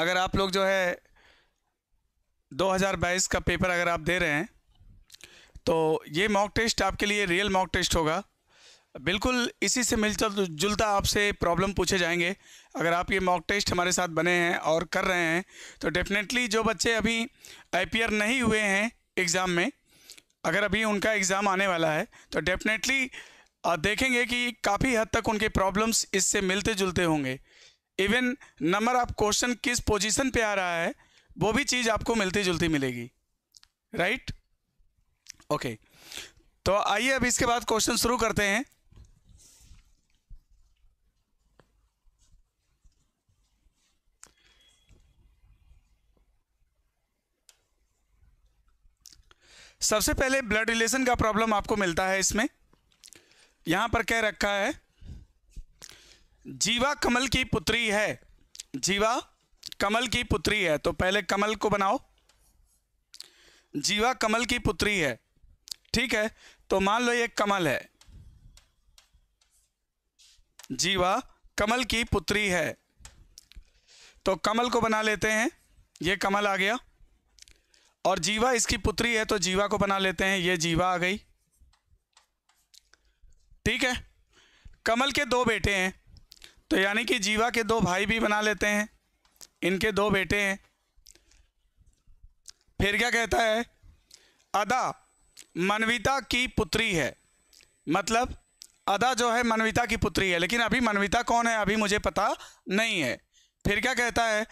अगर आप लोग जो है 2022 का पेपर अगर आप दे रहे हैं तो ये मॉक टेस्ट आपके लिए रियल मॉक टेस्ट होगा बिल्कुल इसी से मिलता जुलता आपसे प्रॉब्लम पूछे जाएंगे अगर आप ये मॉक टेस्ट हमारे साथ बने हैं और कर रहे हैं तो डेफिनेटली जो बच्चे अभी अपियर नहीं हुए हैं एग्ज़ाम में अगर अभी उनका एग्ज़ाम आने वाला है तो डेफिनेटली देखेंगे कि काफ़ी हद तक उनके प्रॉब्लम्स इससे मिलते जुलते होंगे इवन नंबर ऑफ क्वेश्चन किस पोजीशन पे आ रहा है वो भी चीज़ आपको मिलती जुलती मिलेगी राइट ओके तो आइए अब इसके बाद क्वेश्चन शुरू करते हैं सबसे पहले ब्लड रिलेशन का प्रॉब्लम आपको मिलता है इसमें यहां पर कह रखा है जीवा कमल की पुत्री है जीवा कमल की पुत्री है तो पहले कमल को बनाओ जीवा कमल की पुत्री है ठीक है तो मान लो ये कमल है जीवा कमल की पुत्री है तो कमल को बना लेते हैं ये कमल आ गया और जीवा इसकी पुत्री है तो जीवा को बना लेते हैं ये जीवा आ गई ठीक है कमल के दो बेटे हैं तो यानी कि जीवा के दो भाई भी बना लेते हैं इनके दो बेटे हैं फिर क्या कहता है अदा मनविता की पुत्री है मतलब अदा जो है मनविता की पुत्री है लेकिन अभी मनविता कौन है अभी मुझे पता नहीं है फिर क्या कहता है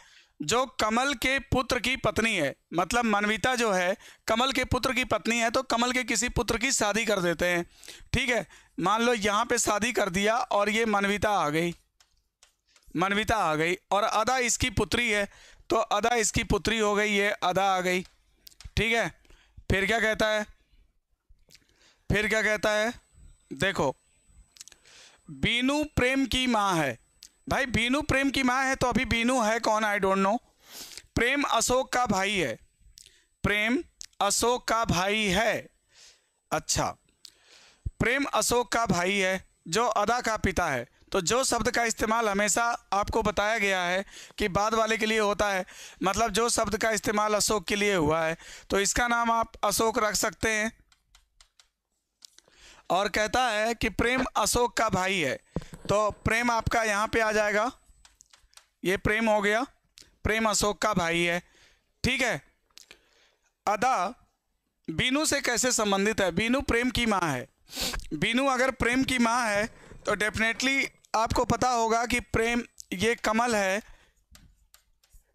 जो कमल के पुत्र की पत्नी है मतलब मनविता जो है कमल के पुत्र की पत्नी है तो कमल के किसी पुत्र की शादी कर देते हैं ठीक है मान लो यहाँ पे शादी कर दिया और ये मनविता आ गई मनविता आ गई और अदा इसकी पुत्री है तो अदा इसकी पुत्री हो गई है अदा आ गई ठीक है फिर क्या कहता है फिर क्या कहता है देखो बीनू प्रेम की माँ है भाई बीनू प्रेम की माँ है तो अभी बीनू है कौन I don't know Prem Ashok का भाई है प्रेम अशोक का भाई है अच्छा प्रेम अशोक का भाई है जो अदा का पिता है तो जो शब्द का इस्तेमाल हमेशा आपको बताया गया है कि बाद वाले के लिए होता है मतलब जो शब्द का इस्तेमाल अशोक के लिए हुआ है तो इसका नाम आप अशोक रख सकते हैं और कहता है कि प्रेम अशोक का भाई है तो प्रेम आपका यहाँ पे आ जाएगा ये प्रेम हो गया प्रेम अशोक का भाई है ठीक है अदा बीनू से कैसे संबंधित है बीनू प्रेम की माँ है बीनू अगर प्रेम की माँ है तो डेफिनेटली आपको पता होगा कि प्रेम ये कमल है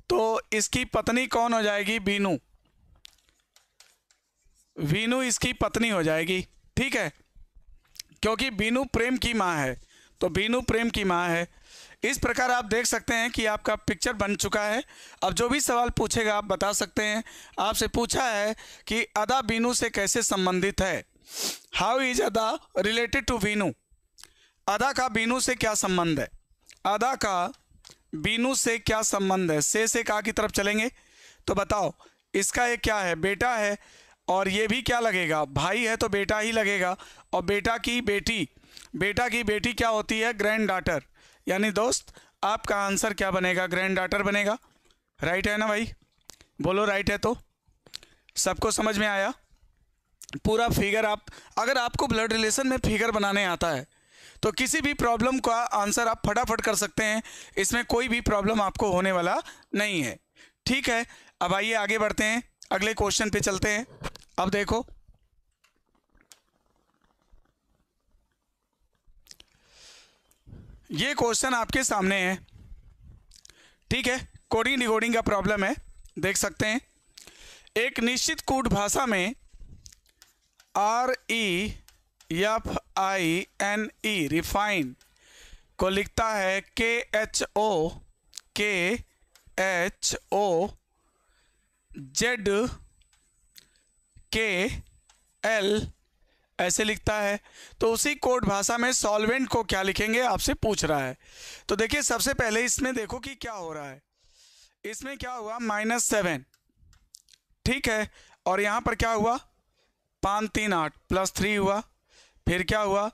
तो इसकी पत्नी कौन हो जाएगी वीनू वीनू इसकी पत्नी हो जाएगी ठीक है क्योंकि बीनू प्रेम की माँ है तो बीनू प्रेम की माँ है इस प्रकार आप देख सकते हैं कि आपका पिक्चर बन चुका है अब जो भी सवाल पूछेगा आप बता सकते हैं आपसे पूछा है कि अदा बीनू से कैसे संबंधित है how is Ada related to Vinu Ada का बीनू से क्या संबंध है अदा का बीनू से क्या संबंध है से से का की तरफ चलेंगे तो बताओ इसका ये क्या है बेटा है और ये भी क्या लगेगा भाई है तो बेटा ही लगेगा और बेटा की बेटी बेटा की बेटी क्या होती है ग्रैंड डाटर यानी दोस्त आपका आंसर क्या बनेगा ग्रैंड डाटर बनेगा राइट है ना भाई बोलो राइट है तो सबको समझ में आया पूरा फिगर आप अगर आपको ब्लड रिलेशन में फिगर बनाने आता है तो किसी भी प्रॉब्लम का आंसर आप फटाफट कर सकते हैं इसमें कोई भी प्रॉब्लम आपको होने वाला नहीं है ठीक है अब आइए आगे बढ़ते हैं अगले क्वेश्चन पे चलते हैं अब देखो ये क्वेश्चन आपके सामने है ठीक है कोडिंग डिकोडिंग का प्रॉब्लम है देख सकते हैं एक निश्चित कूट भाषा में R E e F I N E refine को लिखता है K H O K H O Z K L ऐसे लिखता है तो उसी कोड भाषा में सॉल्वेंट को क्या लिखेंगे आपसे पूछ रहा है तो देखिए सबसे पहले इसमें देखो कि क्या हो रहा है इसमें क्या हुआ माइनस सेवन ठीक है और यहाँ पर क्या हुआ पाँच तीन आठ प्लस थ्री हुआ फिर क्या हुआ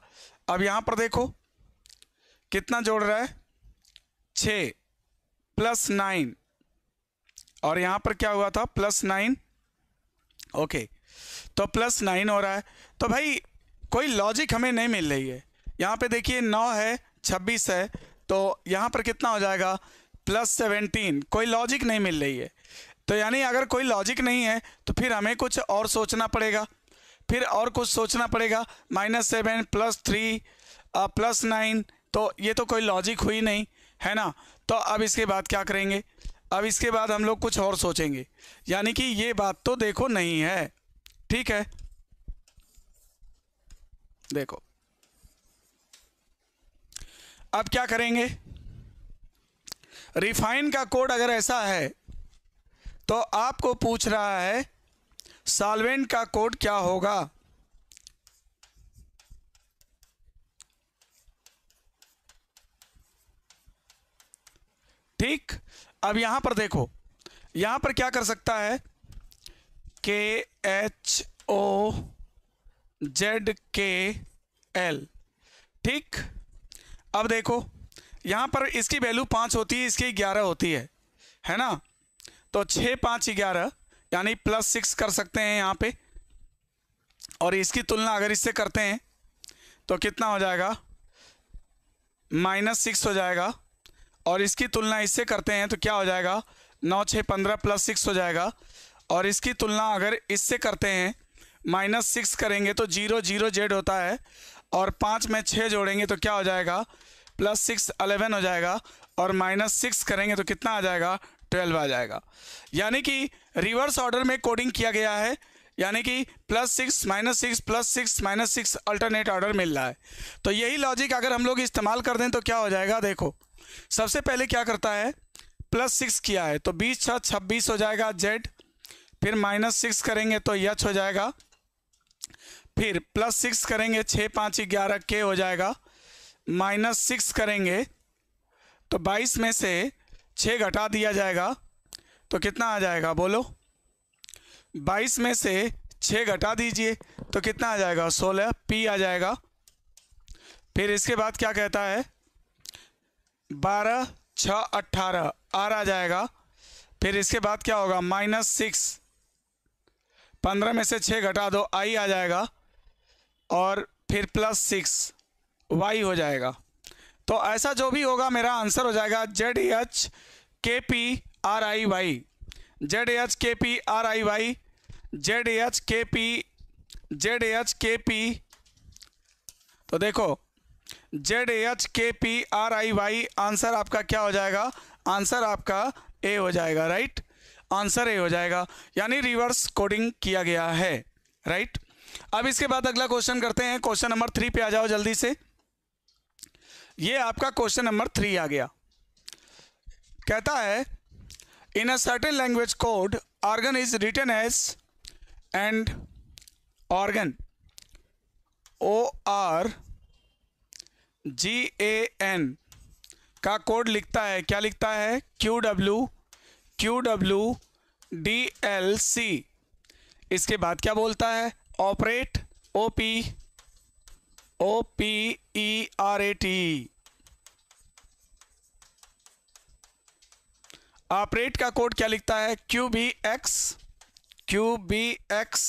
अब यहाँ पर देखो कितना जोड़ रहा है छ प्लस नाइन और यहाँ पर क्या हुआ था प्लस नाइन ओके तो प्लस नाइन हो रहा है तो भाई कोई लॉजिक हमें नहीं मिल रही है यहाँ पे देखिए नौ है छब्बीस है तो यहाँ पर कितना हो जाएगा प्लस सेवेंटीन कोई लॉजिक नहीं मिल रही है तो यानी अगर कोई लॉजिक नहीं है तो फिर हमें कुछ और सोचना पड़ेगा फिर और कुछ सोचना पड़ेगा minus seven plus three plus nine तो ये तो कोई लॉजिक हुई नहीं है ना तो अब इसके बाद क्या करेंगे अब इसके बाद हम लोग कुछ और सोचेंगे यानी कि ये बात तो देखो नहीं है ठीक है देखो अब क्या करेंगे रिफाइन का कोड अगर ऐसा है तो आपको पूछ रहा है सॉल्वेंट का कोड क्या होगा ठीक अब यहां पर देखो यहां पर क्या कर सकता है K H O Z K L ठीक अब देखो यहां पर इसकी वैल्यू पांच होती है इसकी ग्यारह होती है है ना तो छह पांच ग्यारह यानी प्लस सिक्स कर सकते हैं यहाँ पे और इसकी तुलना अगर इससे करते हैं तो कितना हो जाएगा माइनस सिक्स हो जाएगा और इसकी तुलना इससे करते हैं तो क्या हो जाएगा नौ छः पंद्रह प्लस सिक्स हो जाएगा और इसकी तुलना अगर इससे करते हैं माइनस सिक्स करेंगे तो जीरो जीरो जेड होता है और पाँच में छः जोड़ेंगे तो क्या हो जाएगा प्लस सिक्स अलेवन हो जाएगा और माइनस सिक्स करेंगे तो कितना आ जाएगा ट्वेल्व आ जाएगा यानी कि रिवर्स ऑर्डर में कोडिंग किया गया है यानी कि plus six minus six plus six minus six alternate order मिल रहा है तो यही लॉजिक अगर हम लोग इस्तेमाल कर दें तो क्या हो जाएगा देखो सबसे पहले क्या करता है प्लस सिक्स किया है तो बीस छः छब्बीस हो जाएगा जेड फिर माइनस सिक्स करेंगे तो यच हो जाएगा फिर प्लस सिक्स करेंगे छः पाँच ग्यारह के हो जाएगा माइनस सिक्स करेंगे तो बाईस में से छः घटा दिया जाएगा तो कितना आ जाएगा बोलो बाईस में से छः घटा दीजिए तो कितना आ जाएगा सोलह पी आ जाएगा फिर इसके बाद क्या कहता है बारह छः अट्ठारह आर आ जाएगा फिर इसके बाद क्या होगा माइनस सिक्स पंद्रह में से छः घटा दो आई आ जाएगा और फिर प्लस सिक्स वाई हो जाएगा तो ऐसा जो भी होगा मेरा आंसर हो जाएगा Z H K P R I Y Z H K P R I Y Z H K P Z H K P तो देखो Z H K P R I Y answer आपका क्या हो जाएगा answer आपका ए हो जाएगा right answer A हो जाएगा यानी रिवर्स कोडिंग किया गया है राइट अब इसके बाद अगला क्वेश्चन करते हैं क्वेश्चन नंबर थ्री पे आ जाओ जल्दी से ये आपका क्वेश्चन नंबर थ्री आ गया कहता है in a certain language code organ is written as and organ O R G A N का कोड लिखता है क्या लिखता है Q W Q W D L C इसके बाद क्या बोलता है operate O P O P E R A T operate का कोड क्या लिखता है Q B X Q B X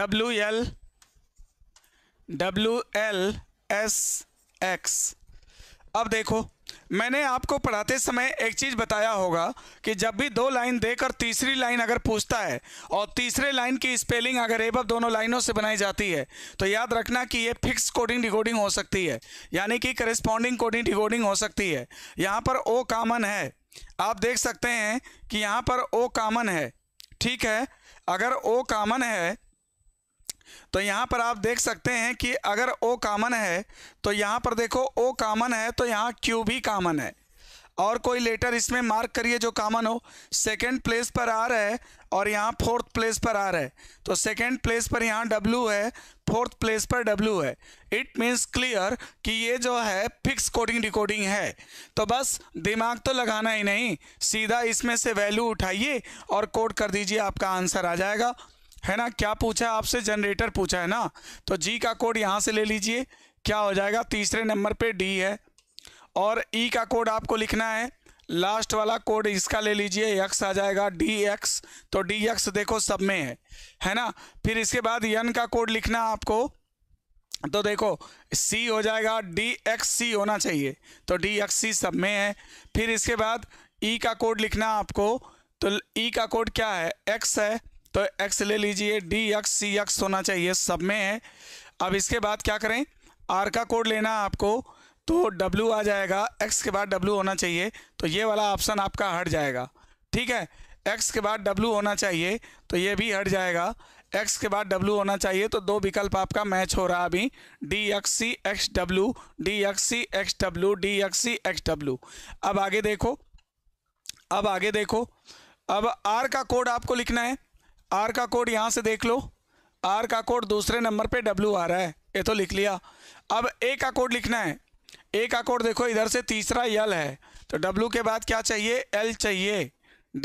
W L W L S X अब देखो मैंने आपको पढ़ाते समय एक चीज़ बताया होगा कि जब भी दो लाइन देकर तीसरी लाइन अगर पूछता है और तीसरे लाइन की स्पेलिंग अगर एब दोनों लाइनों से बनाई जाती है तो याद रखना कि ये फिक्स कोडिंग डिकोडिंग हो सकती है यानी कि करस्पॉन्डिंग कोडिंग डिकोडिंग हो सकती है यहाँ पर ओ कामन है आप देख सकते हैं कि यहाँ पर ओ कामन है ठीक है अगर ओ कामन है तो यहाँ पर आप देख सकते हैं कि अगर ओ कामन है तो यहाँ पर देखो ओ कामन है तो यहाँ क्यू भी कामन है और कोई लेटर इसमें मार्क करिए जो कामन हो सेकेंड प्लेस पर आ रहा है और यहाँ फोर्थ प्लेस पर आ रहा है तो सेकेंड प्लेस पर यहाँ W है फोर्थ प्लेस पर W है इट मीन्स क्लियर कि ये जो है फिक्स कोडिंग डिकोडिंग है तो बस दिमाग तो लगाना ही नहीं सीधा इसमें से वैल्यू उठाइए और कोड कर दीजिए आपका आंसर आ जाएगा है ना क्या पूछा आपसे जनरेटर पूछा है ना तो जी का कोड यहाँ से ले लीजिए क्या हो जाएगा तीसरे नंबर पे डी है और ई e का कोड आपको लिखना है लास्ट वाला कोड इसका ले लीजिए एक्स आ जाएगा डी एक्स तो डी एक्स देखो सब में है है ना फिर इसके बाद यन का कोड लिखना आपको तो देखो सी हो जाएगा डी एक्स सी होना चाहिए तो डी एक्स सी सब में है फिर इसके बाद ई e का कोड लिखना आपको तो ई e का कोड क्या है एक्स है तो एक्स ले लीजिए डी एक्स सी एक्स होना चाहिए सब में है अब इसके बाद क्या करें आर का कोड लेना आपको तो डब्लू आ जाएगा एक्स के बाद डब्लू होना चाहिए तो ये वाला ऑप्शन आपका हट जाएगा ठीक है एक्स के बाद डब्लू होना चाहिए तो ये भी हट जाएगा एक्स के बाद डब्लू होना चाहिए तो दो विकल्प आपका मैच हो रहा अभी D X C X W D X C X W D X C X W अब आगे देखो अब आगे देखो अब आर का कोड आपको लिखना है आर का कोड यहाँ से देख लो आर का कोड दूसरे नंबर पे डब्ल्यू आ रहा है ये तो लिख लिया अब ए का कोड लिखना है ए का कोड देखो इधर से तीसरा यल है तो डब्लू के बाद क्या चाहिए एल चाहिए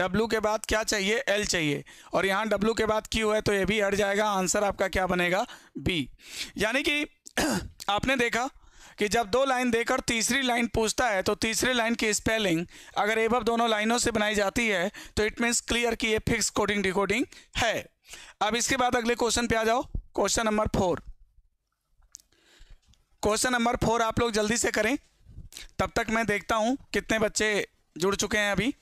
डब्लू के बाद क्या चाहिए एल चाहिए और यहाँ डब्ल्यू के बाद क्यू है तो ये भी हट जाएगा आंसर आपका क्या बनेगा बी यानी कि आपने देखा कि जब दो लाइन देकर तीसरी लाइन पूछता है तो तीसरी लाइन की स्पेलिंग अगर एबव दोनों लाइनों से बनाई जाती है तो इट मीन्स क्लियर कि ये फिक्स कोडिंग डिकोडिंग है अब इसके बाद अगले क्वेश्चन पे आ जाओ question number four question number four आप लोग जल्दी से करें तब तक मैं देखता हूँ कितने बच्चे जुड़ चुके हैं अभी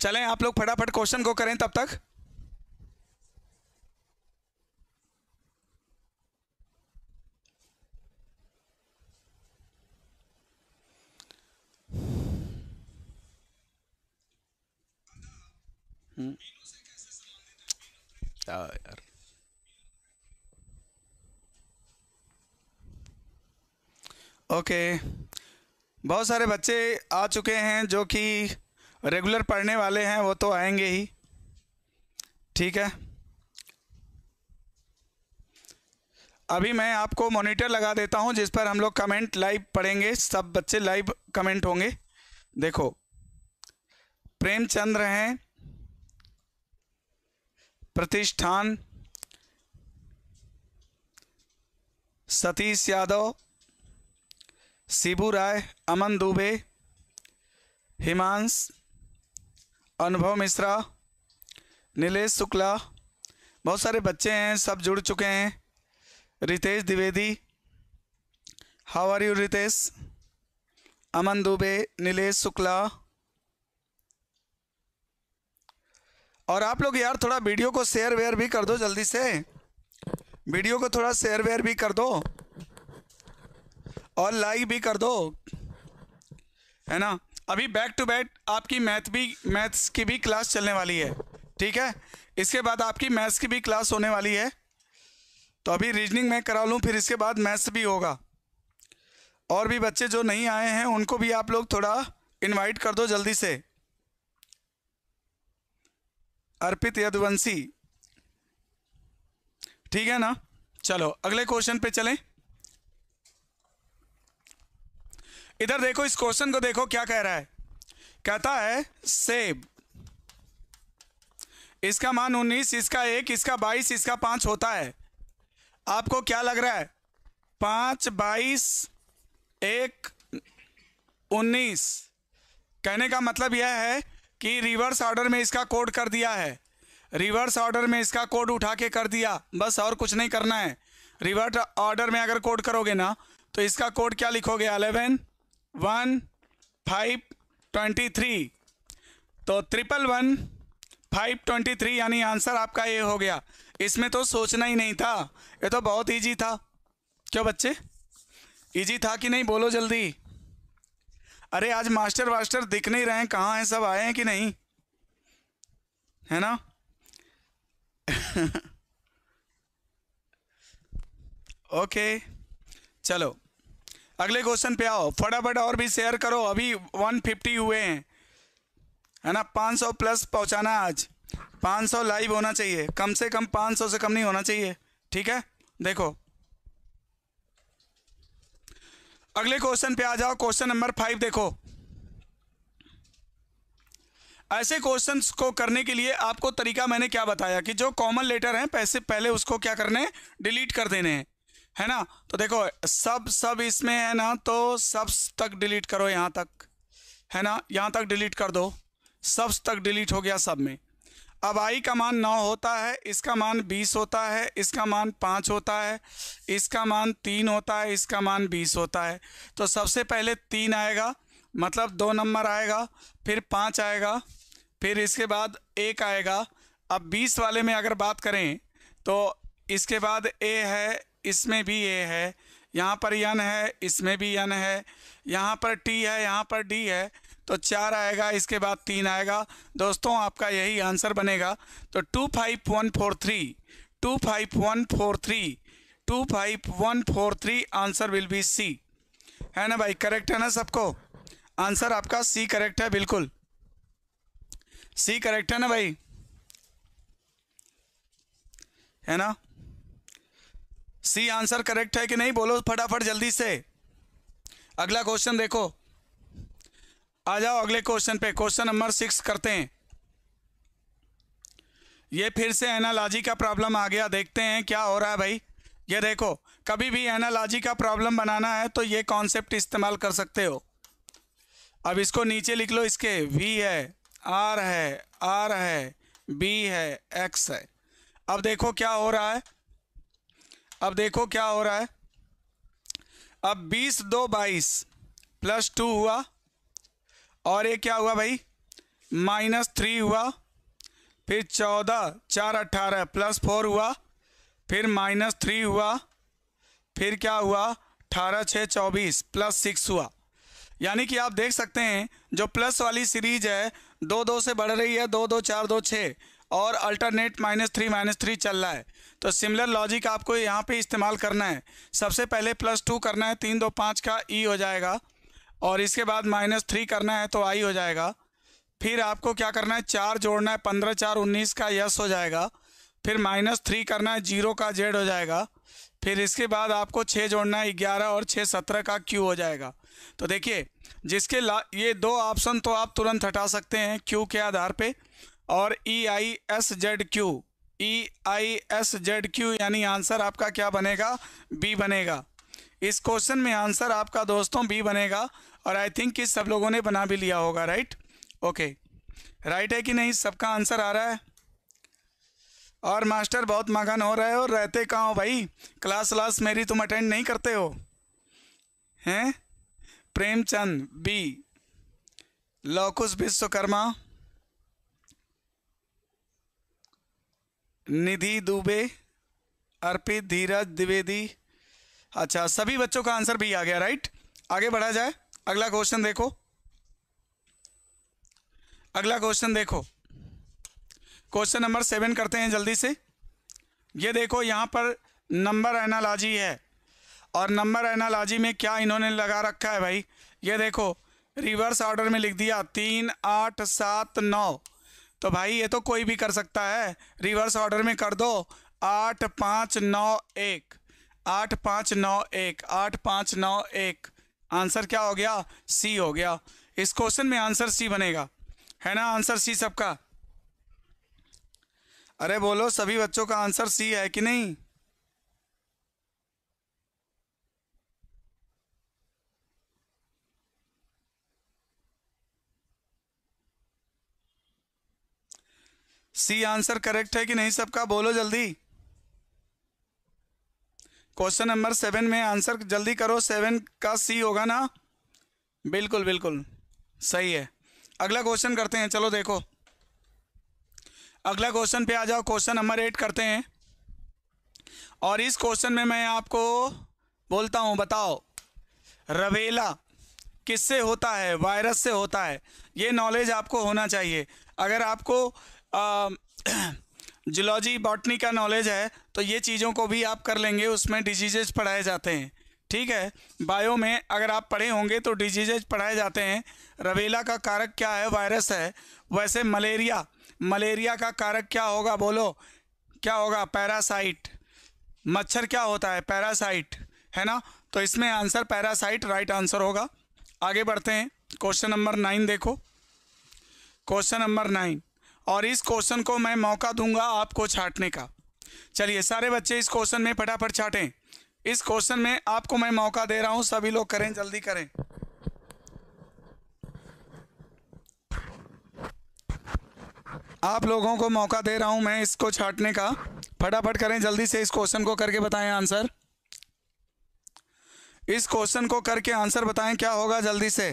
चलें आप लोग फटाफट क्वेश्चन को करें तब तक यार ओके बहुत सारे बच्चे आ चुके हैं जो कि रेगुलर पढ़ने वाले हैं वो तो आएंगे ही ठीक है अभी मैं आपको मॉनिटर लगा देता हूं जिस पर हम लोग कमेंट लाइव पढ़ेंगे सब बच्चे लाइव कमेंट होंगे देखो प्रेमचंद्र हैं प्रतिष्ठान सतीश यादव शिबू राय अमन दुबे हिमांश अनुभव मिश्रा नीलेष शुक्ला बहुत सारे बच्चे हैं सब जुड़ चुके हैं Ritesh Dwivedi how are you Ritesh Aman Dubey Nilesh Shukla और आप लोग यार थोड़ा वीडियो को शेयर वेयर भी कर दो जल्दी से वीडियो को थोड़ा शेयर वेयर भी कर दो और लाइक भी कर दो है ना अभी बैक टू बैक आपकी मैथ भी मैथ्स की भी क्लास चलने वाली है ठीक है इसके बाद आपकी मैथ्स की भी क्लास होने वाली है तो अभी रीजनिंग मैं करा लूँ फिर इसके बाद मैथ्स भी होगा और भी बच्चे जो नहीं आए हैं उनको भी आप लोग थोड़ा इन्वाइट कर दो जल्दी से अर्पित यदवंशी ठीक है ना चलो अगले क्वेश्चन पे चलें इधर देखो इस क्वेश्चन को देखो क्या कह रहा है कहता है सेब इसका मान उन्नीस इसका एक इसका बाईस इसका पांच होता है आपको क्या लग रहा है पांच बाईस एक उन्नीस कहने का मतलब यह है कि रिवर्स ऑर्डर में इसका कोड कर दिया है रिवर्स ऑर्डर में इसका कोड उठा के कर दिया बस और कुछ नहीं करना है रिवर्स ऑर्डर में अगर कोड करोगे ना तो इसका कोड क्या लिखोगे eleven one five twenty three तो triple one five twenty three यानी आंसर आपका ये हो गया इसमें तो सोचना ही नहीं था ये तो बहुत ईजी था क्यों बच्चे ईजी था कि नहीं बोलो जल्दी अरे आज मास्टर वास्टर दिख नहीं रहे हैं कहाँ हैं सब आए हैं कि नहीं है ना ओके चलो अगले क्वेश्चन पे आओ फटाफट और भी शेयर करो अभी 150 हुए हैं है ना 500 प्लस पहुंचाना आज 500 लाइव होना चाहिए कम से कम 500 से कम नहीं होना चाहिए ठीक है देखो अगले क्वेश्चन पे आ जाओ क्वेश्चन नंबर फाइव देखो ऐसे क्वेश्चन को करने के लिए आपको तरीका मैंने क्या बताया कि जो कॉमन लेटर हैं पैसे पहले उसको क्या करने डिलीट कर देने हैं है ना तो देखो सब सब इसमें है ना तो सब तक डिलीट करो यहाँ तक है ना यहाँ तक डिलीट कर दो सब तक डिलीट हो गया सब में अब आई का मान नौ होता है इसका मान बीस होता है इसका मान पाँच होता है इसका मान तीन होता है इसका मान बीस होता है तो सबसे पहले तीन आएगा मतलब दो नंबर आएगा फिर पाँच आएगा फिर इसके बाद एक आएगा अब बीस वाले में अगर बात करें तो इसके बाद ए है इसमें भी ए है यहाँ पर यन है इसमें भी यन है यहाँ पर टी है यहाँ पर डी है तो चार आएगा इसके बाद तीन आएगा दोस्तों आपका यही आंसर बनेगा तो two five one four three two five one four three two five one four three answer will be C है ना भाई करेक्ट है ना सबको आंसर आपका सी करेक्ट है बिल्कुल सी करेक्ट है ना भाई है ना सी आंसर करेक्ट है कि नहीं बोलो फटाफट जल्दी से अगला क्वेश्चन देखो आ जाओ अगले क्वेश्चन पे क्वेश्चन नंबर सिक्स करते हैं ये फिर से एनालॉजी का प्रॉब्लम आ गया देखते हैं क्या हो रहा है भाई ये देखो कभी भी एनालॉजी का प्रॉब्लम बनाना है तो ये कॉन्सेप्ट इस्तेमाल कर सकते हो अब इसको नीचे लिख लो इसके वी है आर है आर है बी है एक्स है अब देखो क्या हो रहा है अब देखो क्या हो रहा है अब बीस दो बाईस प्लस टू हुआ और ये क्या हुआ भाई माइनस थ्री हुआ फिर चौदह चार अट्ठारह प्लस फोर हुआ फिर माइनस थ्री हुआ फिर क्या हुआ अठारह छः चौबीस प्लस सिक्स हुआ यानी कि आप देख सकते हैं जो प्लस वाली सीरीज है दो दो से बढ़ रही है दो दो चार दो छः और alternate minus three minus three चल रहा है तो सिमिलर लॉजिक आपको यहाँ पे इस्तेमाल करना है सबसे पहले प्लस टू करना है तीन दो पाँच का ई हो जाएगा और इसके बाद माइनस थ्री करना है तो आई हो जाएगा फिर आपको क्या करना है चार जोड़ना है पंद्रह चार उन्नीस का यस हो जाएगा फिर माइनस थ्री करना है जीरो का जेड हो जाएगा फिर इसके बाद आपको छः जोड़ना है ग्यारह और छः सत्रह का क्यू हो जाएगा तो देखिए जिसके ला ये दो ऑप्शन तो आप तुरंत हटा सकते हैं क्यू के आधार पे और E I S Z Q E I S Z Q यानी आंसर आपका क्या बनेगा बी बनेगा इस क्वेश्चन में आंसर आपका दोस्तों बी बनेगा और आई थिंक कि सब लोगों ने बना भी लिया होगा राइट ओके राइट है कि नहीं सबका आंसर आ रहा है और मास्टर बहुत मगन हो रहा है और रहते कहाँ हो भाई क्लास व्लास मेरी तुम अटेंड नहीं करते हो हैं प्रेमचंद बी लौकुश विश्वकर्मा निधि दुबे अर्पित धीरज द्विवेदी अच्छा सभी बच्चों का आंसर भी आ गया राइट आगे बढ़ा जाए अगला क्वेश्चन देखो अगला क्वेश्चन देखो क्वेश्चन नंबर सेवन करते हैं जल्दी से ये देखो यहाँ पर नंबर एनालॉजी है और नंबर एनालॉजी में क्या इन्होंने लगा रखा है भाई ये देखो रिवर्स ऑर्डर में लिख दिया तीन आठ सात नौ तो भाई ये तो कोई भी कर सकता है रिवर्स ऑर्डर में कर दो आठ पाँच नौ एक आठ पाँच नौ एक आठ पाँच नौ एक आंसर क्या हो गया सी हो गया इस क्वेश्चन में आंसर सी बनेगा है ना आंसर सी सबका अरे बोलो सभी बच्चों का आंसर सी है कि नहीं सी आंसर करेक्ट है कि नहीं सबका बोलो जल्दी क्वेश्चन नंबर सेवन में आंसर जल्दी करो सेवन का सी होगा ना बिल्कुल बिल्कुल सही है अगला क्वेश्चन करते हैं चलो देखो अगला क्वेश्चन पे आ जाओ क्वेश्चन नंबर एट करते हैं और इस क्वेश्चन में मैं आपको बोलता हूँ बताओ रवेला किससे होता है वायरस से होता है ये नॉलेज आपको होना चाहिए अगर आपको जुलॉजी बॉटनी का नॉलेज है तो ये चीज़ों को भी आप कर लेंगे उसमें डिजीजेज पढ़ाए जाते हैं ठीक है बायो में अगर आप पढ़े होंगे तो डिजीजेज पढ़ाए जाते हैं रवेला का कारक क्या है वायरस है वैसे मलेरिया मलेरिया का कारक क्या होगा बोलो क्या होगा पैरासाइट मच्छर क्या होता है पैरासाइट है ना तो इसमें आंसर पैरासाइट राइट आंसर होगा आगे बढ़ते हैं क्वेश्चन नंबर नाइन देखो क्वेश्चन नंबर नाइन और इस क्वेश्चन को मैं मौका दूंगा आपको छाटने का चलिए सारे बच्चे इस क्वेश्चन में फटाफट छाटें इस क्वेश्चन में आपको मैं मौका दे रहा हूं सभी लोग करें जल्दी करें आप लोगों को मौका दे रहा हूं मैं इसको छाटने का फटाफट करें जल्दी से इस क्वेश्चन को करके बताएं आंसर इस क्वेश्चन को करके आंसर बताएं क्या होगा जल्दी से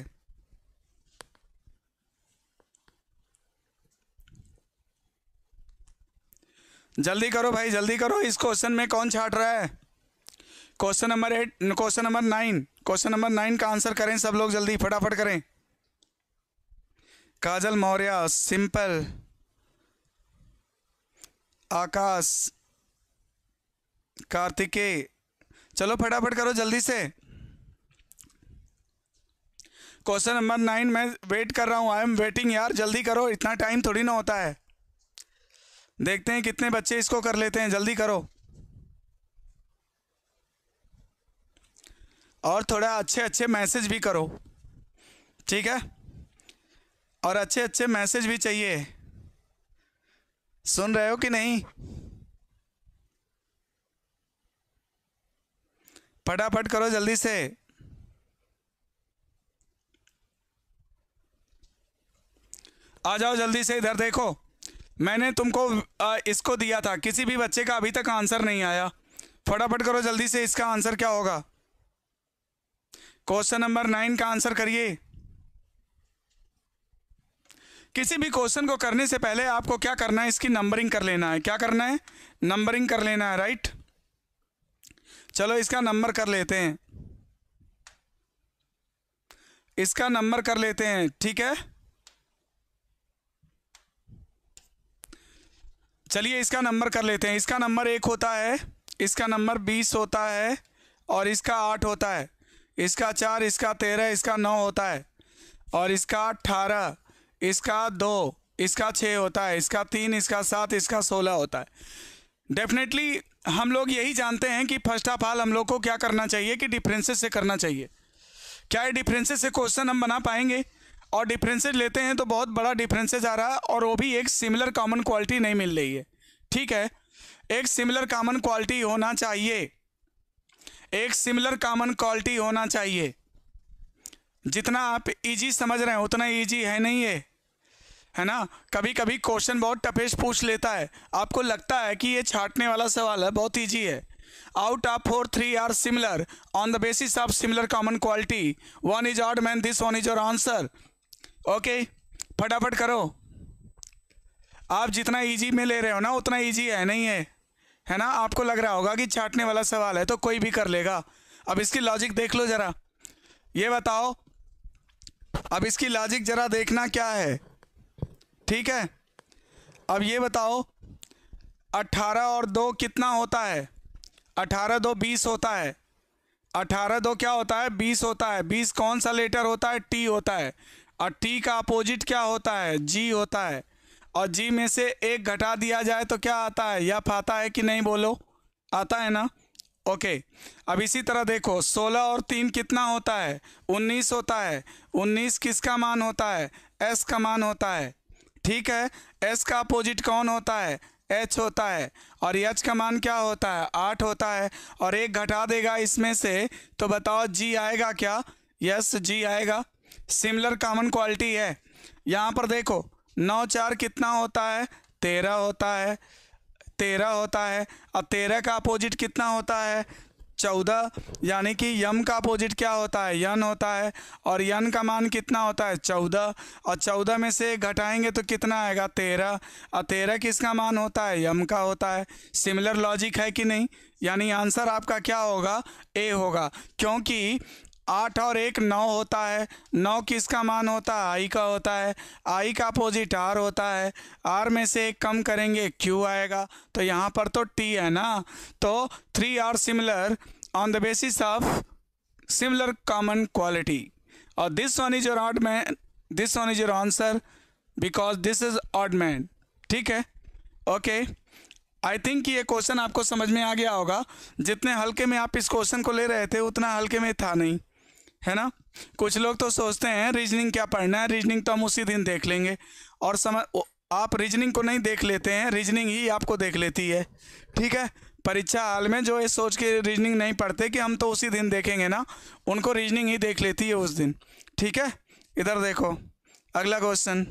जल्दी करो भाई जल्दी करो इस क्वेश्चन में कौन छाट रहा है question number eight question number nine question number nine का आंसर करें सब लोग जल्दी फटाफट करें काजल मौर्य सिंपल आकाश कार्तिके चलो फटाफट करो जल्दी से क्वेश्चन नंबर नाइन मैं वेट कर रहा हूँ आई एम वेटिंग यार जल्दी करो इतना टाइम थोड़ी ना होता है देखते हैं कितने बच्चे इसको कर लेते हैं जल्दी करो और थोड़ा अच्छे अच्छे मैसेज भी करो ठीक है और अच्छे अच्छे मैसेज भी चाहिए सुन रहे हो कि नहीं फटाफट करो जल्दी से आ जाओ जल्दी से इधर देखो मैंने तुमको इसको दिया था किसी भी बच्चे का अभी तक आंसर नहीं आया फटाफट करो जल्दी से इसका आंसर क्या होगा क्वेश्चन नंबर नाइन का आंसर करिए किसी भी क्वेश्चन को करने से पहले आपको क्या करना है इसकी नंबरिंग कर लेना है क्या करना है नंबरिंग कर लेना है राइट चलो इसका नंबर कर लेते हैं इसका नंबर कर लेते हैं ठीक है चलिए इसका नंबर कर लेते हैं इसका नंबर एक होता है इसका नंबर बीस होता है और इसका आठ होता है इसका चार इसका तेरह इसका नौ होता है और इसका अट्ठारह इसका दो इसका छः होता है इसका तीन इसका सात इसका सोलह होता है डेफिनेटली हम लोग यही जानते हैं कि फर्स्ट ऑफ ऑल हम लोग को क्या करना चाहिए कि डिफरेंसेस से करना चाहिए क्या ये डिफरेंसेस से क्वेश्चन हम बना पाएंगे और डिफरेंसेज लेते हैं तो बहुत बड़ा डिफरेंसेज आ रहा है और वो भी एक सिमिलर कॉमन क्वालिटी नहीं मिल रही है ठीक है एक सिमिलर कॉमन क्वालिटी होना चाहिए एक सिमिलर कॉमन क्वालिटी होना चाहिए जितना आप इजी समझ रहे हैं उतना इजी है नहीं है है ना कभी कभी क्वेश्चन बहुत टपेश पूछ लेता है आपको लगता है कि ये छाटने वाला सवाल है बहुत ईजी है out of four three are similar on the basis of similar common quality one is odd man this one is your answer okay फटाफट करो आप जितना इजी में ले रहे हो ना उतना इजी है नहीं है है ना आपको लग रहा होगा कि छाटने वाला सवाल है तो कोई भी कर लेगा अब इसकी लॉजिक देख लो ज़रा ये बताओ अब इसकी लॉजिक ज़रा देखना क्या है ठीक है अब ये बताओ अट्ठारह और दो कितना होता है अठारह दो बीस होता है अठारह दो क्या होता है बीस होता है बीस कौन सा लेटर होता है टी होता है और टी का अपोजिट क्या होता है जी होता है और जी में से एक घटा दिया जाए तो क्या आता है यफ आता है कि नहीं बोलो आता है ना ओके अब इसी तरह देखो 16 और 3 कितना होता है 19 होता है 19 किसका मान होता है एस का मान होता है ठीक है एस का अपोजिट कौन होता है एच होता है और यच का मान क्या होता है आठ होता है और एक घटा देगा इसमें से तो बताओ जी आएगा क्या यस जी आएगा सिमिलर कॉमन क्वालिटी है यहाँ पर देखो नौ चार कितना होता है तेरह होता है तेरह होता है और तेरह का अपोजिट कितना होता है चौदह यानी कि यम का अपोजिट क्या होता है यन होता है और यन का मान कितना होता है चौदह और चौदह में से घटाएंगे तो कितना आएगा तेरह और तेरह किसका मान होता है यम का होता है सिमिलर लॉजिक है कि नहीं यानी आंसर आपका क्या होगा ए होगा क्योंकि आठ और एक नौ होता है नौ किसका मान होता है आई का होता है आई का अपोजिट आर होता है आर में से एक कम करेंगे क्यू आएगा तो यहाँ पर तो टी है ना तो three are similar on the basis of similar common quality और this one is your odd man this one is your answer because this is odd man ठीक है ओके आई थिंक ये क्वेश्चन आपको समझ में आ गया होगा जितने हल्के में आप इस क्वेश्चन को ले रहे थे उतना हल्के में था नहीं है ना कुछ लोग तो सोचते हैं रीजनिंग क्या पढ़ना है रीजनिंग तो हम उसी दिन देख लेंगे और समय आप रीजनिंग को नहीं देख लेते हैं रीजनिंग ही आपको देख लेती है ठीक है परीक्षा हाल में जो ये सोच के रीजनिंग नहीं पढ़ते कि हम तो उसी दिन देखेंगे ना उनको रीजनिंग ही देख लेती है उस दिन ठीक है इधर देखो अगला क्वेश्चन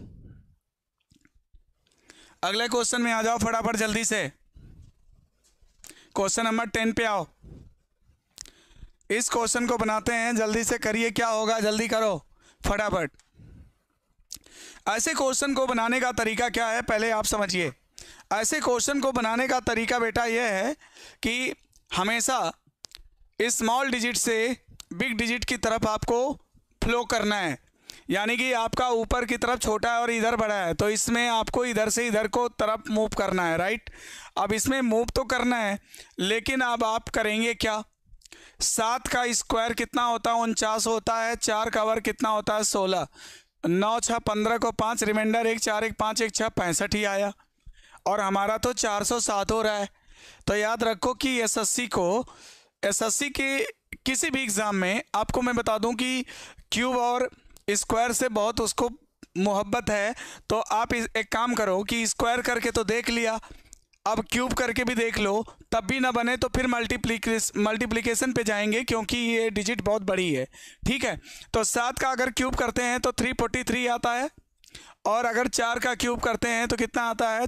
अगले क्वेश्चन में आ जाओ फटाफट जल्दी से क्वेश्चन नंबर टेन पे आओ इस क्वेश्चन को बनाते हैं जल्दी से करिए क्या होगा जल्दी करो फटाफट ऐसे क्वेश्चन को बनाने का तरीका क्या है पहले आप समझिए ऐसे क्वेश्चन को बनाने का तरीका बेटा यह है कि हमेशा स्मॉल डिजिट से बिग डिजिट की तरफ आपको फ्लो करना है यानी कि आपका ऊपर की तरफ छोटा है और इधर बड़ा है तो इसमें आपको इधर से इधर को तरफ मूव करना है राइट अब इसमें मूव तो करना है लेकिन अब आप करेंगे क्या सात का स्क्वायर कितना होता है उनचास होता है चार का वर्ग कितना होता है सोलह नौ छः पंद्रह को पाँच रिमाइंडर एक चार एक पाँच एक छः पैंसठ ही आया और हमारा तो चार सौ सात हो रहा है तो याद रखो कि एसएससी को एसएससी के किसी भी एग्ज़ाम में आपको मैं बता दूं कि क्यूब और स्क्वायर से बहुत उसको मोहब्बत है तो आप एक काम करो कि स्क्वायर करके तो देख लिया अब क्यूब करके भी देख लो तब भी ना बने तो फिर मल्टीप्लीकेश मल्टीप्लीकेशन पे जाएंगे क्योंकि ये डिजिट बहुत बड़ी है ठीक है तो सात का अगर क्यूब करते हैं तो थ्री फोर्टी थ्री आता है और अगर चार का क्यूब करते हैं तो कितना आता है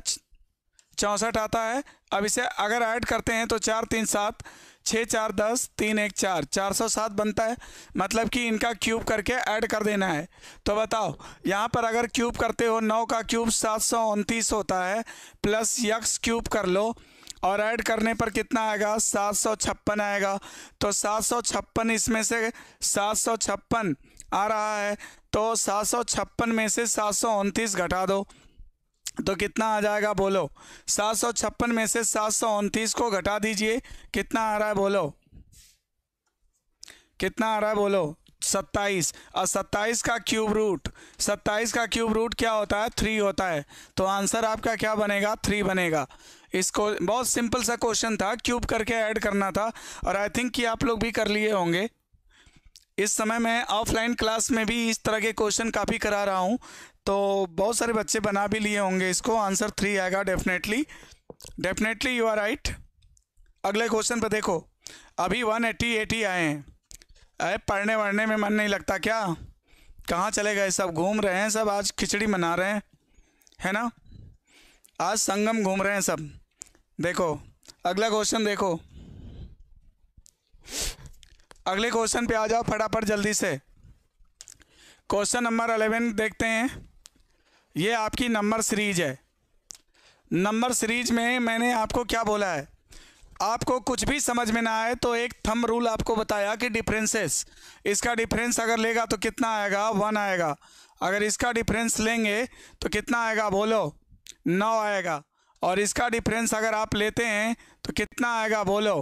चौंसठ आता है अब इसे अगर ऐड करते हैं तो चार तीन सात छः चार दस तीन एक चार चार सौ सात बनता है मतलब कि इनका क्यूब करके ऐड कर देना है तो बताओ यहाँ पर अगर क्यूब करते हो नौ का क्यूब सात सौ उनतीस होता है प्लस यक्स क्यूब कर लो और ऐड करने पर कितना आएगा सात सौ छप्पन आएगा तो सात सौ छप्पन इसमें से सात सौ छप्पन आ रहा है तो सात सौ छप्पन में से सात सौ उनतीस घटा दो तो कितना आ जाएगा बोलो सात सौ छप्पन में से सात सौ उनतीस को घटा दीजिए कितना आ रहा है बोलो कितना आ रहा है बोलो सत्ताईस और सत्ताईस का क्यूब रूट सत्ताईस का क्यूब रूट क्या होता है थ्री होता है तो आंसर आपका क्या बनेगा थ्री बनेगा इसको बहुत सिंपल सा क्वेश्चन था क्यूब करके ऐड करना था और आई थिंक कि आप लोग भी कर लिए होंगे इस समय मैं ऑफलाइन क्लास में भी इस तरह के क्वेश्चन काफ़ी करा रहा हूँ तो बहुत सारे बच्चे बना भी लिए होंगे इसको आंसर थ्री आएगा definitely definitely you are right अगले क्वेश्चन पे देखो अभी वन एटी एटी आए हैं अरे पढ़ने वढ़ने में मन नहीं लगता क्या कहाँ चले गए सब घूम रहे हैं सब आज खिचड़ी मना रहे हैं है ना आज संगम घूम रहे हैं सब देखो अगला क्वेश्चन देखो अगले क्वेश्चन पे आ जाओ फटाफट जल्दी से क्वेश्चन नंबर अलेवन देखते हैं ये आपकी नंबर सीरीज है नंबर सीरीज में मैंने आपको क्या बोला है आपको कुछ भी समझ में ना आए तो एक थम रूल आपको बताया कि डिफरेंसेस इसका डिफरेंस अगर लेगा तो कितना आएगा वन आएगा अगर इसका डिफरेंस लेंगे तो कितना आएगा बोलो नौ आएगा और इसका डिफरेंस अगर आप लेते हैं तो कितना आएगा बोलो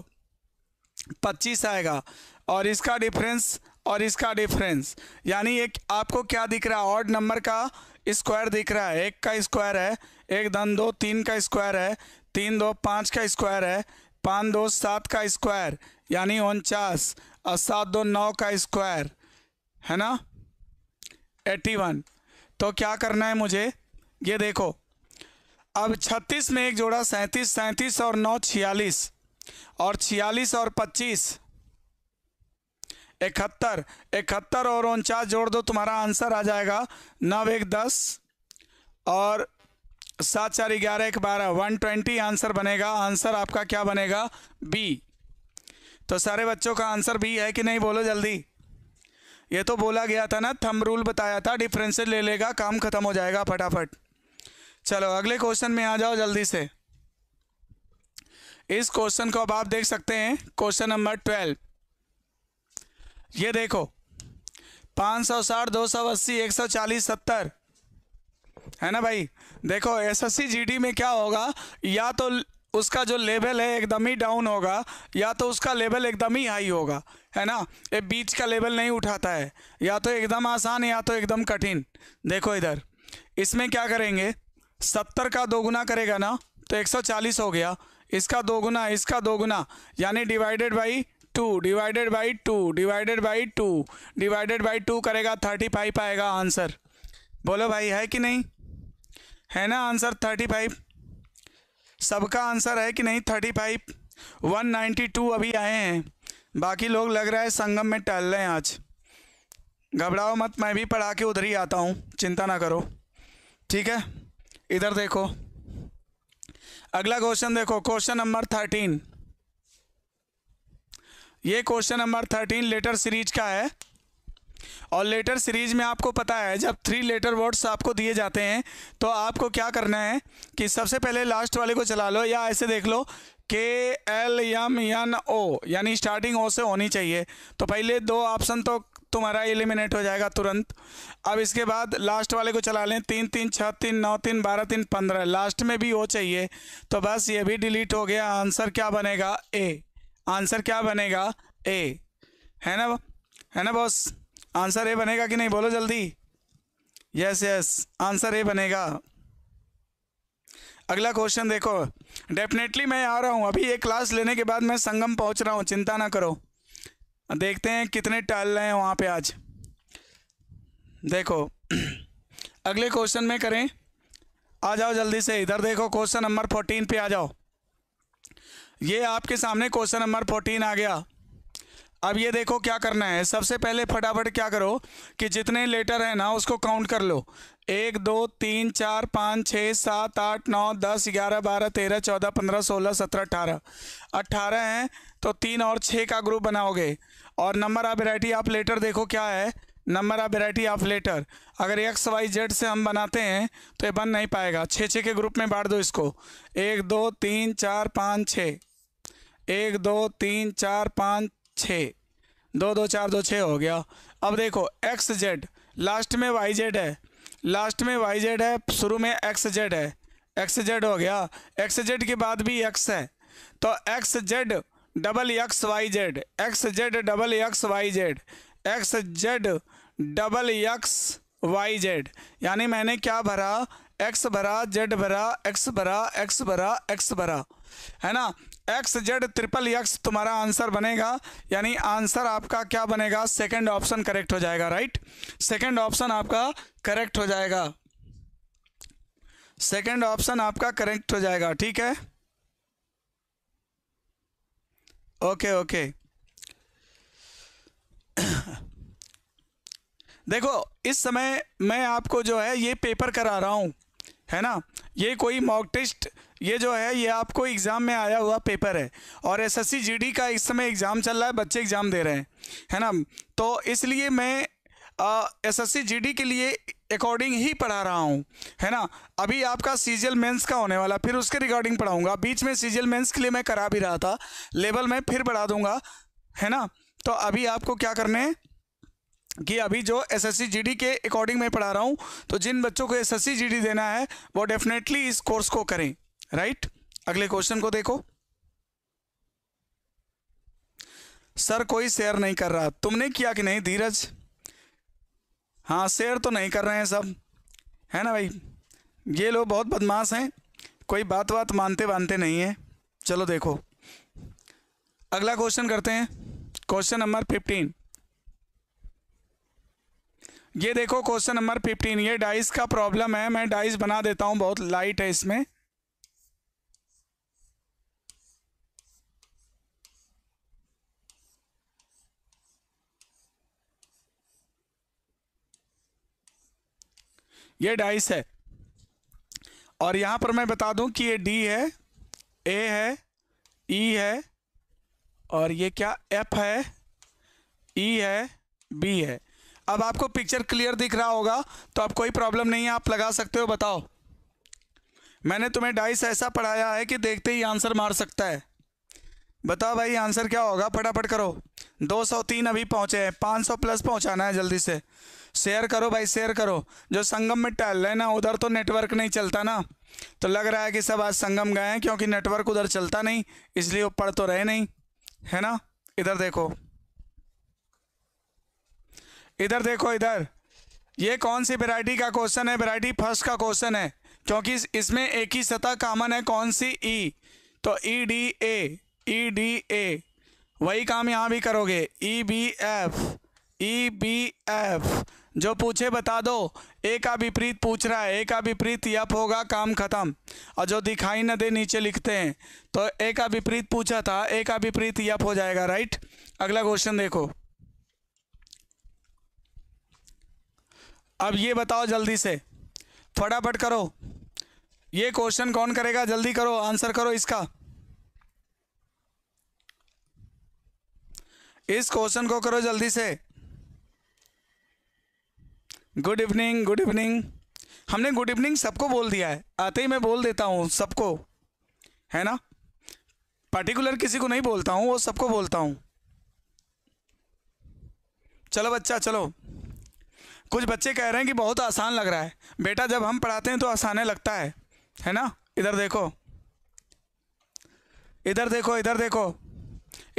पच्चीस आएगा और इसका डिफरेंस और इसका डिफरेंस यानी एक आपको क्या दिख रहा है ऑर्ड नंबर का स्क्वायर दिख रहा है एक का स्क्वायर है एक धन दो तीन का स्क्वायर है तीन दो पाँच का स्क्वायर है पाँच दो सात का स्क्वायर यानी उनचास और सात दो नौ का स्क्वायर है ना एट्टी वन तो क्या करना है मुझे ये देखो अब छत्तीस में एक जोड़ा सैंतीस सैंतीस और नौ छियालीस और छियालीस और पच्चीस इकहत्तर इकहत्तर और उनचास जोड़ दो तुम्हारा आंसर आ जाएगा नौ एक दस और सात चार ग्यारह एक बारह वन ट्वेंटी आंसर बनेगा आंसर आपका क्या बनेगा बी तो सारे बच्चों का आंसर बी है कि नहीं बोलो जल्दी ये तो बोला गया था ना थम रूल बताया था डिफ्रेंसेज ले लेगा काम खत्म हो जाएगा फटाफट चलो अगले क्वेश्चन में आ जाओ जल्दी से इस क्वेश्चन को अब आप देख सकते हैं क्वेश्चन नंबर ट्वेल्व ये देखो पाँच सौ साठ दो सौ अस्सी एक सौ चालीस सत्तर है ना भाई देखो एसएससी जीडी में क्या होगा या तो उसका जो लेवल है एकदम ही डाउन होगा या तो उसका लेवल एकदम ही हाई होगा है ना ये बीच का लेवल नहीं उठाता है या तो एकदम आसान या तो एकदम कठिन देखो इधर इसमें क्या करेंगे सत्तर का दोगुना करेगा ना तो एक सौ चालीस हो गया इसका दोगुना इसका दोगुना यानी divided by two divided by two divided by two divided by two करेगा थर्टी फाइव आएगा आंसर बोलो भाई है कि नहीं है ना आंसर थर्टी फाइव सबका आंसर है कि नहीं thirty five one ninety two अभी आए हैं बाकी लोग लग रहा है संगम में टहल रहे हैं आज घबराओ मत मैं भी पढ़ा के उधर ही आता हूँ चिंता ना करो ठीक है इधर देखो अगला क्वेश्चन देखो क्वेश्चन नंबर थर्टीन ये question number thirteen letter series का है और लेटर सीरीज में आपको पता है जब थ्री लेटर वर्ड्स आपको दिए जाते हैं तो आपको क्या करना है कि सबसे पहले लास्ट वाले को चला लो या ऐसे देख लो के एल एम एन ओ यानी स्टार्टिंग ओ से होनी चाहिए तो पहले दो ऑप्शन तो तुम्हारा एलिमिनेट हो जाएगा तुरंत अब इसके बाद लास्ट वाले को चला लें तीन तीन छः तीन नौ तीन बारह तीन पंद्रह लास्ट में भी ओ चाहिए तो बस ये भी डिलीट हो गया आंसर क्या बनेगा ए आंसर क्या बनेगा ए है ना है ना बॉस आंसर ए बनेगा कि नहीं बोलो जल्दी यस यस आंसर ए बनेगा अगला क्वेश्चन देखो डेफिनेटली मैं आ रहा हूँ अभी ये क्लास लेने के बाद मैं संगम पहुँच रहा हूँ चिंता ना करो देखते हैं कितने टाल रहे हैं वहाँ पे आज देखो अगले क्वेश्चन में करें आ जाओ जल्दी से इधर देखो क्वेश्चन नंबर फोर्टीन पे आ जाओ ये आपके सामने क्वेश्चन नंबर फोर्टीन आ गया अब ये देखो क्या करना है सबसे पहले फटाफट क्या करो कि जितने लेटर हैं ना उसको काउंट कर लो एक दो तीन चार पाँच छः सात आठ नौ दस ग्यारह बारह तेरह चौदह पंद्रह सोलह सत्रह अठारह अट्ठारह हैं तो तीन और छः का ग्रुप बनाओगे और number of variety of letter देखो क्या है number of variety of letter अगर एक्स वाई जेड से हम बनाते हैं तो ये बन नहीं पाएगा छः छः के ग्रुप में बांट दो इसको एक दो तीन चार पाँच छः एक दो तीन चार पाँच छः दो दो चार दो छः हो गया अब देखो एक्स जेड लास्ट में वाई जेड है लास्ट में वाई जेड है शुरू में एक्स जेड है एक्स जेड हो गया एक्स जेड के बाद भी एक्स है तो X Z double X Y Z X Z double X Y Z X Z double X Y Z यानी मैंने क्या भरा एक्स भरा जेड भरा एक्स भरा एक्स भरा एक्स भरा है ना एक्स जेड ट्रिपल एक्स तुम्हारा आंसर बनेगा यानी आंसर आपका क्या बनेगा सेकंड ऑप्शन करेक्ट हो जाएगा राइट सेकंड ऑप्शन आपका करेक्ट हो जाएगा सेकंड ऑप्शन आपका करेक्ट हो जाएगा ठीक है ओके ओके देखो इस समय मैं आपको जो है ये पेपर करा रहा हूं है ना ये कोई मॉक टेस्ट ये जो है ये आपको एग्ज़ाम में आया हुआ पेपर है और एसएससी जीडी का इस समय एग्ज़ाम चल रहा है बच्चे एग्ज़ाम दे रहे हैं है ना तो इसलिए मैं एसएससी जीडी के लिए अकॉर्डिंग ही पढ़ा रहा हूँ है ना अभी आपका सीजियल मेंस का होने वाला फिर उसके रिगार्डिंग पढ़ाऊँगा बीच में सीजियल मेंस के लिए मैं करा भी रहा था लेवल में फिर बढ़ा दूँगा है ना तो अभी आपको क्या करना है कि अभी जो एसएससी जीडी के अकॉर्डिंग मैं पढ़ा रहा हूँ तो जिन बच्चों को एसएससी जीडी देना है वो डेफिनेटली इस कोर्स को करें राइट right? अगले क्वेश्चन को देखो सर कोई शेयर नहीं कर रहा तुमने किया कि नहीं धीरज हाँ शेयर तो नहीं कर रहे हैं सब है ना भाई ये लोग बहुत बदमाश हैं कोई बात बात मानते मानते नहीं है चलो देखो अगला क्वेश्चन करते हैं क्वेश्चन नंबर फिफ्टीन ये देखो क्वेश्चन नंबर फिफ्टीन ये डाइस का प्रॉब्लम है मैं डाइस बना देता हूँ बहुत लाइट है इसमें ये डाइस है और यहाँ पर मैं बता दूँ कि ये डी है ए है ई e है और ये क्या एफ है ई e है बी है अब आपको पिक्चर क्लियर दिख रहा होगा तो अब कोई प्रॉब्लम नहीं है आप लगा सकते हो बताओ मैंने तुम्हें डाइस ऐसा पढ़ाया है कि देखते ही आंसर मार सकता है बताओ भाई आंसर क्या होगा फटाफट पड़ करो 203 अभी पहुँचे हैं 500 प्लस पहुँचाना है जल्दी से शेयर करो भाई शेयर करो जो संगम में टहल रहे ना उधर तो नेटवर्क नहीं चलता ना तो लग रहा है कि सब आज संगम गए हैं क्योंकि नेटवर्क उधर चलता नहीं इसलिए वो पढ़ तो रहे नहीं है ना इधर देखो इधर देखो इधर ये कौन सी वेराइटी का क्वेश्चन है वेराइटी फर्स्ट का क्वेश्चन है क्योंकि इसमें एक ही सतह कामन है कौन सी ई e। तो E D A E D A वही काम यहाँ भी करोगे E B F E B F जो पूछे बता दो ए का विपरीत पूछ रहा है ए का विपरीत यप होगा काम खत्म और जो दिखाई न दे नीचे लिखते हैं तो ए का विपरीत पूछा था ए का विपरीत यप हो जाएगा राइट अगला क्वेश्चन देखो अब ये बताओ जल्दी से फटाफट करो ये क्वेश्चन कौन करेगा जल्दी करो आंसर करो इसका इस क्वेश्चन को करो जल्दी से गुड इवनिंग गुड इवनिंग हमने गुड इवनिंग सबको बोल दिया है आते ही मैं बोल देता हूँ सबको है ना पर्टिकुलर किसी को नहीं बोलता हूँ वो सबको बोलता हूँ चलो बच्चा चलो कुछ बच्चे कह रहे हैं कि बहुत आसान लग रहा है बेटा जब हम पढ़ाते हैं तो आसान लगता है है ना इधर देखो इधर देखो इधर देखो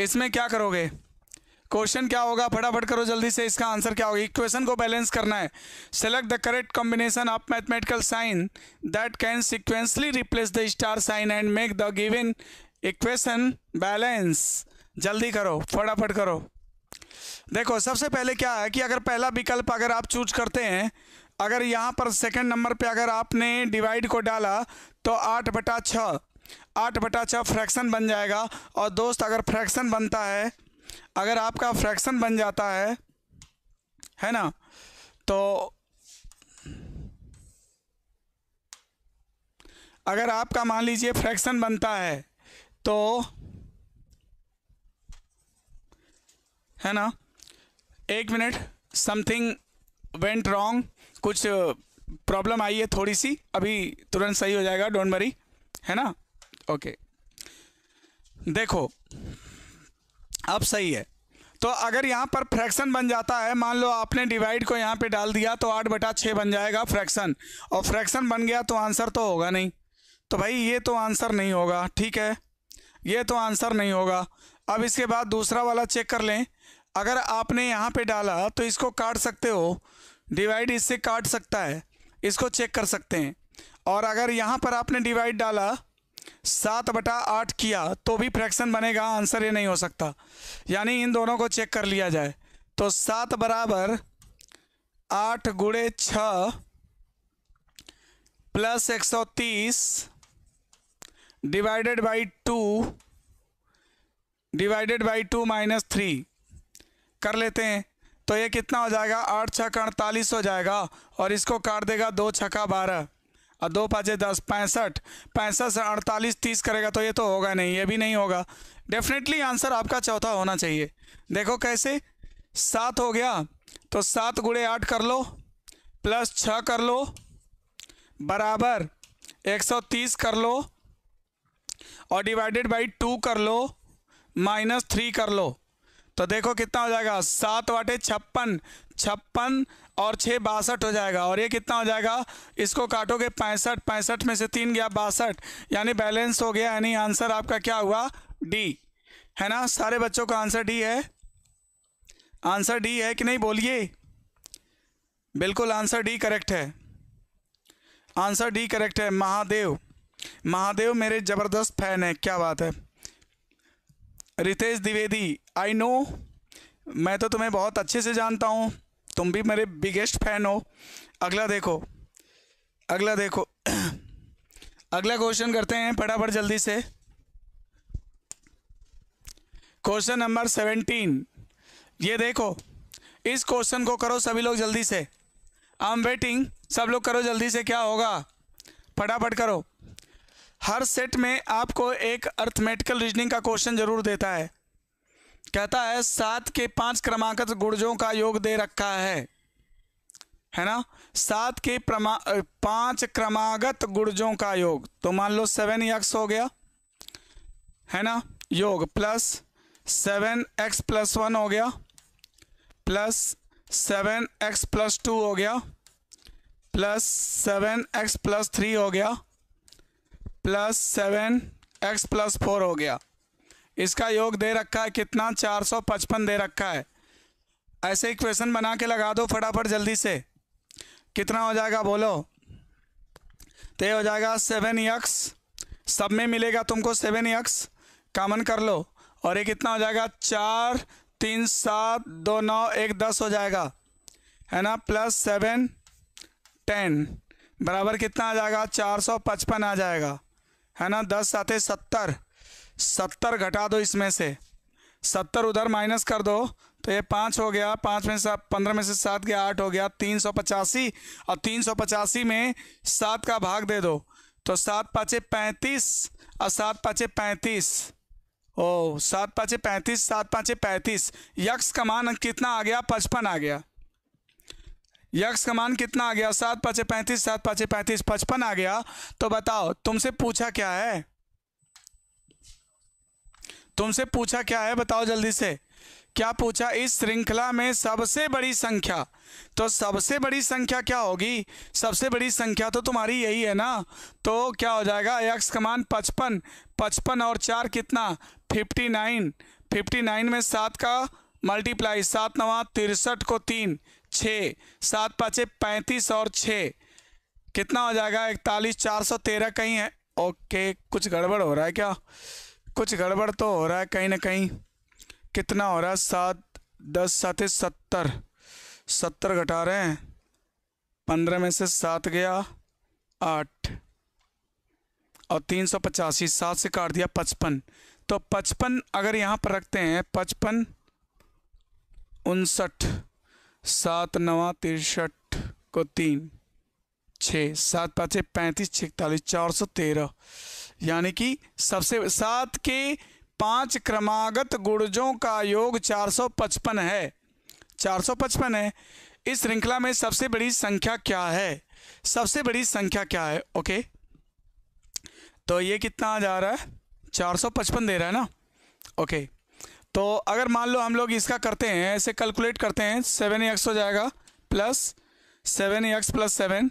इसमें क्या करोगे क्वेश्चन क्या होगा फटाफट करो जल्दी से इसका आंसर क्या होगा इक्वेशन को बैलेंस करना है select the correct combination of mathematical sign that can sequentially replace the star sign and make the given equation balance जल्दी करो फटाफट करो देखो सबसे पहले क्या है कि अगर पहला विकल्प अगर आप चूज करते हैं अगर यहाँ पर सेकंड नंबर पे अगर आपने डिवाइड को डाला तो आठ बटा छः आठ बटा छः फ्रैक्शन बन जाएगा और दोस्त अगर फ्रैक्शन बनता है अगर आपका फ्रैक्शन बन जाता है है ना तो अगर आपका मान लीजिए फ्रैक्शन बनता है तो है ना एक मिनट समथिंग वेंट रॉन्ग कुछ प्रॉब्लम आई है थोड़ी सी अभी तुरंत सही हो जाएगा डोंट मरी है ना ओके देखो अब सही है तो अगर यहाँ पर फ्रैक्शन बन जाता है मान लो आपने डिवाइड को यहाँ पे डाल दिया तो आठ बटा छः बन जाएगा फ्रैक्शन और फ्रैक्शन बन गया तो आंसर तो होगा नहीं तो भाई ये तो आंसर नहीं होगा ठीक है ये तो आंसर नहीं होगा अब इसके बाद दूसरा वाला चेक कर लें अगर आपने यहाँ पे डाला तो इसको काट सकते हो डिवाइड इससे काट सकता है इसको चेक कर सकते हैं और अगर यहाँ पर आपने डिवाइड डाला सात बटा आठ किया तो भी फ्रैक्शन बनेगा आंसर ये नहीं हो सकता यानी इन दोनों को चेक कर लिया जाए तो सात बराबर आठ गुड़े छ प्लस एक सौ तीस divided by two divided by two minus three कर लेते हैं तो ये कितना हो जाएगा आठ छः का अड़तालीस हो जाएगा और इसको काट देगा दो छका बारह और दो पाँचे दस पैंसठ पैंसठ से अड़तालीस तीस करेगा तो ये तो होगा नहीं ये भी नहीं होगा डेफिनेटली आंसर आपका चौथा होना चाहिए देखो कैसे सात हो गया तो सात गुड़े आठ कर लो प्लस छः कर लो बराबर एक सौ तीस कर लो और डिवाइडेड बाई टू कर लो माइनस थ्री कर लो तो देखो कितना हो जाएगा सात वाटे छप्पन छप्पन और छः बासठ हो जाएगा और ये कितना हो जाएगा इसको काटोगे पैंसठ पैंसठ में से तीन गया बासठ यानी बैलेंस हो गया यानी आंसर आपका क्या हुआ डी है ना सारे बच्चों का आंसर डी है आंसर डी है कि नहीं बोलिए बिल्कुल आंसर डी करेक्ट है आंसर डी करेक्ट है महादेव महादेव मेरे ज़बरदस्त फैन है क्या बात है रितेश द्विवेदी आई नो मैं तो तुम्हें बहुत अच्छे से जानता हूँ तुम भी मेरे बिगेस्ट फैन हो अगला देखो अगला देखो अगला क्वेश्चन करते हैं फटाफट जल्दी से क्वेश्चन नंबर सेवेंटीन ये देखो इस क्वेश्चन को करो सभी लोग जल्दी से आई एम वेटिंग सब लोग करो जल्दी से क्या होगा फटाफट करो हर सेट में आपको एक अर्थमेटिकल रीजनिंग का क्वेश्चन जरूर देता है कहता है सात के पांच क्रमांकत गुर्जों का योग दे रखा है है ना सात के प्रमा पांच क्रमागत गुर्जों का योग तो मान लो सेवन एक्स हो गया है ना योग plus seven X plus one हो गया plus seven X plus two हो गया plus seven X plus three हो गया plus seven X plus four हो गया इसका योग दे रखा है कितना चार सौ पचपन दे रखा है ऐसे इक्वेशन बना के लगा दो फटाफट जल्दी से कितना हो जाएगा बोलो तो ये हो जाएगा सेवन यक्स सब में मिलेगा तुमको सेवन यक्स कामन कर लो और ये कितना हो जाएगा चार तीन सात दो नौ एक दस हो जाएगा है ना प्लस सेवन टेन बराबर कितना आ जाएगा चार सौ पचपन आ जाएगा है ना दस साथे सत्तर सत्तर घटा दो इसमें से सत्तर उधर माइनस कर दो तो ये पाँच हो गया पाँच में सात पंद्रह में से सात गया आठ हो गया तीन सौ पचासी और तीन सौ पचासी में सात का भाग दे दो तो सात पाँचे पैंतीस और सात पाँचे पैंतीस ओ सात पाँचे पैंतीस सात पाँचे पैंतीस यक्स कमान कितना आ गया पचपन आ गया यक्ष का मान कितना आ गया सात पाँच पैंतीस सात पाँच पैंतीस पचपन आ गया तो बताओ तुमसे पूछा क्या है तुमसे पूछा क्या है बताओ जल्दी से क्या पूछा इस श्रृंखला में सबसे बड़ी संख्या तो सबसे बड़ी संख्या क्या होगी सबसे बड़ी संख्या तो तुम्हारी यही है ना तो क्या हो जाएगा यक्स कमान पचपन पचपन और चार कितना फिफ्टी नाइन फिफ्टी नाइन में सात का मल्टीप्लाई सात नवा तिरसठ को तीन छः सात पाँचे पैंतीस और छः कितना हो जाएगा इकतालीस चार सौ तेरह कहीं है ओके कुछ गड़बड़ हो रहा है क्या कुछ गड़बड़ तो हो रहा है कहीं ना कहीं कितना हो रहा है सात दस सात सत्तर सत्तर घटा रहे हैं पंद्रह में से सात गया आठ और तीन सौ पचासी सात से काट दिया पचपन तो पचपन अगर यहाँ पर रखते हैं पचपन उनसठ सात नवा तिरसठ को तीन छः सात पाँचे पैंतीस छतालीस चार सौ तेरह यानी कि सबसे सात के पांच क्रमागत गुर्जों का योग चार सौ पचपन है चार सौ पचपन है इस श्रृंखला में सबसे बड़ी संख्या क्या है सबसे बड़ी संख्या क्या है ओके तो ये कितना आ जा रहा है चार सौ पचपन दे रहा है ना ओके तो अगर मान लो हम लोग इसका करते हैं ऐसे कैलकुलेट करते हैं सेवन एक्स हो जाएगा plus seven X plus seven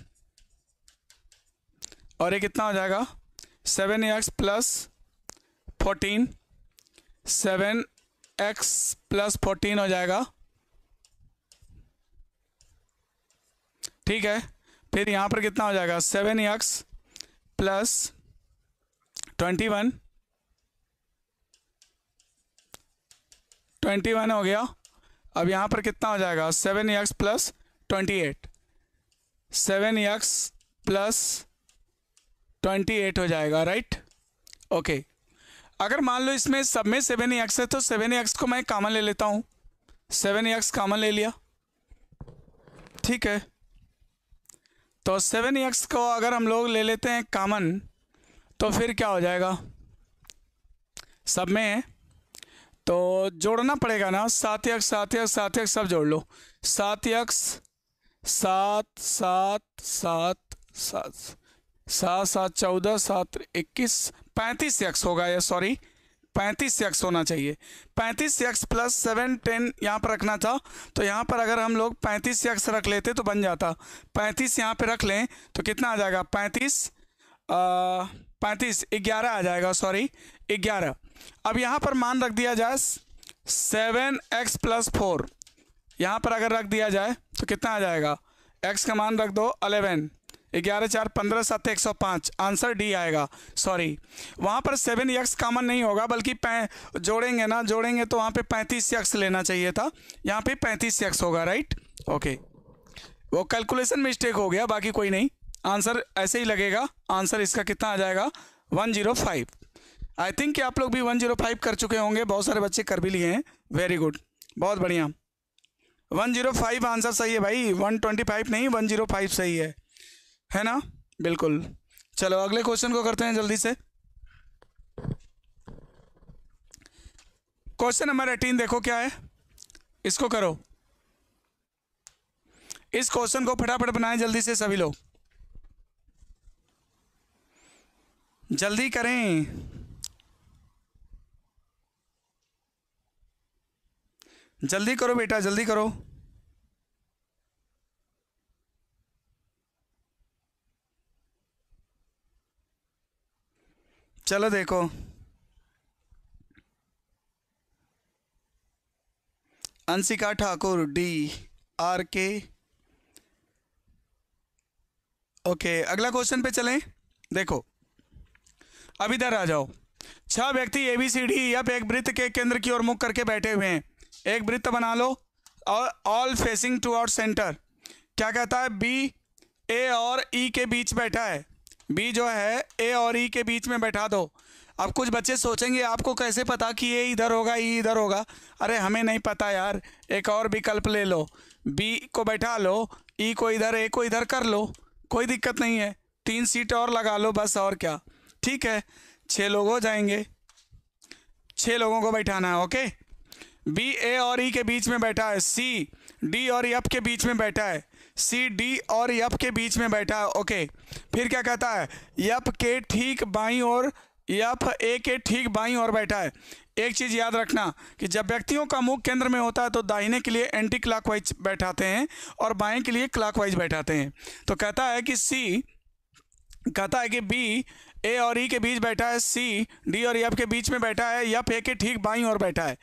और ये कितना हो जाएगा seven X plus fourteen seven X plus fourteen हो जाएगा ठीक है फिर यहाँ पर कितना हो जाएगा seven X plus twenty one twenty one हो गया अब यहाँ पर कितना हो जाएगा seven X plus twenty eight seven X plus twenty eight हो जाएगा राइट ओके अगर मान लो इसमें सब में सेवन एक्स है तो सेवन एक्स को मैं कामन ले लेता हूँ सेवन एक्स कामन ले लिया ठीक है तो सेवन एक्स को अगर हम लोग ले लेते हैं कामन तो फिर क्या हो जाएगा सब में है तो जोड़ना पड़ेगा ना सात एक सात एक सात एक सब जोड़ लो सात एक सात सात सात सात सात सात चौदह सात इक्कीस पैंतीस एक्स होगा या सॉरी पैंतीस एक्स होना चाहिए पैंतीस एक्स प्लस सेवन टेन यहाँ पर रखना था तो यहाँ पर अगर हम लोग पैंतीस एक्स रख लेते तो बन जाता पैंतीस यहाँ पे रख लें तो कितना आ जाएगा पैंतीस पैंतीस ग्यारह आ जाएगा सॉरी ग्यारह अब यहाँ पर मान रख दिया जाए सेवन एक्स प्लस फोर यहाँ पर अगर रख दिया जाए तो कितना आ जाएगा एक्स का मान रख दो अलेवन ग्यारह चार पंद्रह सात एक सौ पाँच आंसर डी आएगा सॉरी वहाँ पर सेवन यक्स कामन नहीं होगा बल्कि पै जोड़ेंगे ना जोड़ेंगे तो वहाँ पे पैंतीस एक्स लेना चाहिए था यहाँ पे पैंतीस एक्स होगा राइट ओके वो कैलकुलेशन मिस्टेक हो गया बाकी कोई नहीं आंसर ऐसे ही लगेगा आंसर इसका कितना आ जाएगा one zero five I think कि आप लोग भी वन जीरो फाइव कर चुके होंगे बहुत सारे बच्चे कर भी लिए हैं वेरी गुड बहुत बढ़िया वन जीरो फाइव आंसर सही है भाई वन ट्वेंटी फाइव नहीं वन जीरो फाइव सही है है ना बिल्कुल चलो अगले क्वेश्चन को करते हैं जल्दी से क्वेश्चन नंबर एटीन देखो क्या है इसको करो इस क्वेश्चन को फटाफट बनाएं जल्दी से सभी लोग जल्दी करें जल्दी करो बेटा जल्दी करो चलो देखो Anshika Thakur D R K okay अगला क्वेश्चन पे चलें देखो अब इधर आ जाओ छह व्यक्ति एबीसीडी या एक वृत्त के केंद्र की ओर मुख करके बैठे हुए हैं एक वृत्त बना लो और all facing to out centre क्या कहता है बी ए और ई e के बीच बैठा है बी जो है ए और ई e के बीच में बैठा दो अब कुछ बच्चे सोचेंगे आपको कैसे पता कि ए इधर होगा ई इधर होगा अरे हमें नहीं पता यार एक और विकल्प ले लो बी को बैठा लो ई e को इधर ए को इधर कर लो कोई दिक्कत नहीं है तीन सीट और लगा लो बस और क्या ठीक है छः लोग हो जाएंगे छः लोगों को बैठाना है ओके बी ए और ई e के बीच में बैठा है सी डी और यप के बीच में बैठा है सी डी और यप के बीच में बैठा है ओके फिर क्या कहता है यप के ठीक बाई और यप ए के ठीक बाई और बैठा है एक चीज़ याद रखना कि जब व्यक्तियों का मुख केंद्र में होता है तो दाहिने के लिए एंटी क्लॉकवाइज बैठाते हैं और बाएं के लिए क्लॉकवाइज बैठाते हैं तो कहता है कि सी कहता है कि बी ए और ई e के बीच बैठा है सी डी और यफ के बीच में बैठा है यफ ए के ठीक बाई और बैठा है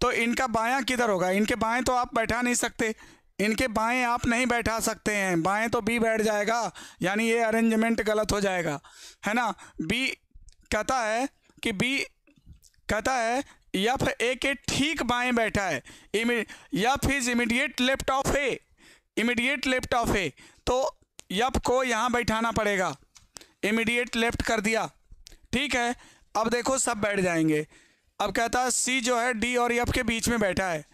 तो इनका बायां किधर होगा इनके बाएं तो आप बैठा नहीं सकते इनके बाएं आप नहीं बैठा सकते हैं बाएं तो बी बैठ जाएगा यानी ये अरेंजमेंट गलत हो जाएगा है ना बी कहता है कि बी कहता है यफ ए के ठीक बाएं बैठा है F is immediate left of A immediate left of A तो यफ को यहाँ बैठाना पड़ेगा इमीडिएट लेफ्ट कर दिया ठीक है अब देखो सब बैठ जाएंगे अब कहता है सी जो है डी और एफ e के बीच में बैठा है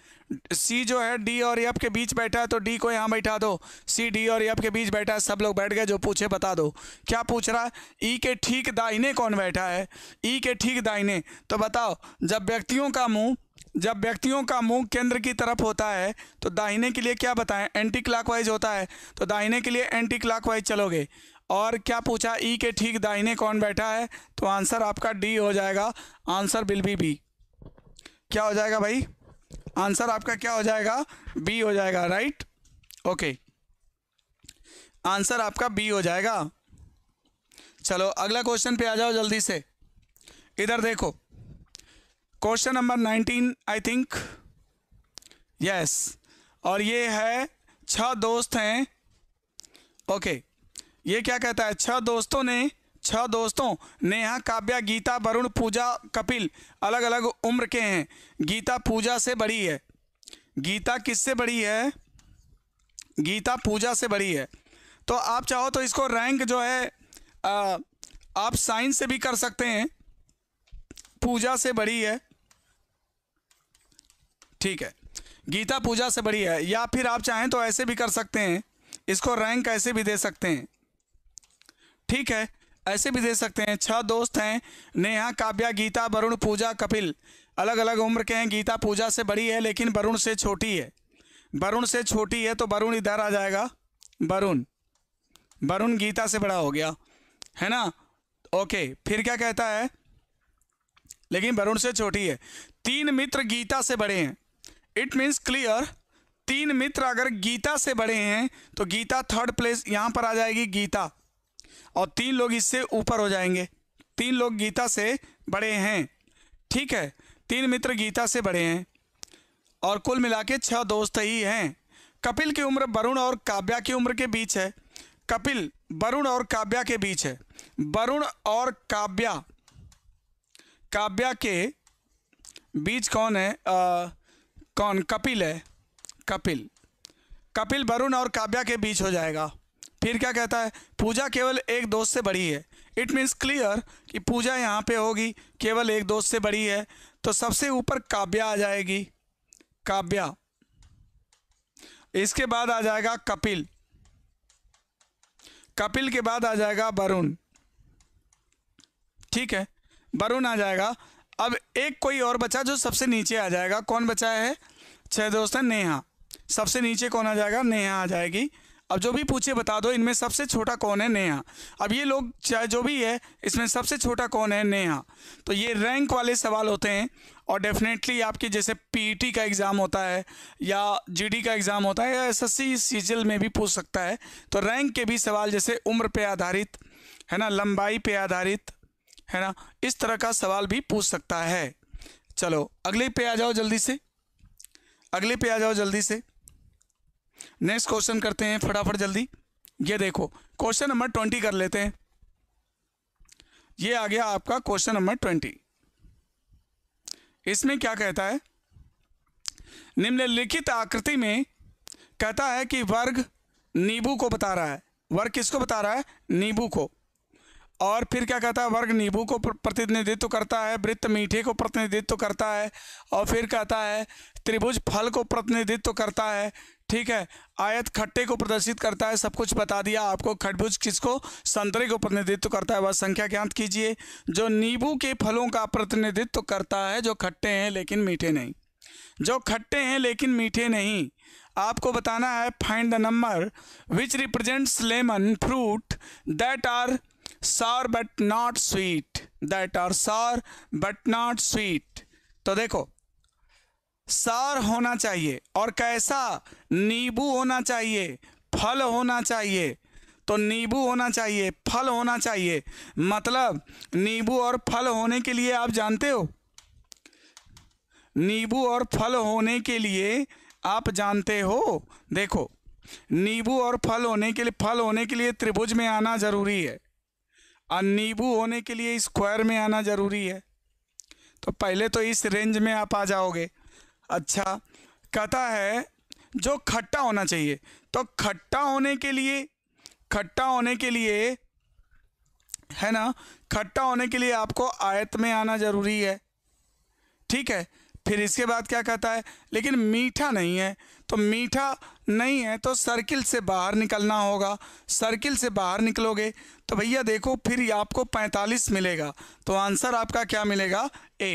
सी जो है डी और एफ e के बीच बैठा है तो डी को यहाँ बैठा दो सी डी और एफ e के बीच बैठा है सब लोग बैठ गए जो पूछे बता दो क्या पूछ रहा है ई के ठीक दाहिने कौन बैठा है ई के ठीक दाहिने तो बताओ जब व्यक्तियों का मुंह जब व्यक्तियों का मुंह केंद्र की तरफ होता है तो दाहिने के लिए क्या बताएं एंटी क्लॉकवाइज होता है तो दाहिने के लिए एंटी क्लॉकवाइज चलोगे और क्या पूछा ई e के ठीक दाहिने कौन बैठा है तो आंसर आपका डी हो जाएगा आंसर बिल बी बी क्या हो जाएगा भाई आंसर आपका क्या हो जाएगा बी हो जाएगा राइट ओके आंसर आपका बी हो जाएगा चलो अगला क्वेश्चन पे आ जाओ जल्दी से इधर देखो question number nineteen I think yes और ये है छह दोस्त हैं ओके okay. ये क्या कहता है छह दोस्तों ने छह दोस्तों नेहा काव्या गीता वरुण पूजा कपिल अलग अलग उम्र के हैं गीता पूजा से बड़ी है गीता किससे बड़ी है गीता पूजा से बड़ी है तो आप चाहो तो इसको रैंक जो है आ, आप साइंस से भी कर सकते हैं पूजा से बड़ी है ठीक है गीता पूजा से बड़ी है या फिर आप चाहें तो ऐसे भी कर सकते हैं इसको रैंक ऐसे भी दे सकते हैं ठीक है ऐसे भी दे सकते हैं छह दोस्त हैं नेहा काव्या गीता वरुण पूजा कपिल अलग अलग उम्र के हैं गीता पूजा से बड़ी है लेकिन वरुण से छोटी है वरुण से छोटी है तो वरुण इधर आ जाएगा वरुण वरुण गीता से बड़ा हो गया है ना ओके फिर क्या कहता है लेकिन वरुण से छोटी है तीन मित्र गीता से बड़े हैं इट मीन्स क्लियर तीन मित्र अगर गीता से बड़े हैं तो गीता थर्ड प्लेस यहाँ पर आ जाएगी गीता और तीन लोग इससे ऊपर हो जाएंगे तीन लोग गीता से बड़े हैं ठीक है तीन मित्र गीता से बड़े हैं और कुल मिला के छः दोस्त ही हैं कपिल की उम्र वरुण और काव्या की उम्र के बीच है कपिल वरुण और काव्या के बीच है वरुण और काव्या काव्या के बीच कौन है आ, कौन कपिल है कपिल कपिल वरुण और काव्या के बीच हो जाएगा फिर क्या कहता है पूजा केवल एक दोस्त से बड़ी है इट मीन्स क्लियर कि पूजा यहाँ पे होगी केवल एक दोस्त से बड़ी है तो सबसे ऊपर काव्या आ जाएगी काव्या इसके बाद आ जाएगा कपिल कपिल के बाद आ जाएगा वरुण ठीक है वरुण आ जाएगा अब एक कोई और बचा जो सबसे नीचे आ जाएगा कौन बचा है छह दोस्त है नेहा सबसे नीचे कौन आ जाएगा नेहा आ जाएगी अब जो भी पूछे बता दो इनमें सबसे छोटा कौन है नेहा अब ये लोग चाहे जो भी है इसमें सबसे छोटा कौन है नेहा तो ये रैंक वाले सवाल होते हैं और डेफिनेटली आपके जैसे पीईटी e का एग्ज़ाम होता है या जीडी का एग्ज़ाम होता है या एसएससी सीजल में भी पूछ सकता है तो रैंक के भी सवाल जैसे उम्र पर आधारित है ना लंबाई पर आधारित है ना इस तरह का सवाल भी पूछ सकता है चलो अगले पे आ जाओ जल्दी से अगले पे आ जाओ जल्दी से नेक्स्ट क्वेश्चन करते हैं फटाफट जल्दी ये देखो क्वेश्चन नंबर ट्वेंटी कर लेते हैं ये आ गया आपका क्वेश्चन नंबर ट्वेंटी इसमें क्या कहता है निम्नलिखित आकृति में कहता है कि वर्ग नींबू को बता रहा है वर्ग किसको बता रहा है नींबू को और फिर क्या कहता है वर्ग नींबू को प्रतिनिधित्व करता है वृत्त मीठे को प्रतिनिधित्व करता है और फिर कहता है त्रिभुज फल को प्रतिनिधित्व करता है ठीक है आयत खट्टे को प्रदर्शित करता है सब कुछ बता दिया आपको खटभुज किसको संतरे को प्रतिनिधित्व करता है वह संख्या ज्ञात कीजिए जो नींबू के फलों का प्रतिनिधित्व करता है जो खट्टे हैं लेकिन मीठे नहीं जो खट्टे हैं लेकिन मीठे नहीं आपको बताना है find the number which represents lemon fruit that are sour but not sweet that are sour but not sweet तो देखो सार होना चाहिए और कैसा नींबू होना चाहिए फल होना चाहिए तो नींबू होना चाहिए फल होना चाहिए मतलब नींबू और फल होने के लिए आप जानते हो नींबू और फल होने के लिए आप जानते हो देखो नींबू और फल होने के लिए फल होने के लिए त्रिभुज में आना जरूरी है और नींबू होने के लिए स्क्वायर में आना जरूरी है तो पहले तो इस रेंज में आप आ जाओगे अच्छा कहता है जो खट्टा होना चाहिए तो खट्टा होने के लिए खट्टा होने के लिए है ना खट्टा होने के लिए आपको आयत में आना ज़रूरी है ठीक है फिर इसके बाद क्या कहता है लेकिन मीठा नहीं है तो मीठा नहीं है तो सर्किल से बाहर निकलना होगा सर्किल से बाहर निकलोगे तो भैया देखो फिर आपको 45 मिलेगा तो आंसर आपका क्या मिलेगा ए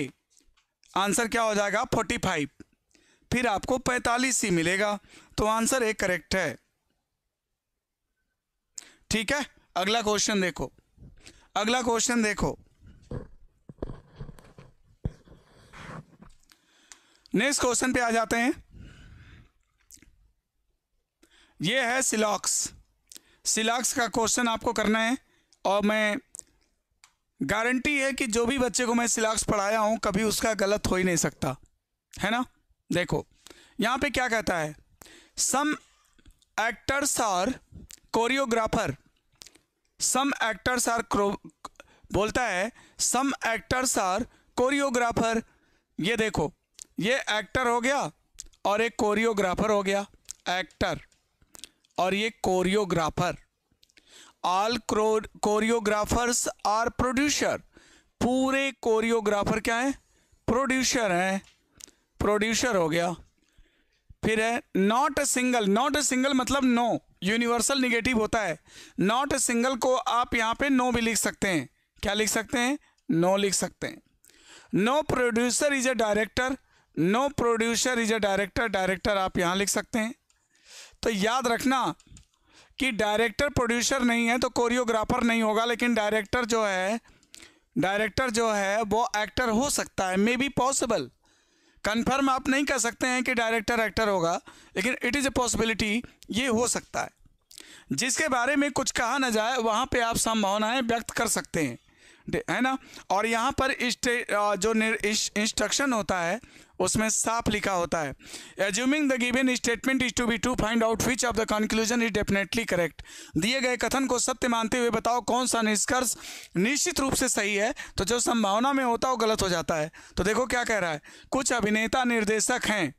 आंसर क्या हो जाएगा 45 फिर आपको 45 ही मिलेगा तो आंसर ए करेक्ट है ठीक है अगला क्वेश्चन देखो अगला क्वेश्चन देखो नेक्स्ट क्वेश्चन पे आ जाते हैं ये है सिलॉक्स सिलॉक्स का क्वेश्चन आपको करना है और मैं गारंटी है कि जो भी बच्चे को मैं सिलॉक्स पढ़ाया हूं कभी उसका गलत हो ही नहीं सकता है ना देखो यहां पे क्या कहता है some actors are choreographer some actors are बोलता है सम एक्टर्स आर कोरियोग्राफर ये देखो ये एक्टर हो गया और एक कोरियोग्राफर हो गया एक्टर और ये choreographer all choreographers are producer पूरे कोरियोग्राफर क्या है प्रोड्यूसर हैं प्रोड्यूसर हो गया फिर है not a single not a single मतलब नो यूनिवर्सल निगेटिव होता है नॉट अ सिंगल को आप यहाँ पे नो भी लिख सकते हैं क्या लिख सकते हैं नो लिख सकते हैं no producer is a director no producer is a director director आप यहाँ लिख सकते हैं तो याद रखना कि डायरेक्टर प्रोड्यूसर नहीं है तो कोरियोग्राफर नहीं होगा लेकिन डायरेक्टर जो है डायरेक्टर जो है वो एक्टर हो सकता है मे बी पॉसिबल कन्फर्म आप नहीं कह सकते हैं कि डायरेक्टर एक्टर होगा लेकिन इट इज़ ए पॉसिबिलिटी ये हो सकता है जिसके बारे में कुछ कहा ना जाए वहाँ पे आप संभावनाएँ व्यक्त कर सकते हैं है ना और यहाँ पर इस जो इंस्ट्रक्शन होता है उसमें साफ लिखा होता है assuming the given statement is to be to find out which of the conclusion is definitely correct दिए गए कथन को सत्य मानते हुए बताओ कौन सा निष्कर्ष निश्चित रूप से सही है तो जो संभावना में होता है वो गलत हो जाता है तो देखो क्या कह रहा है कुछ अभिनेता निर्देशक हैं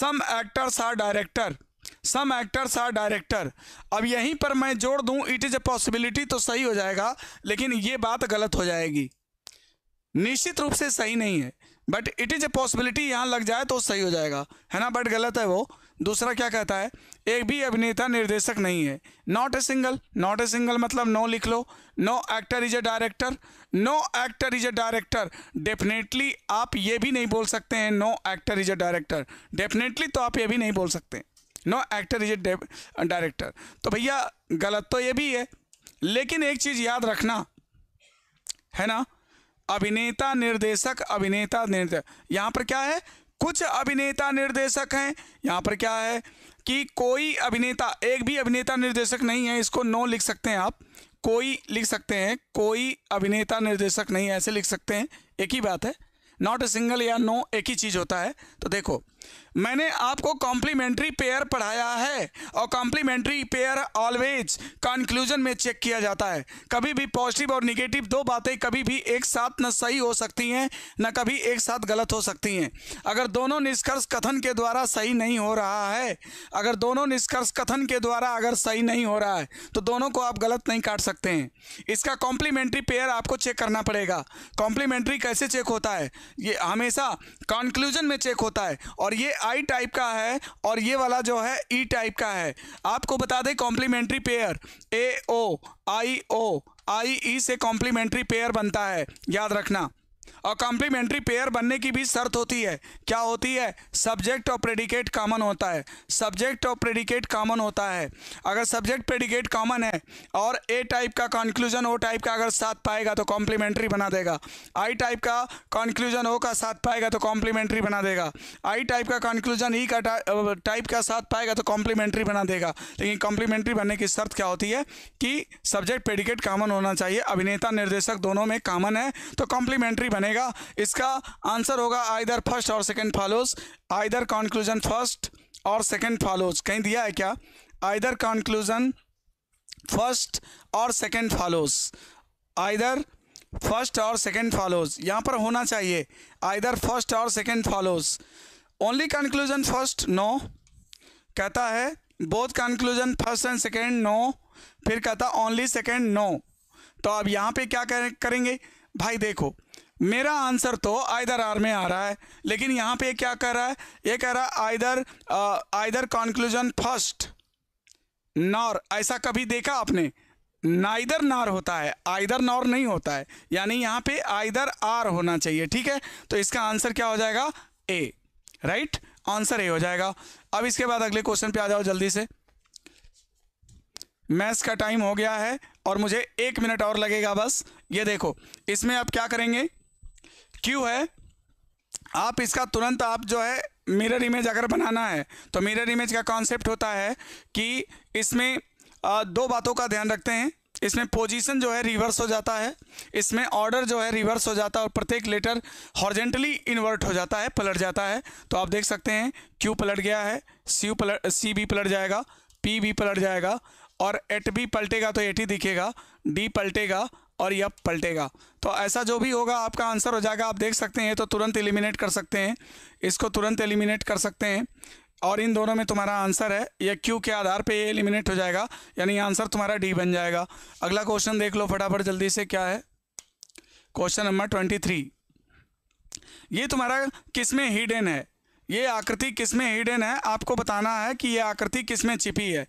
some actors are director some actors are director अब यहीं पर मैं जोड़ दूं इट इज़ ए पॉसिबिलिटी तो सही हो जाएगा लेकिन ये बात गलत हो जाएगी निश्चित रूप से सही नहीं है but it is a possibility यहाँ लग जाए तो सही हो जाएगा है ना बट गलत है वो दूसरा क्या कहता है एक भी अभिनेता निर्देशक नहीं है not a single not a single मतलब नो लिख लो no actor is a director no actor is a director definitely आप ये भी नहीं बोल सकते हैं no actor is a director definitely तो आप ये भी नहीं बोल सकते no actor is a director तो भैया गलत तो ये भी है लेकिन एक चीज़ याद रखना है ना अभिनेता निर्देशक अभिनेता निर्देशक यहाँ पर क्या है कुछ अभिनेता निर्देशक हैं यहाँ पर क्या है कि कोई अभिनेता एक भी अभिनेता निर्देशक नहीं है इसको नो लिख सकते हैं आप कोई लिख सकते हैं कोई अभिनेता निर्देशक नहीं ऐसे लिख सकते हैं एक ही बात है नॉट ए सिंगल या नो एक ही चीज़ होता है तो देखो मैंने आपको कॉम्प्लीमेंट्री पेयर पढ़ाया है और कॉम्प्लीमेंट्री पेयर ऑलवेज कंक्लूजन में चेक किया जाता है कभी भी पॉजिटिव और निगेटिव दो बातें कभी भी एक साथ न सही हो सकती हैं न कभी एक साथ गलत हो सकती हैं अगर दोनों निष्कर्ष कथन के द्वारा सही नहीं हो रहा है अगर दोनों निष्कर्ष कथन के द्वारा अगर सही नहीं हो रहा है तो दोनों को आप गलत नहीं काट सकते हैं इसका कॉम्प्लीमेंट्री पेयर आपको चेक करना पड़ेगा कॉम्प्लीमेंट्री कैसे चेक होता है ये हमेशा कंक्लूजन में चेक होता है और ये आई टाइप का है और ये वाला जो है ई e टाइप का है आपको बता दें कॉम्प्लीमेंट्री पेयर ए ओ आई ओ आई ई से कॉम्प्लीमेंट्री पेयर बनता है याद रखना और कॉम्प्लीमेंट्री पेयर बनने की भी शर्त होती है क्या होती है सब्जेक्ट और प्रेडिकेट कॉमन होता है सब्जेक्ट और प्रेडिकेट कॉमन होता है अगर सब्जेक्ट प्रेडिकेट कॉमन है और ए टाइप का कंक्लूजन ओ टाइप का अगर साथ पाएगा तो कॉम्प्लीमेंट्री बना देगा आई टाइप का कंक्लूजन ओ का साथ पाएगा तो कॉम्प्लीमेंट्री बना देगा आई टाइप का कंक्लूजन ई e का टाइप का साथ पाएगा तो कॉम्प्लीमेंट्री बना देगा लेकिन कॉम्प्लीमेंट्री बनने की शर्त क्या होती है कि सब्जेक्ट प्रेडिकेट कॉमन होना चाहिए अभिनेता निर्देशक दोनों में कॉमन है तो कॉम्प्लीमेंट्री बनेगा बनेगा इसका आंसर होगा आइदर फर्स्ट और second follows either conclusion first और सेकेंड फॉलोज कहीं दिया है क्या आइदर कॉन्क्लूजन फर्स्ट और सेकेंड फॉलोज आइदर फर्स्ट और सेकेंड फॉलोज यहाँ पर होना चाहिए आइदर फर्स्ट और second follows only conclusion first no कहता है both conclusion first and second no फिर कहता ओनली सेकेंड नो तो अब यहाँ पे क्या करेंगे भाई देखो मेरा आंसर तो आइदर आर में आ रहा है लेकिन यहाँ पे क्या कह रहा है ये कह रहा है either either conclusion first nor ऐसा कभी देखा आपने नाइदर नार होता है आइदर नॉर नहीं होता है यानी यहाँ पे आइदर आर होना चाहिए ठीक है तो इसका आंसर क्या हो जाएगा ए राइट आंसर ए हो जाएगा अब इसके बाद अगले क्वेश्चन पे आ जाओ जल्दी से मैथ्स का टाइम हो गया है और मुझे एक मिनट और लगेगा बस ये देखो इसमें आप क्या करेंगे क्यू है आप इसका तुरंत आप जो है मिरर इमेज अगर बनाना है तो मिरर इमेज का कॉन्सेप्ट होता है कि इसमें दो बातों का ध्यान रखते हैं इसमें पोजीशन जो है रिवर्स हो जाता है इसमें ऑर्डर जो है रिवर्स हो जाता है और प्रत्येक लेटर हॉर्जेंटली इन्वर्ट हो जाता है पलट जाता है तो आप देख सकते हैं क्यू पलट गया है सी पलट सी भी पलट जाएगा पी भी पलट जाएगा और एट भी पलटेगा तो एट ही दिखेगा डी पलटेगा और यह पलटेगा तो ऐसा जो भी होगा आपका आंसर हो जाएगा आप देख सकते हैं तो तुरंत एलिमिनेट कर सकते हैं इसको तुरंत एलिमिनेट कर सकते हैं और इन दोनों में तुम्हारा आंसर है यह क्यू के आधार पे ये एलिमिनेट हो जाएगा यानी आंसर तुम्हारा डी बन जाएगा अगला क्वेश्चन देख लो फटाफट जल्दी से क्या है क्वेश्चन नंबर ट्वेंटी थ्री ये तुम्हारा किसमें हिडन है ये आकृति किसमें हिडन है आपको बताना है कि ये आकृति किसमें छिपी है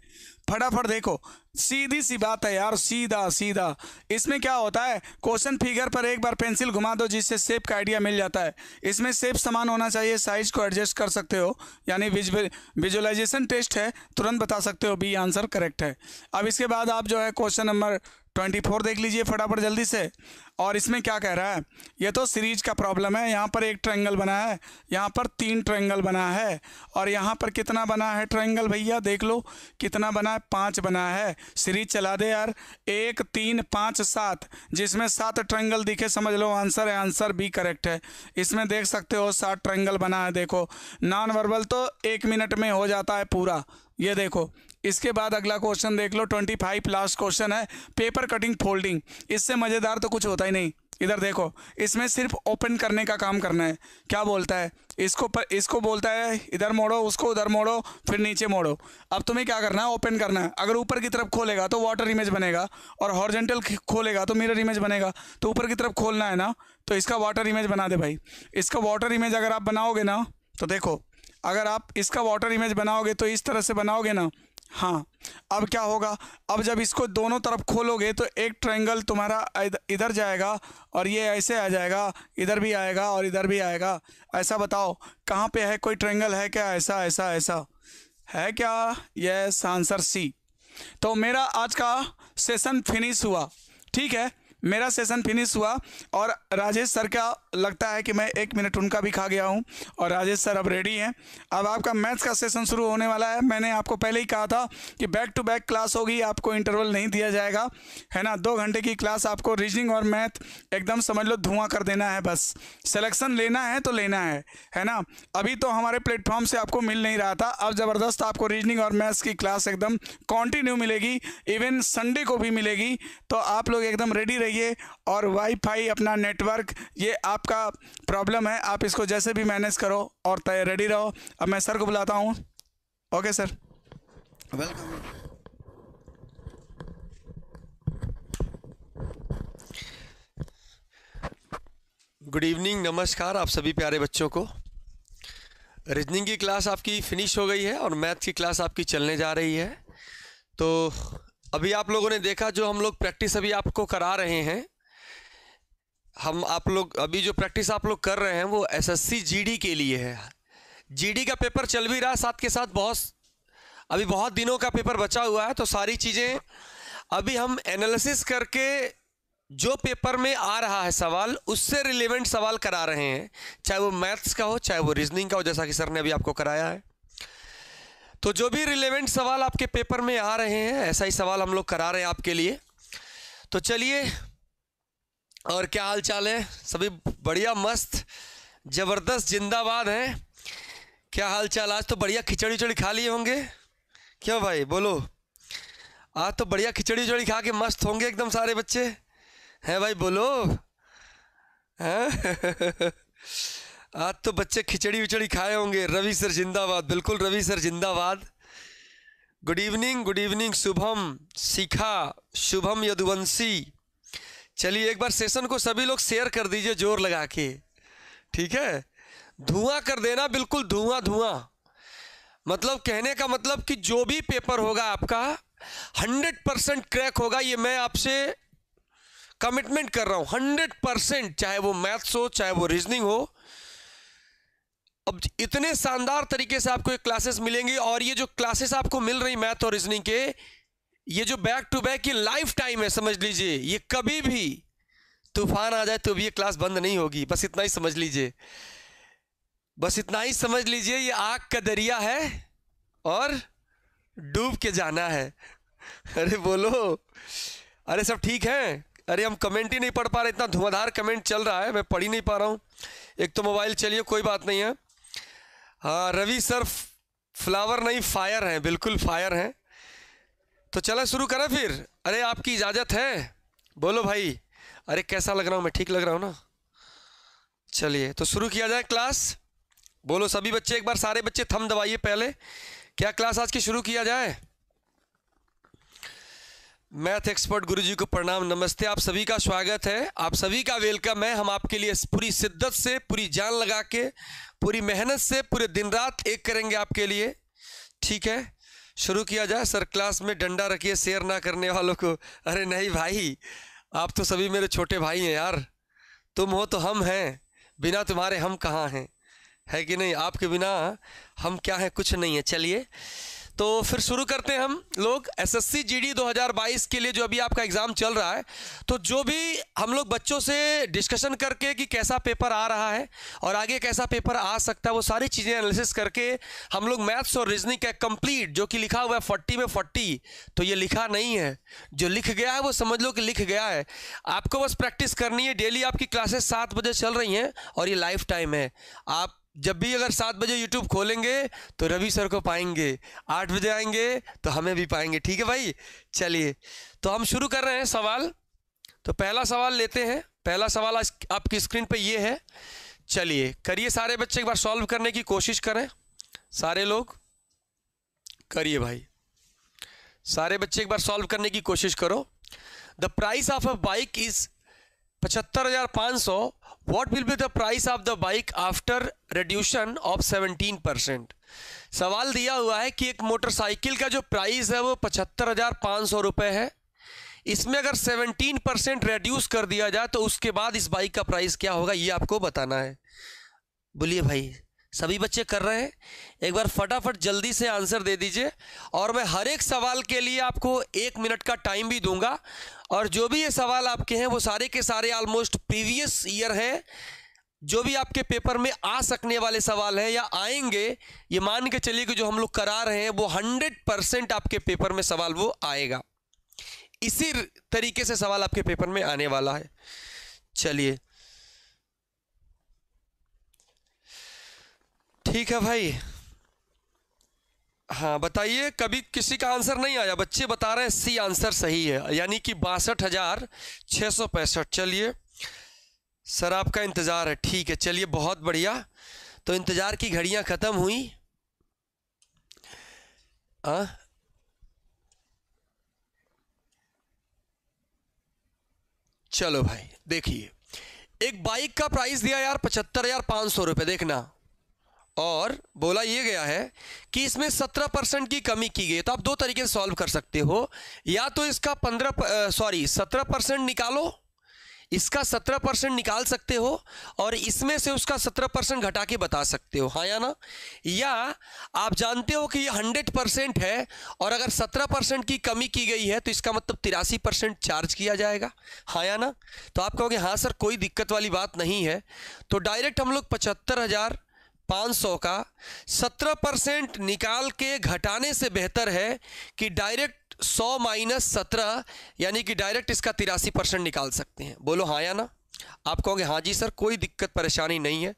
फटाफट देखो सीधी सी बात है यार सीधा सीधा इसमें क्या होता है क्वेश्चन फिगर पर एक बार पेंसिल घुमा दो जिससे सेप का आइडिया मिल जाता है इसमें सेप समान होना चाहिए साइज को एडजस्ट कर सकते हो यानी विजुअलाइजेशन टेस्ट है तुरंत बता सकते हो बी आंसर करेक्ट है अब इसके बाद आप जो है क्वेश्चन नंबर ट्वेंटी फोर देख लीजिए फटाफट जल्दी से और इसमें क्या कह रहा है ये तो सीरीज का प्रॉब्लम है यहाँ पर एक ट्रायंगल बना है यहाँ पर तीन ट्रायंगल बना है और यहाँ पर कितना बना है ट्रायंगल भैया देख लो कितना बना है पाँच बना है सीरीज चला दे यार एक तीन पाँच सात जिसमें सात ट्रायंगल दिखे समझ लो आंसर है आंसर बी करेक्ट है इसमें देख सकते हो सात ट्रायंगल बना है देखो नॉन वर्बल तो एक मिनट में हो जाता है पूरा ये देखो इसके बाद अगला क्वेश्चन देख लो ट्वेंटी फाइव लास्ट क्वेश्चन है पेपर कटिंग फोल्डिंग इससे मज़ेदार तो कुछ होता ही नहीं इधर देखो इसमें सिर्फ ओपन करने का काम करना है क्या बोलता है इसको पर, इसको बोलता है इधर मोड़ो उसको उधर मोड़ो फिर नीचे मोड़ो अब तुम्हें क्या करना है ओपन करना है अगर ऊपर की तरफ खोलेगा तो वाटर इमेज बनेगा और हॉर्जेंटल खोलेगा तो मिरर इमेज बनेगा तो ऊपर की तरफ खोलना है ना तो इसका वाटर इमेज बना दे भाई इसका वाटर इमेज अगर आप बनाओगे ना तो देखो अगर आप इसका वाटर इमेज बनाओगे तो इस तरह से बनाओगे ना हाँ अब क्या होगा अब जब इसको दोनों तरफ खोलोगे तो एक ट्रायंगल तुम्हारा इधर जाएगा और ये ऐसे आ जाएगा इधर भी आएगा और इधर भी आएगा ऐसा बताओ कहाँ पे है कोई ट्रायंगल है क्या ऐसा ऐसा ऐसा है क्या यस आंसर सी तो मेरा आज का सेशन फिनिश हुआ ठीक है मेरा सेशन फिनिश हुआ और राजेश सर का लगता है कि मैं एक मिनट उनका भी खा गया हूँ और राजेश सर अब रेडी हैं अब आपका मैथ्स का सेशन शुरू होने वाला है मैंने आपको पहले ही कहा था कि बैक टू बैक क्लास होगी आपको इंटरवल नहीं दिया जाएगा है ना दो घंटे की क्लास आपको रीजनिंग और मैथ एकदम समझ लो धुआं कर देना है बस सिलेक्शन लेना है तो लेना है है ना अभी तो हमारे प्लेटफॉर्म से आपको मिल नहीं रहा था अब ज़बरदस्त आपको रीजनिंग और मैथ्स की क्लास एकदम कॉन्टिन्यू मिलेगी इवन संडे को भी मिलेगी तो आप लोग एकदम रेडी रहिए चाहिए और वाईफाई अपना नेटवर्क ये आपका प्रॉब्लम है आप इसको जैसे भी मैनेज करो और तय रेडी रहो अब मैं सर को बुलाता हूँ okay sir welcome good evening नमस्कार आप सभी प्यारे बच्चों को रीजनिंग की क्लास आपकी फिनिश हो गई है और मैथ की क्लास आपकी चलने जा रही है तो अभी आप लोगों ने देखा जो हम लोग प्रैक्टिस अभी आपको करा रहे हैं हम आप लोग अभी जो प्रैक्टिस आप लोग कर रहे हैं वो एसएससी जीडी के लिए है जीडी का पेपर चल भी रहा है साथ के साथ बहुत अभी बहुत दिनों का पेपर बचा हुआ है तो सारी चीज़ें अभी हम एनालिसिस करके जो पेपर में आ रहा है सवाल उससे रिलेवेंट सवाल करा रहे हैं चाहे वो मैथ्स का हो चाहे वो रीजनिंग का हो जैसा कि सर ने अभी आपको कराया है तो जो भी रिलेवेंट सवाल आपके पेपर में आ रहे हैं ऐसा ही सवाल हम लोग करा रहे हैं आपके लिए तो चलिए और क्या हाल चाल है सभी बढ़िया मस्त ज़बरदस्त जिंदाबाद हैं क्या हाल चाल आज तो बढ़िया खिचड़ी उचड़ी खा लिए होंगे क्यों भाई बोलो आज तो बढ़िया खिचड़ी उचड़ी खा के मस्त होंगे एकदम सारे बच्चे हैं भाई बोलो हैं आज तो बच्चे खिचड़ी विचड़ी खाए होंगे रवि सर जिंदाबाद बिल्कुल रवि सर जिंदाबाद good evening good evening Shubham Shikha Shubham Yaduvanshi चलिए एक बार सेशन को सभी लोग शेयर कर दीजिए जोर लगा के ठीक है धुआं कर देना बिल्कुल धुआं धुआं मतलब कहने का मतलब कि जो भी पेपर होगा आपका हंड्रेड परसेंट क्रैक होगा ये मैं आपसे कमिटमेंट कर रहा हूँ हंड्रेड परसेंट चाहे वो मैथ्स हो चाहे वो रीजनिंग हो अब इतने शानदार तरीके से आपको ये क्लासेस मिलेंगी और ये जो क्लासेस आपको मिल रही मैथ और रीजनिंग के ये जो बैक टू बैक ये लाइफ टाइम है समझ लीजिए ये कभी भी तूफान आ जाए तो भी ये क्लास बंद नहीं होगी बस इतना ही समझ लीजिए बस इतना ही समझ लीजिए ये आग का दरिया है और डूब के जाना है अरे बोलो अरे सब ठीक है अरे हम कमेंट ही नहीं पढ़ पा रहे इतना धुआंधार कमेंट चल रहा है मैं पढ़ ही नहीं पा रहा हूँ एक तो मोबाइल चलिए कोई बात नहीं है हाँ रवि सर फ्लावर नहीं फायर हैं बिल्कुल फायर हैं तो चलो शुरू करें फिर अरे आपकी इजाज़त है बोलो भाई अरे कैसा लग रहा हूँ मैं ठीक लग रहा हूँ ना चलिए तो शुरू किया जाए क्लास बोलो सभी बच्चे एक बार सारे बच्चे थम दबाइए पहले क्या क्लास आज की शुरू किया जाए मैथ एक्सपर्ट गुरुजी को प्रणाम नमस्ते आप सभी का स्वागत है आप सभी का वेलकम है हम आपके लिए पूरी शिद्दत से पूरी जान लगा के पूरी मेहनत से पूरे दिन रात एक करेंगे आपके लिए ठीक है शुरू किया जाए सर क्लास में डंडा रखिए शेयर ना करने वालों को अरे नहीं भाई आप तो सभी मेरे छोटे भाई हैं यार तुम हो तो हम हैं बिना तुम्हारे हम कहाँ हैं है कि नहीं आपके बिना हम क्या हैं कुछ नहीं है चलिए तो फिर शुरू करते हैं हम लोग एसएससी जीडी 2022 के लिए जो अभी आपका एग्ज़ाम चल रहा है तो जो भी हम लोग बच्चों से डिस्कशन करके कि कैसा पेपर आ रहा है और आगे कैसा पेपर आ सकता है वो सारी चीज़ें एनालिसिस करके हम लोग मैथ्स और रीजनिंग का कंप्लीट जो कि लिखा हुआ है फोर्टी में फोर्टी तो ये लिखा नहीं है जो लिख गया है वो समझ लो कि लिख गया है आपको बस प्रैक्टिस करनी है डेली आपकी क्लासेस सात बजे चल रही हैं और ये लाइफ टाइम है आप जब भी अगर सात बजे यूट्यूब खोलेंगे तो रवि सर को पाएंगे आठ बजे आएंगे तो हमें भी पाएंगे ठीक है भाई चलिए तो हम शुरू कर रहे हैं सवाल तो पहला सवाल लेते हैं पहला सवाल आज आपकी स्क्रीन पर ये है चलिए करिए सारे बच्चे एक बार सॉल्व करने की कोशिश करें सारे लोग करिए भाई सारे बच्चे एक बार सॉल्व करने की कोशिश करो the price of a bike is पचहत्तर हजार पाँच सौ what will be the price of the bike after reduction of seventeen percent सवाल दिया हुआ है कि एक मोटरसाइकिल का जो प्राइस है वो पचहत्तर हजार पाँच सौ रुपये है इसमें अगर सेवनटीन परसेंट रेड्यूस कर दिया जाए तो उसके बाद इस बाइक का प्राइस क्या होगा ये आपको बताना है बोलिए भाई सभी बच्चे कर रहे हैं एक बार फटाफट जल्दी से आंसर दे दीजिए और मैं हर एक सवाल के लिए आपको एक मिनट का टाइम भी दूंगा और जो भी ये सवाल आपके हैं वो सारे के सारे ऑलमोस्ट प्रीवियस ईयर हैं जो भी आपके पेपर में आ सकने वाले सवाल हैं या आएंगे ये मान के चलिए कि जो हम लोग करा रहे हैं वो हंड्रेड परसेंट आपके पेपर में सवाल वो आएगा इसी तरीके से सवाल आपके पेपर में आने वाला है चलिए ठीक है भाई हाँ बताइए कभी किसी का आंसर नहीं आया बच्चे बता रहे हैं सी आंसर सही है यानी कि बासठ हजार छः सौ पैंसठ चलिए सर आपका इंतज़ार है ठीक है चलिए बहुत बढ़िया तो इंतज़ार की घड़ियां ख़त्म हुई आ? हाँ? चलो भाई देखिए एक बाइक का प्राइस दिया यार पचहत्तर हजार पाँच सौ रुपये देखना और बोला यह गया है कि इसमें सत्रह परसेंट की कमी की गई तो आप दो तरीके से सॉल्व कर सकते हो या तो इसका पंद्रह सॉरी सत्रह परसेंट निकालो इसका सत्रह परसेंट निकाल सकते हो और इसमें से उसका सत्रह परसेंट घटा के बता सकते हो हाँ या ना या आप जानते हो कि ये हंड्रेड परसेंट है और अगर सत्रह परसेंट की कमी की गई है तो इसका मतलब तिरासी परसेंट चार्ज किया जाएगा हाँ या ना तो आप कहोगे हाँ सर कोई दिक्कत वाली बात नहीं है तो डायरेक्ट हम लोग पचहत्तर हज़ार 500 का 17 परसेंट निकाल के घटाने से बेहतर है कि डायरेक्ट 100 माइनस सत्रह यानी कि डायरेक्ट इसका तिरासी परसेंट निकाल सकते हैं बोलो हाँ या ना आप कहोगे हाँ जी सर कोई दिक्कत परेशानी नहीं है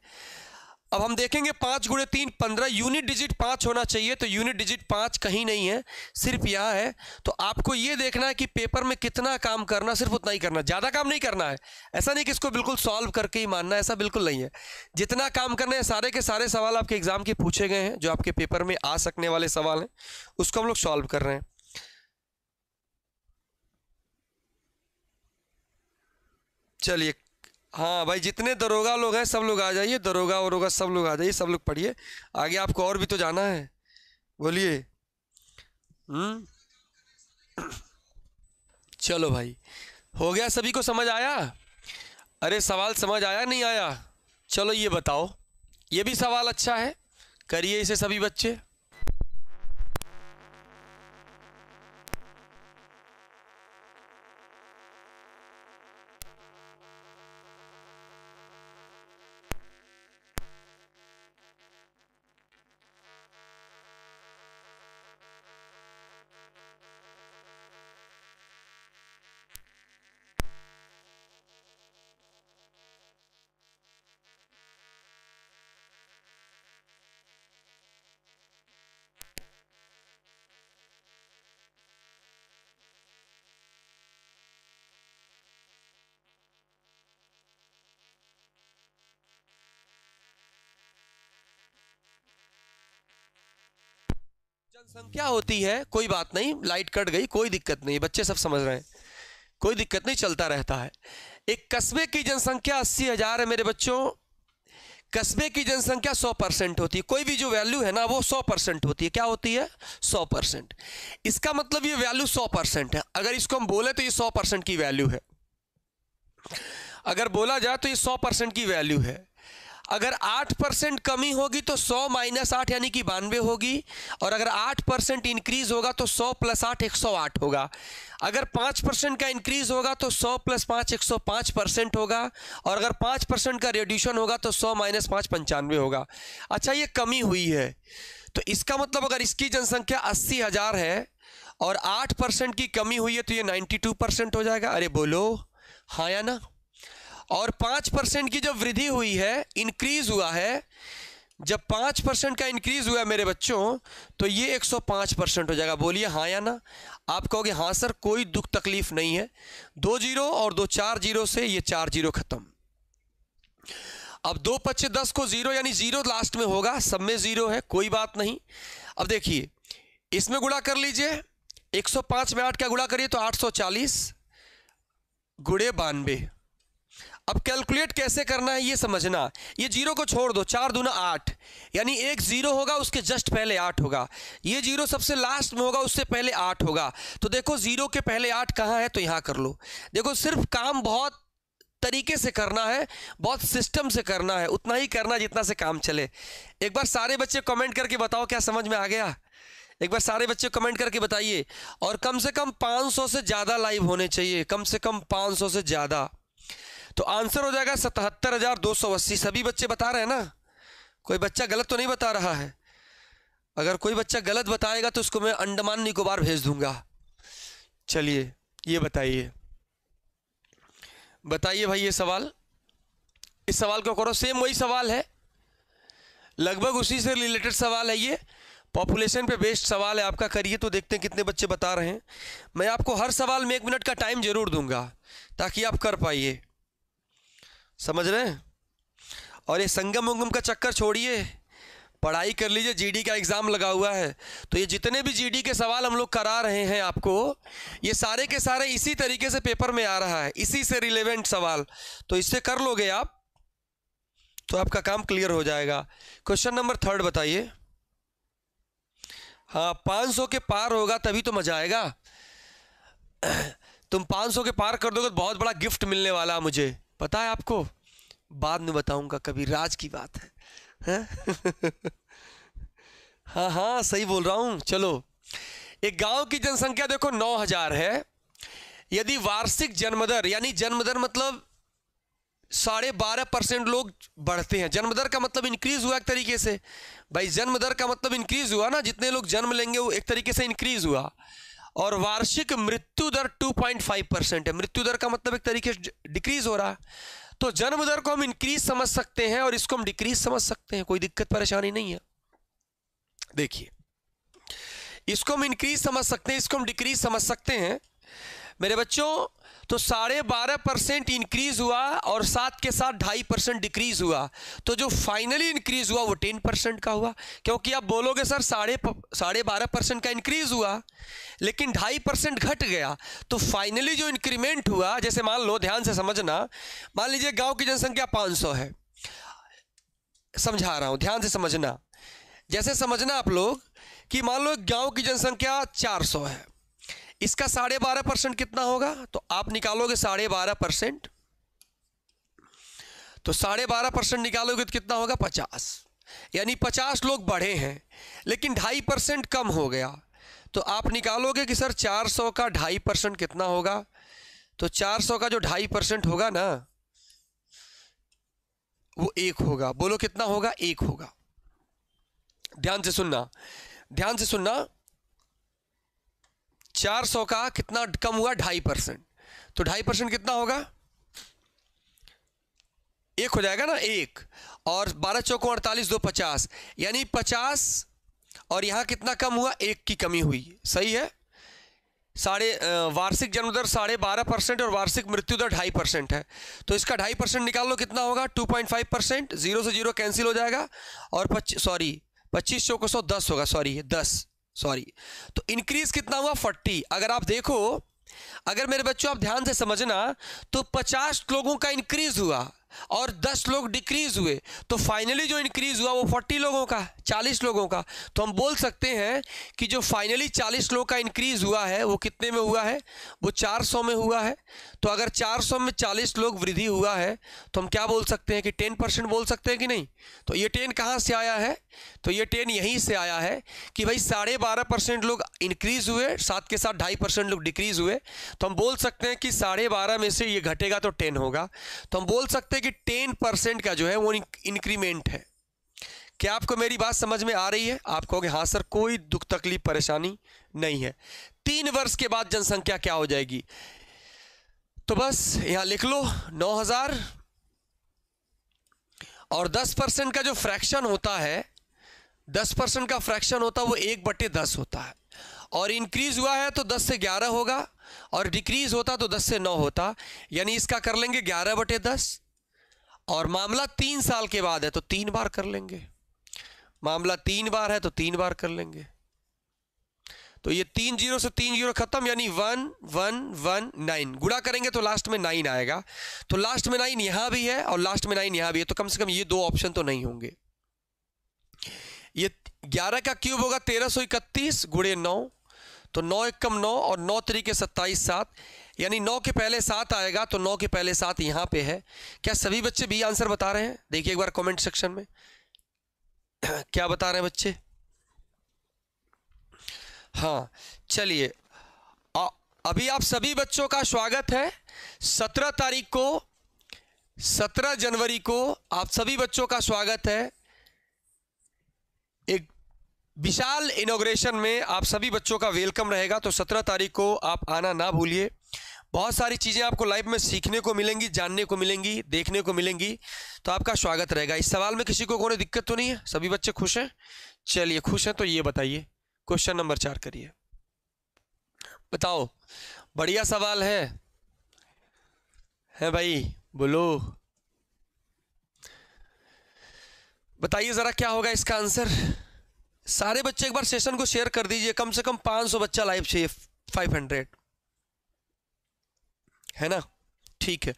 अब हम देखेंगे पाँच गुड़े तीन पंद्रह यूनिट डिजिट पाँच होना चाहिए तो यूनिट डिजिट पाँच कहीं नहीं है सिर्फ यहाँ है तो आपको ये देखना है कि पेपर में कितना काम करना सिर्फ उतना ही करना ज़्यादा काम नहीं करना है ऐसा नहीं कि इसको बिल्कुल सॉल्व करके ही मानना है ऐसा बिल्कुल नहीं है जितना काम करना है सारे के सारे सवाल आपके एग्ज़ाम के पूछे गए हैं जो आपके पेपर में आ सकने वाले सवाल हैं उसको हम लोग सॉल्व कर रहे हैं चलिए हाँ भाई जितने दरोगा लोग हैं सब लोग आ जाइए दरोगा वरोगा सब लोग आ जाइए सब लोग पढ़िए आगे आपको और भी तो जाना है बोलिए हम्म। चलो भाई हो गया सभी को समझ आया अरे सवाल समझ आया नहीं आया चलो ये बताओ ये भी सवाल अच्छा है करिए इसे सभी बच्चे क्या होती है कोई बात नहीं लाइट कट गई कोई दिक्कत नहीं बच्चे सब समझ रहे हैं कोई दिक्कत नहीं चलता रहता है एक कस्बे की जनसंख्या अस्सी हज़ार है मेरे बच्चों कस्बे की जनसंख्या 100 परसेंट होती है कोई भी जो वैल्यू है ना वो 100 परसेंट होती है क्या होती है 100 परसेंट इसका मतलब ये वैल्यू 100 परसेंट है अगर इसको हम बोले तो ये 100 परसेंट की वैल्यू है अगर बोला जाए तो ये 100 परसेंट की वैल्यू है अगर आठ परसेंट कमी होगी तो सौ माइनस आठ यानी कि बानवे होगी और अगर आठ परसेंट इंक्रीज होगा तो सौ प्लस आठ एक सौ आठ होगा अगर पाँच परसेंट का इंक्रीज होगा तो सौ प्लस पाँच एक सौ पाँच परसेंट होगा और अगर पाँच परसेंट का रेड्यूशन होगा तो सौ माइनस पाँच पंचानवे होगा अच्छा ये कमी हुई है तो इसका मतलब अगर इसकी जनसंख्या अस्सी हज़ार है और आठ परसेंट की कमी हुई है तो ये नाइन्टी टू परसेंट हो जाएगा अरे बोलो हाँ या ना और पाँच परसेंट की जब वृद्धि हुई है इंक्रीज हुआ है जब पांच परसेंट का इंक्रीज हुआ है मेरे बच्चों तो ये एक सौ पांच परसेंट हो जाएगा बोलिए हाँ या ना आप कहोगे हाँ सर कोई दुख तकलीफ नहीं है दो जीरो और दो चार जीरो से ये चार जीरो ख़त्म अब दो पच्चे दस को जीरो यानी जीरो लास्ट में होगा सब में जीरो है कोई बात नहीं अब देखिए इसमें गुड़ा कर लीजिए पांच में आठ का गुड़ा करिए तो आठ सौ चालीस गुड़े बानवे अब कैलकुलेट कैसे करना है ये समझना ये जीरो को छोड़ दो चार दूना आठ यानी एक जीरो होगा उसके जस्ट पहले आठ होगा ये जीरो सबसे लास्ट में होगा उससे पहले आठ होगा तो देखो जीरो के पहले आठ कहाँ है तो यहाँ कर लो देखो सिर्फ काम बहुत तरीके से करना है बहुत सिस्टम से करना है उतना ही करना जितना से काम चले एक बार सारे बच्चे कमेंट करके बताओ क्या समझ में आ गया एक बार सारे बच्चे कमेंट करके बताइए और कम से कम 500 से ज़्यादा लाइव होने चाहिए कम से कम 500 से ज़्यादा तो आंसर हो जाएगा सतहत्तर हज़ार दो सौ अस्सी सभी बच्चे बता रहे हैं ना कोई बच्चा गलत तो नहीं बता रहा है अगर कोई बच्चा गलत बताएगा तो उसको मैं अंडमान निकोबार भेज दूंगा चलिए ये बताइए बताइए भाई ये सवाल इस सवाल को करो सेम वही सवाल है लगभग उसी से रिलेटेड सवाल है ये पॉपुलेशन पे बेस्ड सवाल है आपका करिए तो देखते हैं कितने बच्चे बता रहे हैं मैं आपको हर सवाल में एक मिनट का टाइम ज़रूर दूंगा ताकि आप कर पाइए समझ रहे हैं और ये संगम उंगम का चक्कर छोड़िए पढ़ाई कर लीजिए जीडी का एग्ज़ाम लगा हुआ है तो ये जितने भी जीडी के सवाल हम लोग करा रहे हैं आपको ये सारे के सारे इसी तरीके से पेपर में आ रहा है इसी से रिलेवेंट सवाल तो इससे कर लोगे आप तो आपका काम क्लियर हो जाएगा क्वेश्चन नंबर थर्ड बताइए हाँ पाँच सौ के पार होगा तभी तो मज़ा आएगा तुम पाँच सौ के पार कर दोगे तो बहुत बड़ा गिफ्ट मिलने वाला मुझे पता है आपको बाद में बताऊंगा कभी राज की बात है हाँ हाँ हा, सही बोल रहा हूँ चलो एक गांव की जनसंख्या देखो नौ हजार है यदि वार्षिक जन्मदर यानी जन्मदर मतलब साढ़े बारह परसेंट लोग बढ़ते हैं जन्मदर का मतलब इंक्रीज हुआ एक तरीके से भाई जन्मदर का मतलब इंक्रीज हुआ ना जितने लोग जन्म लेंगे वो एक तरीके से इंक्रीज हुआ और वार्षिक मृत्यु दर 2.5 परसेंट है मृत्यु दर का मतलब एक तरीके से डिक्रीज हो रहा है तो जन्म दर को हम इंक्रीज समझ सकते हैं और इसको हम डिक्रीज समझ सकते हैं कोई दिक्कत परेशानी नहीं है देखिए इसको हम इंक्रीज समझ सकते हैं इसको हम डिक्रीज समझ सकते हैं मेरे बच्चों तो साढ़े बारह परसेंट इंक्रीज हुआ और साथ के साथ ढाई परसेंट डिक्रीज हुआ तो जो फाइनली इंक्रीज हुआ वो टेन परसेंट का हुआ क्योंकि आप बोलोगे सर साढ़े साढ़े बारह परसेंट का इंक्रीज हुआ लेकिन ढाई परसेंट घट गया तो फाइनली जो इंक्रीमेंट हुआ जैसे मान लो ध्यान से समझना मान लीजिए गाँव की जनसंख्या पाँच है समझा रहा हूँ ध्यान से समझना जैसे समझना आप लोग कि मान लो गांव की जनसंख्या 400 है इसका साढ़े बारह परसेंट कितना होगा तो आप निकालोगे साढ़े बारह परसेंट तो साढ़े बारह परसेंट निकालोगे तो कितना होगा पचास यानी पचास लोग बढ़े हैं लेकिन ढाई परसेंट कम हो गया तो आप निकालोगे कि सर चार सौ का ढाई परसेंट कितना होगा तो चार सौ का जो ढाई परसेंट होगा ना वो एक होगा बोलो कितना होगा एक होगा ध्यान से सुनना ध्यान से सुनना चार सौ का कितना कम हुआ ढाई परसेंट तो ढाई परसेंट कितना होगा एक हो जाएगा ना एक और बारह चौको अड़तालीस दो पचास यानी पचास और यहां कितना कम हुआ एक की कमी हुई सही है साढ़े वार्षिक जन्मदर साढ़े बारह परसेंट और वार्षिक मृत्यु दर ढाई परसेंट है तो इसका ढाई परसेंट निकाल लो कितना होगा two point five percent zero से जीरो कैंसिल हो जाएगा और पच्चीस सॉरी पच्चीस चौको सौ दस होगा सॉरी दस सॉरी तो इंक्रीज कितना हुआ फोर्टी अगर आप देखो अगर मेरे बच्चों आप ध्यान से समझना तो पचास लोगों का इंक्रीज हुआ और दस लोग डिक्रीज हुए तो फाइनली जो इंक्रीज हुआ वो फोर्टी लोगों का चालीस लोगों का तो हम बोल सकते हैं कि जो फाइनली चालीस लोग का इंक्रीज हुआ है वो कितने में हुआ है वो चार सौ में हुआ है तो अगर चार सौ में चालीस लोग वृद्धि हुआ है तो हम क्या बोल सकते हैं कि टेन परसेंट बोल सकते हैं कि नहीं तो ये टेन कहाँ से आया है तो ये टेन यहीं से आया है कि भाई साढ़े बारह परसेंट लोग इंक्रीज हुए साथ के साथ ढाई परसेंट लोग डिक्रीज हुए तो हम बोल सकते हैं कि साढ़े बारह में से ये घटेगा तो टेन होगा तो हम बोल सकते हैं है कि टेन परसेंट का जो है वो इंक्रीमेंट है क्या आपको मेरी बात समझ में आ रही है आप कहोगे हाँ सर कोई दुख तकलीफ परेशानी नहीं है तीन वर्ष के बाद जनसंख्या क्या हो जाएगी तो बस यहां लिख लो नौ हजार और दस परसेंट का जो फ्रैक्शन होता है दस परसेंट का फ्रैक्शन होता है वो एक बटे दस होता है और इंक्रीज हुआ है तो दस से ग्यारह होगा और डिक्रीज होता तो दस से नौ होता यानी इसका कर लेंगे ग्यारह बटे दस और मामला तीन साल के बाद है तो तीन बार कर लेंगे मामला तीन बार है तो तीन बार कर लेंगे तो ये तीन जीरो से तीन जीरो खत्म यानी वन वन वन नाइन गुड़ा करेंगे तो लास्ट में नाइन आएगा तो लास्ट में नाइन यहां भी है और लास्ट में नाइन यहां भी है तो कम से कम ये दो ऑप्शन तो नहीं होंगे ये ग्यारह का क्यूब होगा तेरह सौ इकतीस गुड़े नौ तो नौ एक कम नौ और नौ तरीके सत्ताईस सात यानी नौ के पहले सात आएगा तो नौ के पहले सात यहां पे है क्या सभी बच्चे बी आंसर बता रहे हैं देखिए एक बार कमेंट सेक्शन में क्या बता रहे हैं बच्चे हाँ चलिए अभी आप सभी बच्चों का स्वागत है सत्रह तारीख को सत्रह जनवरी को आप सभी बच्चों का स्वागत है एक विशाल इनोग्रेशन में आप सभी बच्चों का वेलकम रहेगा तो सत्रह तारीख को आप आना ना भूलिए बहुत सारी चीज़ें आपको लाइफ में सीखने को मिलेंगी जानने को मिलेंगी देखने को मिलेंगी तो आपका स्वागत रहेगा इस सवाल में किसी को कोई दिक्कत तो नहीं है सभी बच्चे खुश हैं चलिए खुश हैं तो ये बताइए क्वेश्चन नंबर चार करिए बताओ बढ़िया सवाल है हैं भाई बोलो बताइए ज़रा क्या होगा इसका आंसर सारे बच्चे एक बार सेशन को शेयर कर दीजिए कम से कम 500 बच्चा लाइव चाहिए 500 है ना ठीक है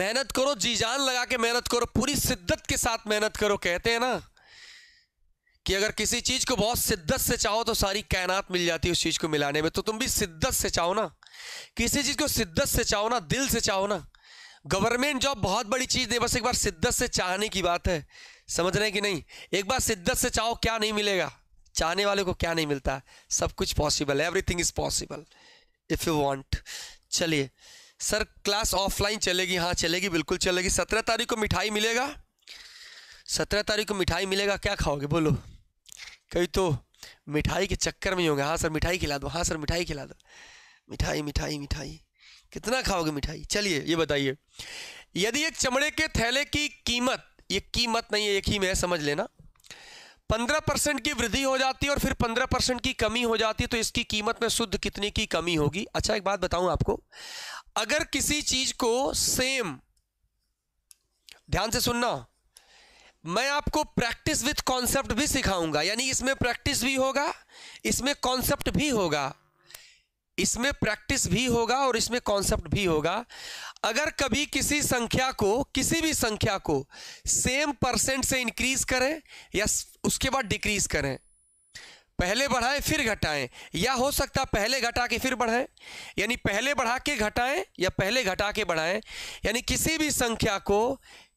मेहनत करो जी जान लगा के मेहनत करो पूरी शिद्दत के साथ मेहनत करो कहते हैं ना कि अगर किसी चीज को बहुत शिद्दत से चाहो तो सारी कायनात मिल जाती है उस चीज को मिलाने में तो तुम भी शिद्दत से चाहो ना किसी चीज को शिद्दत से चाहो ना दिल से चाहो ना गवर्नमेंट जॉब बहुत बड़ी चीज नहीं बस एक बार शिद्दत से चाहने की बात है समझ रहे कि नहीं एक बार शिद्दत से चाहो क्या नहीं मिलेगा चाहने वाले को क्या नहीं मिलता सब कुछ पॉसिबल है everything is possible if you want चलिए सर क्लास ऑफलाइन चलेगी हाँ चलेगी बिल्कुल चलेगी सत्रह तारीख को मिठाई मिलेगा सत्रह तारीख को मिठाई मिलेगा क्या खाओगे बोलो कहीं तो मिठाई के चक्कर में होंगे हाँ सर मिठाई खिला दो हाँ सर मिठाई खिला दो मिठाई मिठाई मिठाई कितना खाओगे मिठाई चलिए ये बताइए यदि एक चमड़े के थैले की कीमत ये कीमत नहीं है एक ही में समझ लेना पंद्रह परसेंट की वृद्धि हो जाती है और फिर पंद्रह परसेंट की कमी हो जाती है तो इसकी कीमत में शुद्ध कितने की कमी होगी अच्छा एक बात बताऊं आपको अगर किसी चीज को सेम ध्यान से सुनना मैं आपको प्रैक्टिस विथ कॉन्सेप्ट भी सिखाऊंगा यानी इसमें प्रैक्टिस भी होगा इसमें कॉन्सेप्ट भी होगा इसमें प्रैक्टिस भी होगा और इसमें कॉन्सेप्ट भी होगा अगर कभी किसी संख्या को किसी भी संख्या को सेम परसेंट से इंक्रीज करें या उसके बाद डिक्रीज करें पहले बढ़ाएं फिर घटाएं या हो सकता पहले घटा के फिर बढ़ाएं यानी पहले बढ़ा के घटाएं या पहले घटा के बढ़ाएं यानी किसी भी संख्या को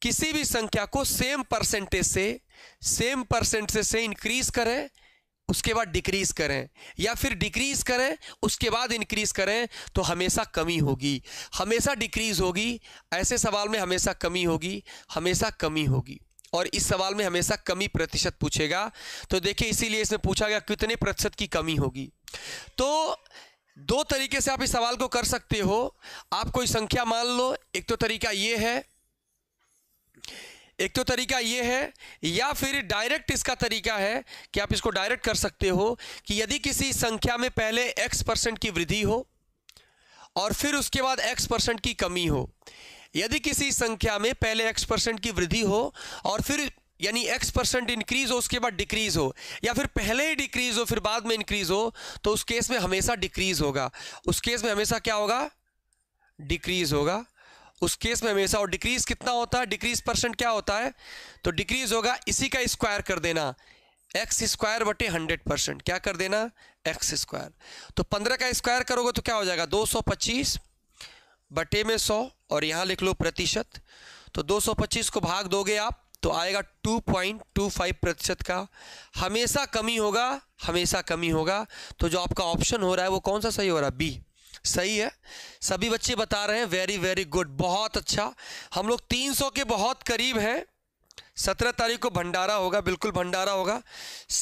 किसी भी संख्या को सेम परसेंटेज से सेम परसेंटेज से इंक्रीज करें उसके बाद डिक्रीज करें या फिर डिक्रीज करें उसके बाद इंक्रीज करें तो हमेशा कमी होगी हमेशा डिक्रीज होगी ऐसे सवाल में हमेशा कमी होगी हमेशा कमी होगी और इस सवाल में हमेशा कमी प्रतिशत पूछेगा तो देखिए इसीलिए इसमें पूछा गया कितने प्रतिशत की कमी होगी तो दो तरीके से आप इस सवाल को कर सकते हो आप कोई संख्या मान लो एक तो तरीका ये है एक तो तरीका ये है या फिर डायरेक्ट इसका तरीका है कि आप इसको डायरेक्ट कर सकते हो कि यदि किसी संख्या में पहले एक्स परसेंट की वृद्धि हो और फिर उसके बाद एक्स परसेंट की कमी हो यदि किसी संख्या में पहले एक्स परसेंट की वृद्धि हो और फिर यानी x परसेंट इंक्रीज हो उसके बाद डिक्रीज हो या फिर पहले ही डिक्रीज हो फिर बाद में इंक्रीज हो तो उस केस में हमेशा डिक्रीज होगा उस केस में हमेशा क्या होगा डिक्रीज होगा उस केस में हमेशा और डिक्रीज कितना होता है डिक्रीज परसेंट क्या होता है तो डिक्रीज होगा इसी का स्क्वायर कर देना एक्स स्क्वायर बटे हंड्रेड परसेंट क्या कर देना एक्स स्क्वायर तो पंद्रह का स्क्वायर करोगे तो क्या हो जाएगा दो सौ पच्चीस बटे में सौ और यहाँ लिख लो प्रतिशत तो 225 को भाग दोगे आप तो आएगा 2.25 प्रतिशत का हमेशा कमी होगा हमेशा कमी होगा तो जो आपका ऑप्शन हो रहा है वो कौन सा सही हो रहा है बी सही है सभी बच्चे बता रहे हैं वेरी वेरी गुड बहुत अच्छा हम लोग 300 के बहुत करीब हैं सत्रह तारीख को भंडारा होगा बिल्कुल भंडारा होगा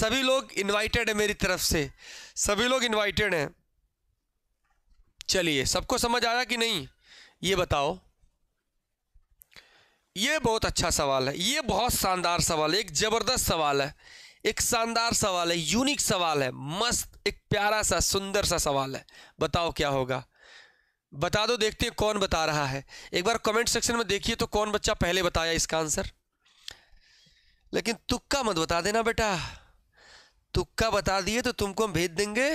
सभी लोग इन्वाइटेड है मेरी तरफ से सभी लोग इन्वाइटेड हैं चलिए सबको समझ आया कि नहीं ये बताओ ये बहुत अच्छा सवाल है ये बहुत शानदार सवाल है एक जबरदस्त सवाल है एक शानदार सवाल है यूनिक सवाल है मस्त एक प्यारा सा सुंदर सा सवाल है बताओ क्या होगा बता दो देखते हैं कौन बता रहा है एक बार कमेंट सेक्शन में देखिए तो कौन बच्चा पहले बताया इसका आंसर लेकिन तुक्का मत बता देना बेटा तुक्का बता दिए तो तुमको हम भेज देंगे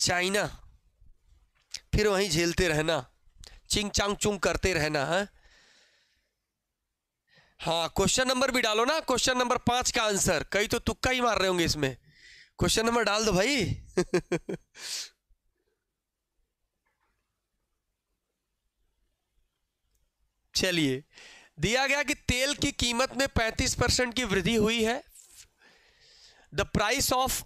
चाइना फिर वहीं झेलते रहना चिंग चांग चुंग करते रहना है हाँ क्वेश्चन हाँ, नंबर भी डालो ना क्वेश्चन नंबर पांच का आंसर कई तो तुक्का ही मार रहे होंगे इसमें क्वेश्चन नंबर डाल दो भाई चलिए दिया गया कि तेल की कीमत में 35 परसेंट की वृद्धि हुई है the price of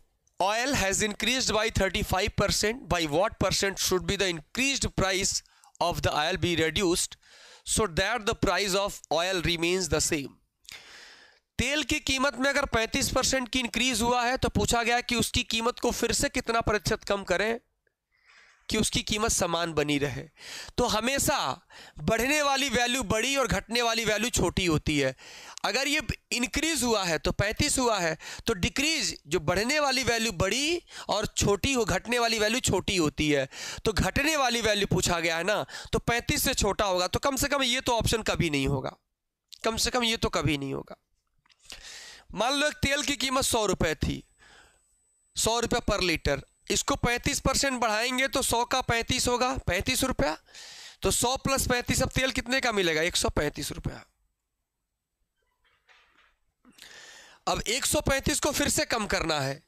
oil has increase by 35 percent by what percent should be the increase price of the oil be reduced so that the price of oil remains the same तेल की कीमत में अगर 35 percent की increase हुआ है तो पूछा गया कि उसकी कीमत को फिर से कितना प्रतिशत कम करें कि उसकी कीमत समान बनी रहे तो हमेशा बढ़ने वाली वैल्यू बड़ी और घटने वाली वैल्यू छोटी होती है अगर ये इंक्रीज हुआ है तो 35 हुआ है तो डिक्रीज जो बढ़ने वाली वैल्यू बड़ी और छोटी हो घटने वाली वैल्यू छोटी होती है तो घटने वाली वैल्यू पूछा गया है ना तो 35 से छोटा होगा तो कम से कम ये तो ऑप्शन कभी नहीं होगा कम से कम ये तो कभी नहीं होगा मान लो एक तेल की कीमत सौ रुपये थी सौ रुपये पर लीटर इसको 35 परसेंट बढ़ाएंगे तो 100 का 35 होगा पैंतीस रुपया तो 100 प्लस पैंतीस अब तेल कितने का मिलेगा एक सौ पैंतीस रुपया अब 135 को फिर से कम करना है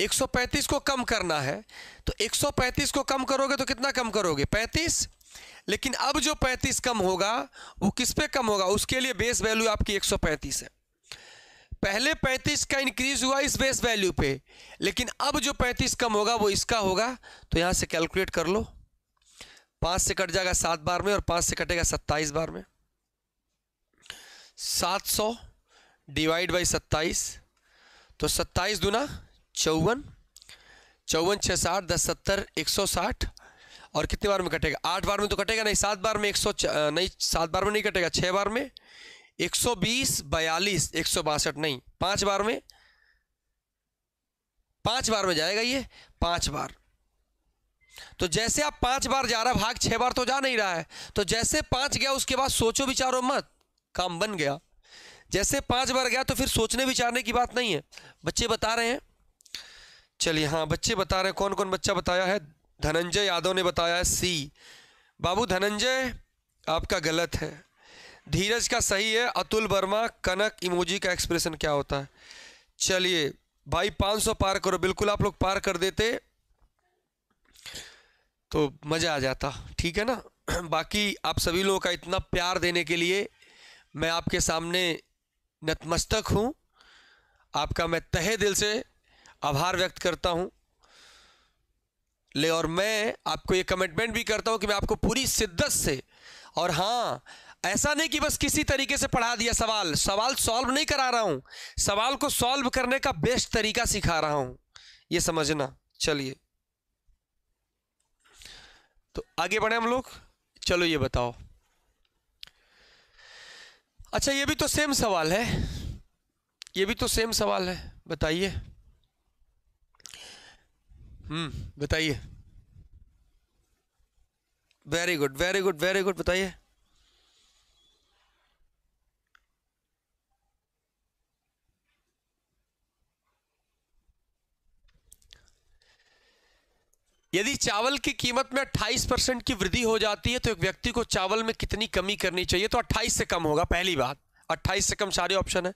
135 को कम करना है तो 135 को कम करोगे तो कितना कम करोगे 35 लेकिन अब जो 35 कम होगा वो किस पे कम होगा उसके लिए बेस वैल्यू आपकी 135 है पहले 35 का इंक्रीज हुआ इस बेस वैल्यू पे लेकिन अब जो 35 कम होगा वो इसका होगा तो यहाँ से कैलकुलेट कर लो पाँच से कट जाएगा सात बार में और पाँच से कटेगा सत्ताईस बार में 700 सौ डिवाइड बाई सत्ताईस तो सत्ताईस दुना चौवन चौवन छः साठ दस सत्तर एक सौ साठ और कितने बार में कटेगा आठ बार में तो कटेगा नहीं सात बार में एक सौ नहीं सात बार में नहीं कटेगा छः बार में एक सौ बीस बयालीस एक सौ बासठ नहीं पांच बार में पांच बार में जाएगा ये पांच बार तो जैसे आप पांच बार जा रहा भाग छह बार तो जा नहीं रहा है तो जैसे पांच गया उसके बाद सोचो विचारो मत काम बन गया जैसे पांच बार गया तो फिर सोचने विचारने की बात नहीं है बच्चे बता रहे हैं चलिए हाँ बच्चे बता रहे हैं कौन कौन बच्चा बताया है धनंजय यादव ने बताया है सी बाबू धनंजय आपका गलत है धीरज का सही है अतुल वर्मा कनक इमोजी का एक्सप्रेशन क्या होता है चलिए भाई 500 पार करो बिल्कुल आप लोग पार कर देते तो मज़ा आ जाता ठीक है ना बाकी आप सभी लोगों का इतना प्यार देने के लिए मैं आपके सामने नतमस्तक हूँ आपका मैं तहे दिल से आभार व्यक्त करता हूँ ले और मैं आपको ये कमिटमेंट भी करता हूँ कि मैं आपको पूरी शिद्दत से और हाँ ऐसा नहीं कि बस किसी तरीके से पढ़ा दिया सवाल सवाल सॉल्व नहीं करा रहा हूं सवाल को सॉल्व करने का बेस्ट तरीका सिखा रहा हूं ये समझना चलिए तो आगे बढ़े हम लोग चलो ये बताओ अच्छा ये भी तो सेम सवाल है ये भी तो सेम सवाल है बताइए हम्म बताइए very good very good very good बताइए यदि चावल की कीमत में 28 परसेंट की वृद्धि हो जाती है तो एक व्यक्ति को चावल में कितनी कमी करनी चाहिए तो 28 से कम होगा पहली बात 28 से कम सारे ऑप्शन है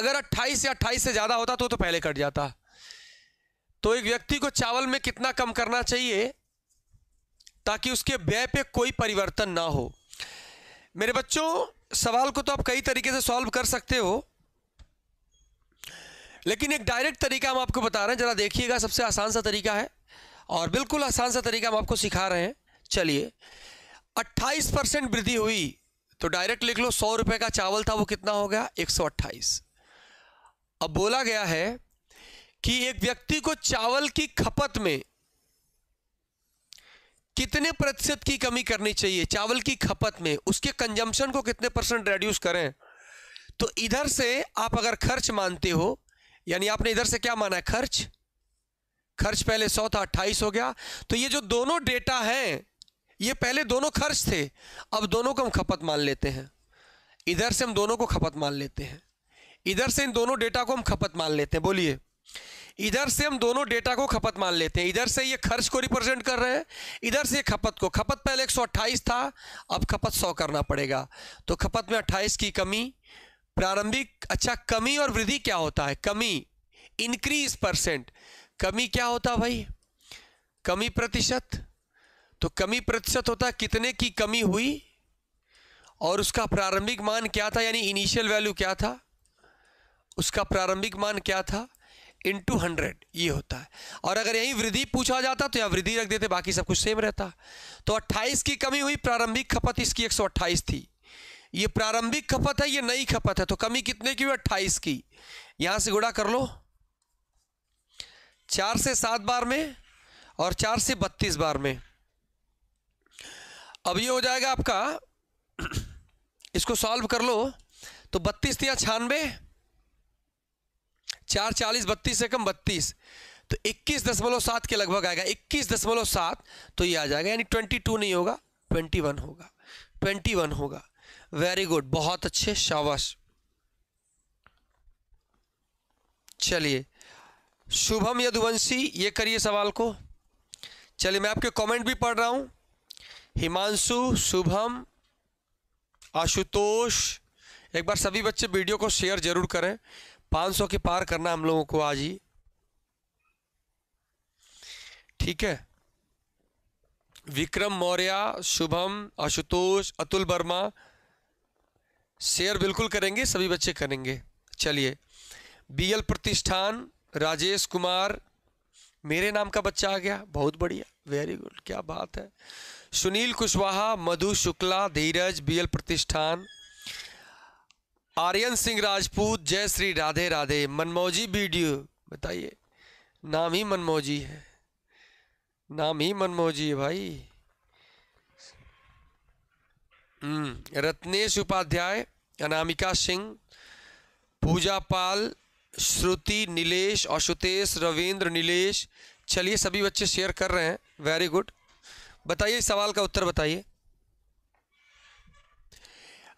अगर 28 या 28 से ज़्यादा होता तो तो पहले कट जाता तो एक व्यक्ति को चावल में कितना कम करना चाहिए ताकि उसके व्यय पे कोई परिवर्तन ना हो मेरे बच्चों सवाल को तो आप कई तरीके से सॉल्व कर सकते हो लेकिन एक डायरेक्ट तरीका हम आपको बता रहे हैं ज़रा देखिएगा सबसे आसान सा तरीका है और बिल्कुल आसान सा तरीका हम आपको सिखा रहे हैं चलिए 28 परसेंट वृद्धि हुई तो डायरेक्ट लिख लो सौ रुपए का चावल था वो कितना हो गया 128 अब बोला गया है कि एक व्यक्ति को चावल की खपत में कितने प्रतिशत की कमी करनी चाहिए चावल की खपत में उसके कंजम्पशन को कितने परसेंट रेड्यूस करें तो इधर से आप अगर खर्च मानते हो यानी आपने इधर से क्या माना है खर्च खर्च पहले सौ था अट्ठाईस हो गया तो ये जो दोनों डेटा हैं ये पहले दोनों खर्च थे अब दोनों को हम खपत मान लेते हैं इधर से हम दोनों को खपत मान लेते हैं इधर से इन दोनों डेटा को हम खपत मान लेते हैं बोलिए इधर से हम दोनों डेटा को खपत मान लेते हैं इधर से ये खर्च को रिप्रेजेंट कर रहे हैं इधर से खपत को खपत पहले एक था अब खपत 100 करना पड़ेगा तो खपत में 28 की कमी प्रारंभिक अच्छा कमी और वृद्धि क्या होता है कमी इंक्रीज परसेंट कमी क्या होता भाई कमी प्रतिशत तो कमी प्रतिशत होता कितने की कमी हुई और उसका प्रारंभिक मान क्या था यानी इनिशियल वैल्यू क्या था उसका प्रारंभिक मान क्या था इंटू हंड्रेड ये होता है और अगर यही वृद्धि पूछा जाता तो यहाँ वृद्धि रख देते बाकी सब कुछ सेम रहता तो 28 की कमी हुई प्रारंभिक खपत इसकी 128 थी ये प्रारंभिक खपत है ये नई खपत है तो कमी कितने की हुई अट्ठाईस की यहाँ से गुड़ा कर लो चार से सात बार में और चार से बत्तीस बार में अब ये हो जाएगा आपका इसको सॉल्व कर लो तो बत्तीस या छानबे चार चालीस बत्तीस से कम बत्तीस तो इक्कीस दशमलव सात के लगभग आएगा इक्कीस दशमलव सात तो ये आ जाएगा यानी ट्वेंटी टू नहीं होगा ट्वेंटी वन होगा ट्वेंटी वन होगा वेरी गुड बहुत अच्छे शाबाश चलिए शुभम यदुवंशी ये करिए सवाल को चलिए मैं आपके कमेंट भी पढ़ रहा हूं हिमांशु शुभम आशुतोष एक बार सभी बच्चे वीडियो को शेयर जरूर करें 500 के पार करना हम लोगों को आज ही ठीक है विक्रम मौर्य शुभम आशुतोष अतुल वर्मा शेयर बिल्कुल करेंगे सभी बच्चे करेंगे चलिए बीएल प्रतिष्ठान राजेश कुमार मेरे नाम का बच्चा आ गया बहुत बढ़िया वेरी गुड क्या बात है सुनील कुशवाहा मधु शुक्ला धीरज बीएल प्रतिष्ठान आर्यन सिंह राजपूत जय श्री राधे राधे मनमौजी वीडियो बताइए नाम ही मनमौजी है नाम ही मनमौजी है भाई हम्म, रत्नेश उपाध्याय अनामिका सिंह पूजा पाल श्रुति नीलेश आशुतेश रविंद्र नीलेश चलिए सभी बच्चे शेयर कर रहे हैं वेरी गुड बताइए सवाल का उत्तर बताइए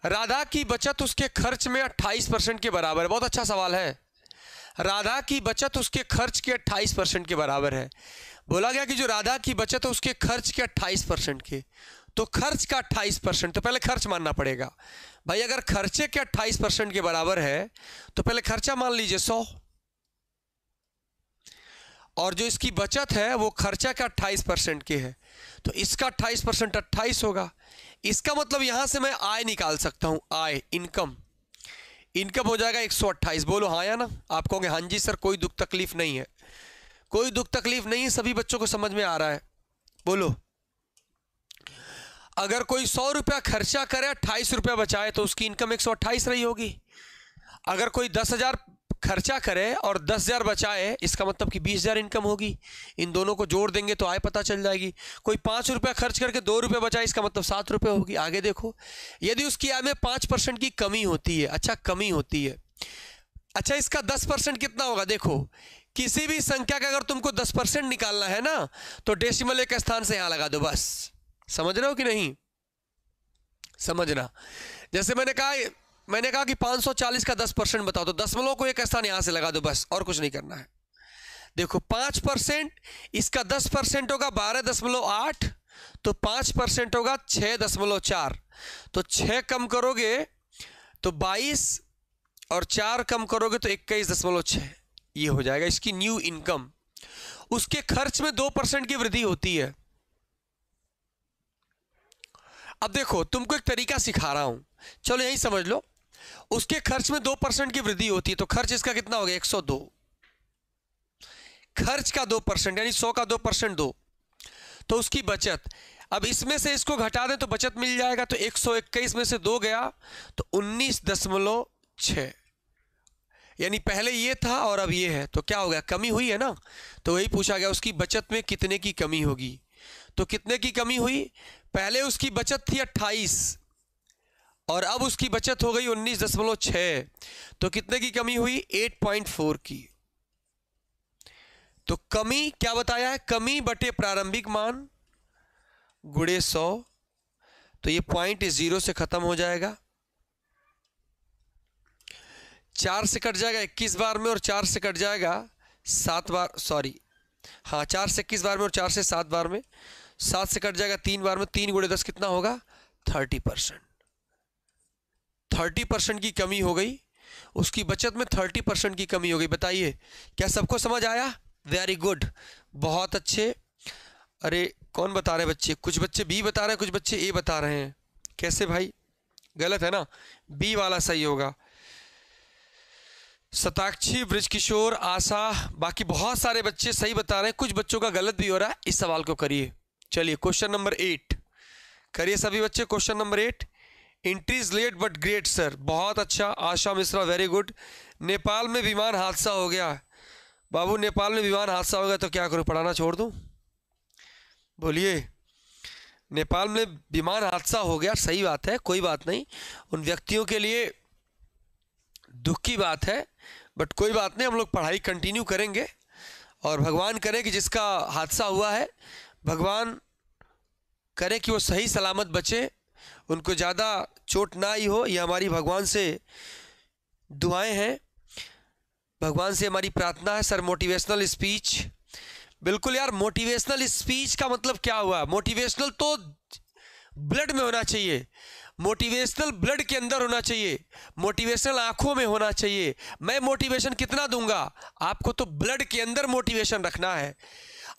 राधा की बचत उसके खर्च में 28 परसेंट के बराबर है बहुत अच्छा सवाल है राधा की बचत उसके खर्च के 28 परसेंट के बराबर है बोला गया कि जो राधा की बचत है उसके खर्च के 28 परसेंट के तो खर्च का 28 परसेंट तो पहले खर्च मानना पड़ेगा भाई अगर खर्चे के 28 परसेंट के बराबर है तो पहले खर्चा मान लीजिए 100 और जो इसकी बचत है वो खर्चा का 28 परसेंट की है तो इसका 28 परसेंट अट्ठाईस होगा इसका मतलब यहां से मैं आय निकाल सकता हूं आय इनकम इनकम हो जाएगा अट्ठाईस बोलो हाँ या ना आप कहोगे हाँ जी सर कोई दुख तकलीफ नहीं है कोई दुख तकलीफ नहीं है सभी बच्चों को समझ में आ रहा है बोलो अगर कोई सौ रुपया खर्चा करे अट्ठाईस रुपया बचाए तो उसकी इनकम एक सौ अट्ठाईस रही होगी अगर कोई दस हज़ार खर्चा करे और दस हज़ार बचाए इसका मतलब कि बीस हज़ार इनकम होगी इन दोनों को जोड़ देंगे तो आय पता चल जाएगी कोई पाँच रुपया खर्च करके दो रुपये बचाए इसका मतलब सात रुपये होगी आगे देखो यदि उसकी आय में पाँच परसेंट की कमी होती है अच्छा कमी होती है अच्छा इसका दस परसेंट कितना होगा देखो किसी भी संख्या का अगर तुमको दस परसेंट निकालना है ना तो डेसिमल एक स्थान से यहाँ लगा दो बस समझ रहे हो कि नहीं समझना जैसे मैंने कहा मैंने कहा कि 540 का 10 परसेंट बताओ तो दसमलव को एक स्थान यहां से लगा दो बस और कुछ नहीं करना है देखो पांच परसेंट इसका दस परसेंट होगा बारह दशमलव आठ तो पांच परसेंट होगा छह दशमलव चार तो छह कम करोगे तो बाईस और चार कम करोगे तो इक्कीस दशमलव छह ये हो जाएगा इसकी न्यू इनकम उसके खर्च में दो परसेंट की वृद्धि होती है अब देखो तुमको एक तरीका सिखा रहा हूं चलो यही समझ लो उसके खर्च में दो परसेंट की वृद्धि होती है तो खर्च इसका कितना हो गया एक सौ दो खर्च का दो परसेंट यानी सौ का दो परसेंट दो तो उसकी बचत अब इसमें से इसको घटा दें तो बचत मिल जाएगा तो एक सौ इक्कीस में से दो गया तो उन्नीस दशमलव छः यानी पहले ये था और अब ये है तो क्या हो गया कमी हुई है ना तो वही पूछा गया उसकी बचत में कितने की कमी होगी तो कितने की कमी हुई पहले उसकी बचत थी अट्ठाईस और अब उसकी बचत हो गई उन्नीस दशमलव छ तो कितने की कमी हुई एट पॉइंट फोर की तो कमी क्या बताया है कमी बटे प्रारंभिक मान गुड़े सौ तो ये पॉइंट जीरो से खत्म हो जाएगा चार से कट जाएगा इक्कीस बार में और चार से कट जाएगा सात बार सॉरी हाँ चार से इक्कीस बार में और चार से सात बार में सात से कट जाएगा तीन बार में तीन गुड़े दस कितना होगा थर्टी परसेंट थर्टी परसेंट की कमी हो गई उसकी बचत में थर्टी परसेंट की कमी हो गई बताइए क्या सबको समझ आया वेरी गुड बहुत अच्छे अरे कौन बता रहे बच्चे कुछ बच्चे बी बता रहे हैं कुछ बच्चे ए बता रहे हैं कैसे भाई गलत है ना बी वाला सही होगा सताक्षी ब्रजकिशोर आशा बाकी बहुत सारे बच्चे सही बता रहे हैं कुछ बच्चों का गलत भी हो रहा है इस सवाल को करिए चलिए क्वेश्चन नंबर एट करिए सभी बच्चे question number eight entries late but great sir बहुत अच्छा आशा मिश्रा वेरी गुड नेपाल में विमान हादसा हो गया बाबू नेपाल में विमान हादसा हो गया तो क्या करूँ पढ़ाना छोड़ दूँ बोलिए नेपाल में विमान हादसा हो गया सही बात है कोई बात नहीं उन व्यक्तियों के लिए दुख की बात है बट कोई बात नहीं हम लोग पढ़ाई कंटिन्यू करेंगे और भगवान करें कि जिसका हादसा हुआ है भगवान करें कि वो सही सलामत बचे उनको ज़्यादा चोट ना आई हो यह हमारी भगवान से दुआएं हैं भगवान से हमारी प्रार्थना है सर मोटिवेशनल स्पीच बिल्कुल यार मोटिवेशनल स्पीच का मतलब क्या हुआ मोटिवेशनल तो ब्लड में होना चाहिए मोटिवेशनल ब्लड के अंदर होना चाहिए मोटिवेशनल आंखों में होना चाहिए मैं मोटिवेशन कितना दूंगा आपको तो ब्लड के अंदर मोटिवेशन रखना है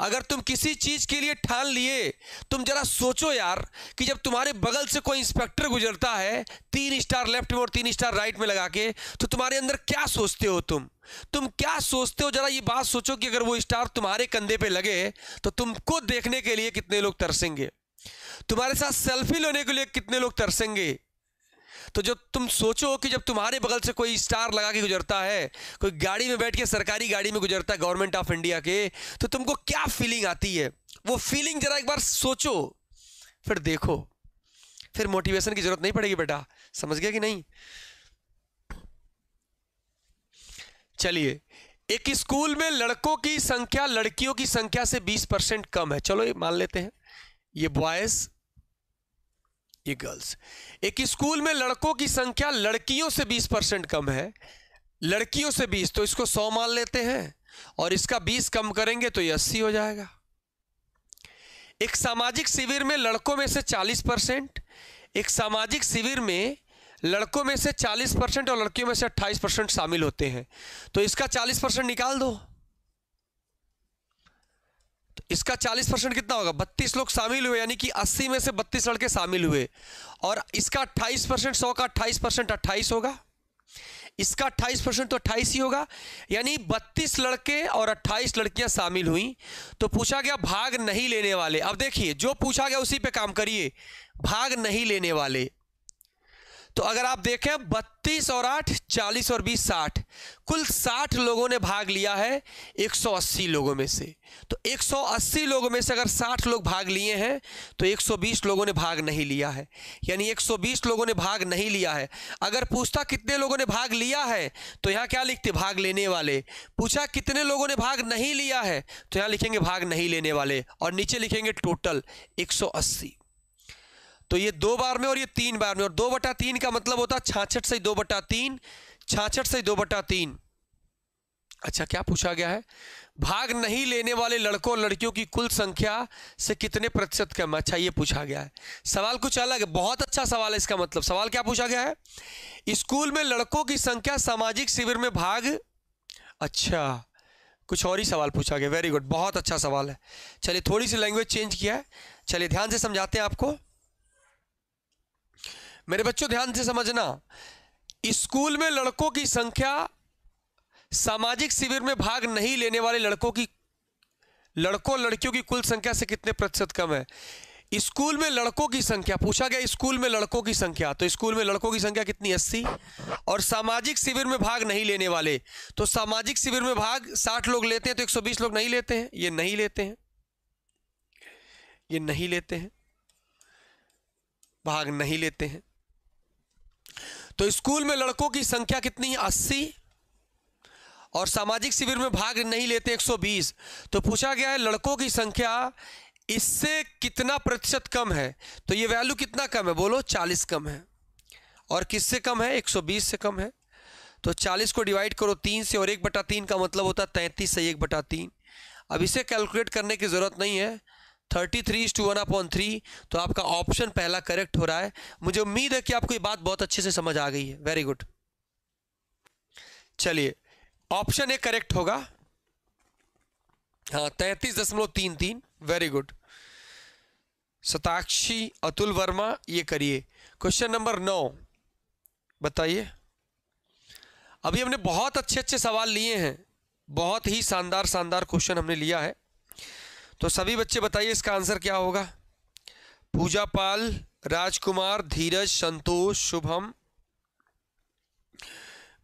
अगर तुम किसी चीज़ के लिए ठान लिए तुम जरा सोचो यार कि जब तुम्हारे बगल से कोई इंस्पेक्टर गुजरता है तीन स्टार लेफ्ट में और तीन स्टार राइट में लगा के तो तुम्हारे अंदर क्या सोचते हो तुम तुम क्या सोचते हो जरा ये बात सोचो कि अगर वो स्टार तुम्हारे कंधे पे लगे तो तुमको देखने के लिए कितने लोग तरसेंगे तुम्हारे साथ सेल्फी लेने के लिए कितने लोग तरसेंगे तो जब तुम सोचो कि जब तुम्हारे बगल से कोई स्टार लगा के गुजरता है कोई गाड़ी में बैठ के सरकारी गाड़ी में गुजरता है गवर्नमेंट ऑफ इंडिया के तो तुमको क्या फीलिंग आती है वो फीलिंग जरा एक बार सोचो फिर देखो फिर मोटिवेशन की जरूरत नहीं पड़ेगी बेटा समझ गया कि नहीं चलिए एक स्कूल में लड़कों की संख्या लड़कियों की संख्या से 20 परसेंट कम है चलो ये मान लेते हैं ये बॉयज़ ये गर्ल्स एक स्कूल में लड़कों की संख्या लड़कियों से 20 परसेंट कम है लड़कियों से 20 तो इसको 100 मान लेते हैं और इसका 20 कम करेंगे तो ये 80 हो जाएगा एक सामाजिक शिविर में लड़कों में से 40 परसेंट एक सामाजिक शिविर में लड़कों में से 40 परसेंट और लड़कियों में से 28 परसेंट शामिल होते हैं तो इसका 40 परसेंट निकाल दो इसका 40 परसेंट कितना होगा 32 लोग शामिल हुए यानी कि 80 में से 32 लड़के शामिल हुए और इसका 28 परसेंट सौ का 28 परसेंट अट्ठाईस होगा इसका 28 परसेंट तो 28 ही होगा यानी 32 लड़के और 28 लड़कियां शामिल हुई तो पूछा गया भाग नहीं लेने वाले अब देखिए जो पूछा गया उसी पे काम करिए भाग नहीं लेने वाले तो अगर आप देखें बत्तीस और आठ चालीस और बीस साठ कुल साठ लोगों ने भाग लिया है एक सौ अस्सी लोगों में से तो एक सौ अस्सी लोगों में से अगर साठ लोग भाग लिए हैं तो एक सौ बीस लोगों ने भाग नहीं लिया है यानी एक सौ बीस लोगों ने भाग नहीं लिया है अगर पूछता कितने लोगों ने भाग लिया है तो यहाँ क्या लिखते भाग लेने वाले पूछा कितने लोगों ने भाग नहीं लिया है तो यहाँ लिखेंगे भाग नहीं लेने वाले और नीचे लिखेंगे टोटल एक सौ अस्सी तो ये दो बार में और ये तीन बार में और दो बटा तीन का मतलब होता है छाछठ से दो बटा तीन छाछठ से दो बटा तीन अच्छा क्या पूछा गया है भाग नहीं लेने वाले लड़कों और लड़कियों की कुल संख्या से कितने प्रतिशत कम अच्छा ये पूछा गया है सवाल कुछ अलग है बहुत अच्छा सवाल है इसका मतलब सवाल क्या पूछा गया है स्कूल में लड़कों की संख्या सामाजिक शिविर में भाग अच्छा कुछ और ही सवाल पूछा गया वेरी गुड बहुत अच्छा सवाल है चलिए थोड़ी सी लैंग्वेज चेंज किया है चलिए ध्यान से समझाते हैं आपको मेरे बच्चों ध्यान से समझना स्कूल में लड़कों की संख्या सामाजिक शिविर में भाग नहीं लेने वाले लड़कों की लड़कों लड़कियों की कुल संख्या से कितने प्रतिशत कम है स्कूल में लड़कों की संख्या पूछा गया स्कूल में लड़कों की संख्या तो स्कूल में लड़कों की संख्या कितनी अस्सी और सामाजिक शिविर में भाग नहीं लेने वाले तो सामाजिक शिविर में भाग साठ लोग लेते हैं तो एक सौ बीस लोग नहीं लेते हैं ये नहीं लेते हैं ये नहीं लेते हैं भाग नहीं लेते हैं तो स्कूल में लड़कों की संख्या कितनी है अस्सी और सामाजिक शिविर में भाग नहीं लेते 120 तो पूछा गया है लड़कों की संख्या इससे कितना प्रतिशत कम है तो ये वैल्यू कितना कम है बोलो 40 कम है और किससे कम है 120 से कम है तो 40 को डिवाइड करो तीन से और एक बटा तीन का मतलब होता है तैंतीस से एक बटा तीन अब इसे कैलकुलेट करने की ज़रूरत नहीं है thirty three two one upon three तो आपका ऑप्शन पहला करेक्ट हो रहा है मुझे उम्मीद है कि आपको ये बात बहुत अच्छे से समझ आ गई है वेरी गुड चलिए ऑप्शन ए करेक्ट होगा हाँ तैतीस दशमलव तीन तीन वेरी गुड सताक्षी अतुल वर्मा ये करिए क्वेश्चन नंबर नौ बताइए अभी हमने बहुत अच्छे अच्छे सवाल लिए हैं बहुत ही शानदार शानदार क्वेश्चन हमने लिया है तो सभी बच्चे बताइए इसका आंसर क्या होगा पूजा पाल राजकुमार धीरज संतोष शुभम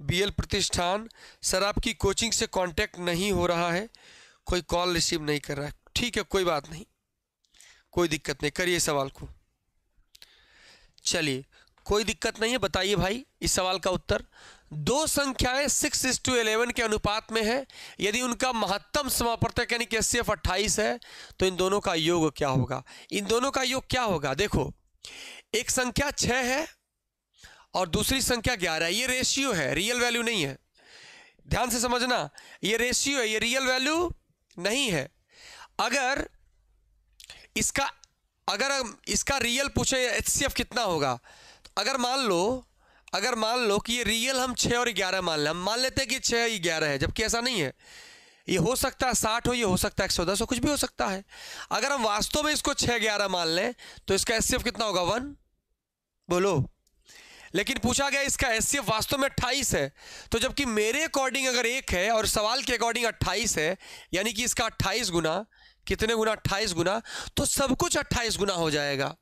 बीएल प्रतिष्ठान सर आपकी कोचिंग से कांटेक्ट नहीं हो रहा है कोई कॉल रिसीव नहीं कर रहा है ठीक है कोई बात नहीं कोई दिक्कत नहीं करिए सवाल को चलिए कोई दिक्कत नहीं है बताइए भाई इस सवाल का उत्तर दो संख्याएं सिक्स इज टू इलेवन के अनुपात में है यदि उनका महत्तम समापर्तक यानी कि एस सी एफ अट्ठाईस है तो इन दोनों का योग क्या होगा इन दोनों का योग क्या होगा देखो एक संख्या छः है और दूसरी संख्या ग्यारह ये रेशियो है रियल वैल्यू नहीं है ध्यान से समझना ये रेशियो है ये रियल वैल्यू नहीं है अगर इसका अगर इसका रियल पूछे एच कितना होगा अगर मान लो अगर मान लो कि ये रियल हम छः और ग्यारह मान लें हम मान लेते हैं कि छः ग्यारह है जबकि ऐसा नहीं है ये हो सकता है साठ हो ये हो सकता है एक सौ दस हो कुछ भी हो सकता है अगर हम वास्तव में इसको छः ग्यारह मान लें तो इसका एस कितना होगा वन बोलो लेकिन पूछा गया इसका एस वास्तव में अट्ठाईस है तो जबकि मेरे अकॉर्डिंग अगर एक है और सवाल के अकॉर्डिंग अट्ठाईस है यानी कि इसका अट्ठाईस गुना कितने गुना अट्ठाईस गुना तो सब कुछ अट्ठाईस गुना हो जाएगा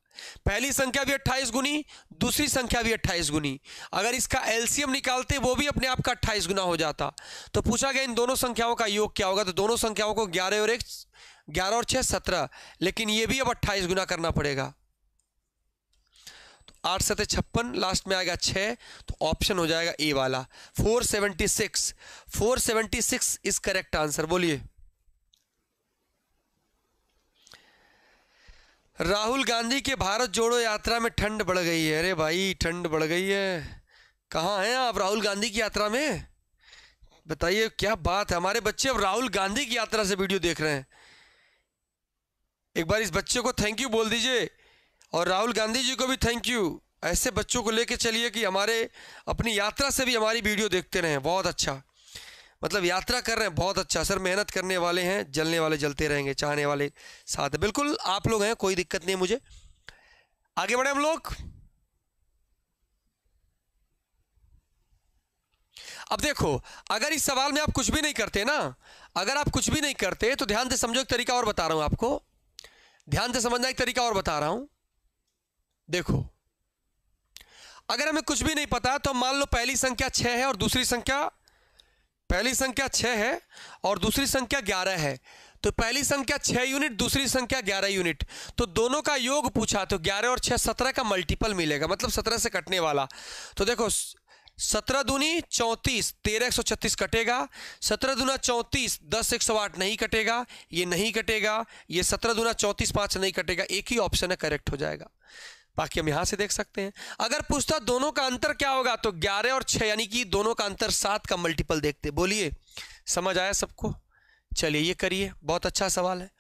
पहली संख्या भी अट्ठाईस गुनी दूसरी संख्या भी अट्ठाईस गुनी अगर इसका एलसीएम निकालते वो भी अपने आप का अट्ठाईस गुना हो जाता तो पूछा गया इन दोनों संख्याओं का योग क्या होगा तो दोनों संख्याओं को ग्यारह और एक ग्यारह और छह सत्रह लेकिन ये भी अब अट्ठाईस गुना करना पड़ेगा तो आठ सत छप्पन लास्ट में आएगा छः तो ऑप्शन हो जाएगा ए वाला four seventy six four seventy six is correct answer बोलिए राहुल गांधी के भारत जोड़ो यात्रा में ठंड बढ़ गई है अरे भाई ठंड बढ़ गई है कहाँ हैं आप राहुल गांधी की यात्रा में बताइए क्या बात है हमारे बच्चे अब राहुल गांधी की यात्रा से वीडियो देख रहे हैं एक बार इस बच्चे को थैंक यू बोल दीजिए और राहुल गांधी जी को भी थैंक यू ऐसे बच्चों को लेके चलिए कि हमारे अपनी यात्रा से भी हमारी वीडियो देखते रहें बहुत अच्छा मतलब यात्रा कर रहे हैं बहुत अच्छा सर मेहनत करने वाले हैं जलने वाले जलते रहेंगे चाहने वाले साथ बिल्कुल आप लोग हैं कोई दिक्कत नहीं है मुझे आगे बढ़े हम लोग अब देखो अगर इस सवाल में आप कुछ भी नहीं करते ना अगर आप कुछ भी नहीं करते तो ध्यान से समझो एक तरीका और बता रहा हूं आपको ध्यान से समझना एक तरीका और बता रहा हूं देखो अगर हमें कुछ भी नहीं पता तो मान लो पहली संख्या छह है और दूसरी संख्या पहली संख्या छः है और दूसरी संख्या ग्यारह है तो पहली संख्या छः यूनिट दूसरी संख्या ग्यारह यूनिट तो दोनों का योग पूछा तो ग्यारह और छः सत्रह का मल्टीपल मिलेगा मतलब सत्रह से कटने वाला तो देखो सत्रह दूनी चौंतीस तेरह एक सौ छत्तीस कटेगा सत्रह दूना चौंतीस दस एक सौ आठ नहीं कटेगा ये नहीं कटेगा ये सत्रह दूना चौंतीस पाँच नहीं कटेगा एक ही ऑप्शन है करेक्ट हो जाएगा बाकी हम यहां से देख सकते हैं अगर पूछता दोनों का अंतर क्या होगा तो ग्यारह और छह यानी कि दोनों का अंतर सात का मल्टीपल देखते बोलिए समझ आया सबको चलिए ये करिए बहुत अच्छा सवाल है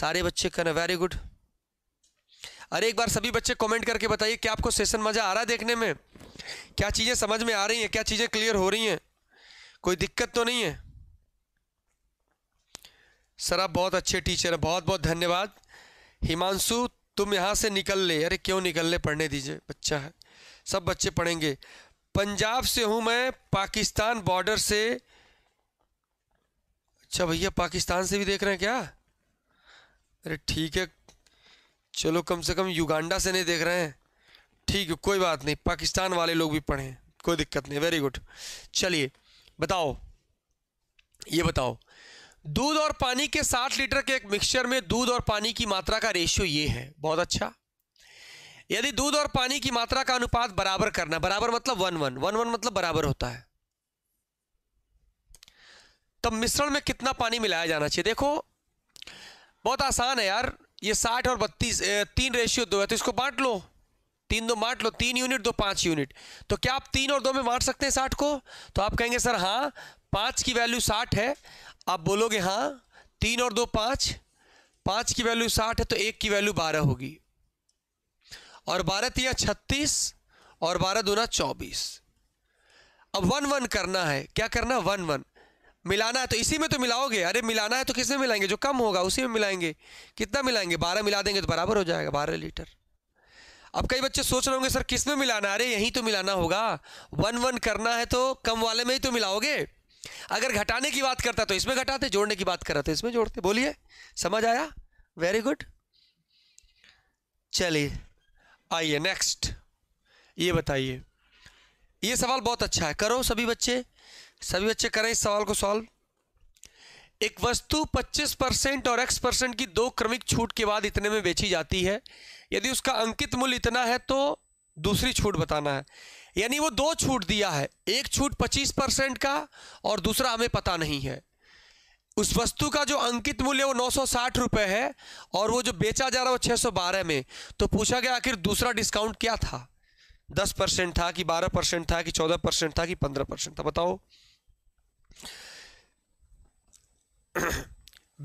सारे बच्चे करें वेरी गुड अरे एक बार सभी बच्चे कमेंट करके बताइए क्या आपको सेशन मज़ा आ रहा है देखने में क्या चीज़ें समझ में आ रही हैं क्या चीज़ें क्लियर हो रही हैं कोई दिक्कत तो नहीं है सर आप बहुत अच्छे टीचर हैं बहुत बहुत धन्यवाद हिमांशु तुम यहाँ से निकल ले अरे क्यों निकल ले पढ़ने दीजिए बच्चा है सब बच्चे पढ़ेंगे पंजाब से हूँ मैं पाकिस्तान बॉर्डर से अच्छा भैया पाकिस्तान से भी देख रहे हैं क्या अरे ठीक है चलो कम से कम युगांडा से नहीं देख रहे हैं ठीक है कोई बात नहीं पाकिस्तान वाले लोग भी पढ़ें कोई दिक्कत नहीं वेरी गुड चलिए बताओ ये बताओ दूध और पानी के 60 लीटर के एक मिक्सचर में दूध और पानी की मात्रा का रेशियो ये है बहुत अच्छा यदि दूध और पानी की मात्रा का अनुपात बराबर करना बराबर मतलब वन वन वन वन मतलब बराबर होता है तब मिश्रण में कितना पानी मिलाया जाना चाहिए देखो बहुत आसान है यार ये साठ और बत्तीस तीन रेशियो दो है तो इसको बांट लो तीन दो बांट लो तीन यूनिट दो पांच यूनिट तो क्या आप तीन और दो में बांट सकते हैं साठ को तो आप कहेंगे सर हाँ पांच की वैल्यू साठ है आप बोलोगे हाँ तीन और दो पाँच पाँच की वैल्यू साठ है तो एक की वैल्यू बारह होगी और बारह तिया छत्तीस और बारह दूना चौबीस अब वन वन करना है क्या करना वन वन मिलाना है तो इसी में तो मिलाओगे अरे मिलाना है तो किस में मिलाएंगे जो कम होगा उसी में मिलाएंगे कितना मिलाएंगे बारह मिला देंगे तो बराबर हो जाएगा बारह लीटर अब कई बच्चे सोच रहे होंगे सर किस में मिलाना अरे यहीं तो मिलाना होगा वन वन करना है तो कम वाले में ही तो मिलाओगे अगर घटाने की बात करता तो इसमें घटाते जोड़ने की बात कर रहा तो इसमें जोड़ते बोलिए समझ आया वेरी गुड चलिए आइए नेक्स्ट ये बताइए ये सवाल बहुत अच्छा है करो सभी बच्चे सभी बच्चे करें इस सवाल को सॉल्व एक वस्तु 25 परसेंट और x परसेंट की दो क्रमिक छूट के बाद इतने में बेची जाती है यदि उसका अंकित मूल्य इतना है तो दूसरी छूट बताना है यानी वो दो छूट दिया है एक छूट 25 परसेंट का और दूसरा हमें पता नहीं है उस वस्तु का जो अंकित मूल्य वो नौ रुपए है और वो जो बेचा जा रहा है वो 612 में तो पूछा गया आखिर दूसरा डिस्काउंट क्या था दस परसेंट था कि बारह परसेंट था कि चौदह परसेंट था कि पंद्रह परसेंट था बताओ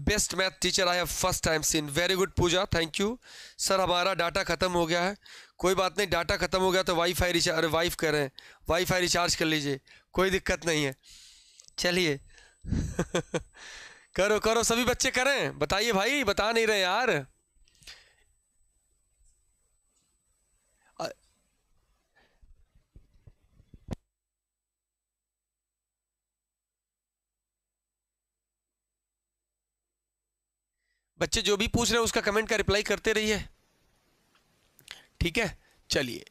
best math teacher I have first time seen very good Pooja thank you sir हमारा डाटा खत्म हो गया है कोई बात नहीं डाटा ख़त्म हो गया तो वाईफाई रिचार्ज वाइफ कर रहे हैं वाईफाई रिचार्ज कर लीजिए कोई दिक्कत नहीं है चलिए करो करो सभी बच्चे करें बताइए भाई बता नहीं रहे यार बच्चे जो भी पूछ रहे हैं उसका कमेंट का रिप्लाई करते रहिए ठीक है चलिए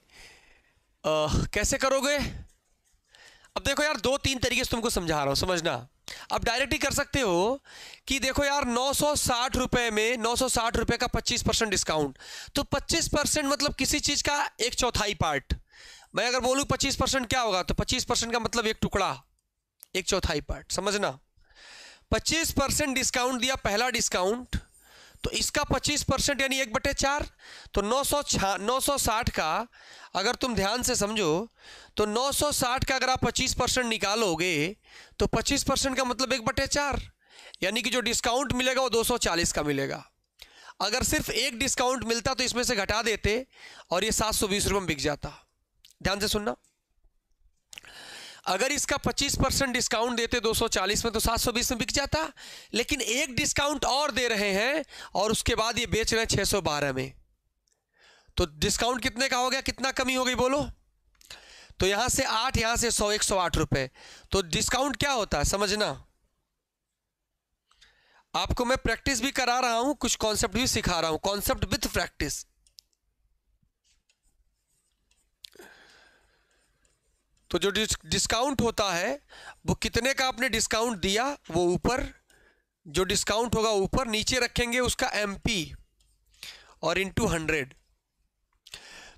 कैसे करोगे अब देखो यार दो तीन तरीके से तुमको समझा रहा हूं समझना अब डायरेक्ट ही कर सकते हो कि देखो यार नौ रुपए में नौ रुपए का 25 परसेंट डिस्काउंट तो 25 परसेंट मतलब किसी चीज़ का एक चौथाई पार्ट मैं अगर बोलू 25 परसेंट क्या होगा तो 25 परसेंट का मतलब एक टुकड़ा एक चौथाई पार्ट समझना 25 परसेंट डिस्काउंट दिया पहला डिस्काउंट तो इसका 25 परसेंट यानी एक बटे चार तो नौ सौ नौ सौ साठ का अगर तुम ध्यान से समझो तो 960 का अगर आप 25 परसेंट निकालोगे तो 25 परसेंट का मतलब एक बटे चार यानी कि जो डिस्काउंट मिलेगा वो 240 का मिलेगा अगर सिर्फ एक डिस्काउंट मिलता तो इसमें से घटा देते और ये सात सौ बीस रुपये में बिक जाता ध्यान से सुनना अगर इसका 25 परसेंट डिस्काउंट देते 240 में तो 720 में बिक जाता लेकिन एक डिस्काउंट और दे रहे हैं और उसके बाद ये बेच रहे हैं 612 में तो डिस्काउंट कितने का हो गया कितना कमी हो गई बोलो तो यहां से आठ यहां से सौ एक सौ आठ रुपए तो डिस्काउंट क्या होता है समझना आपको मैं प्रैक्टिस भी करा रहा हूं कुछ कॉन्सेप्ट भी सिखा रहा हूं कॉन्सेप्ट विथ प्रैक्टिस तो जो डिस्काउंट होता है वो कितने का आपने डिस्काउंट दिया वो ऊपर जो डिस्काउंट होगा ऊपर नीचे रखेंगे उसका एम और इंटू हंड्रेड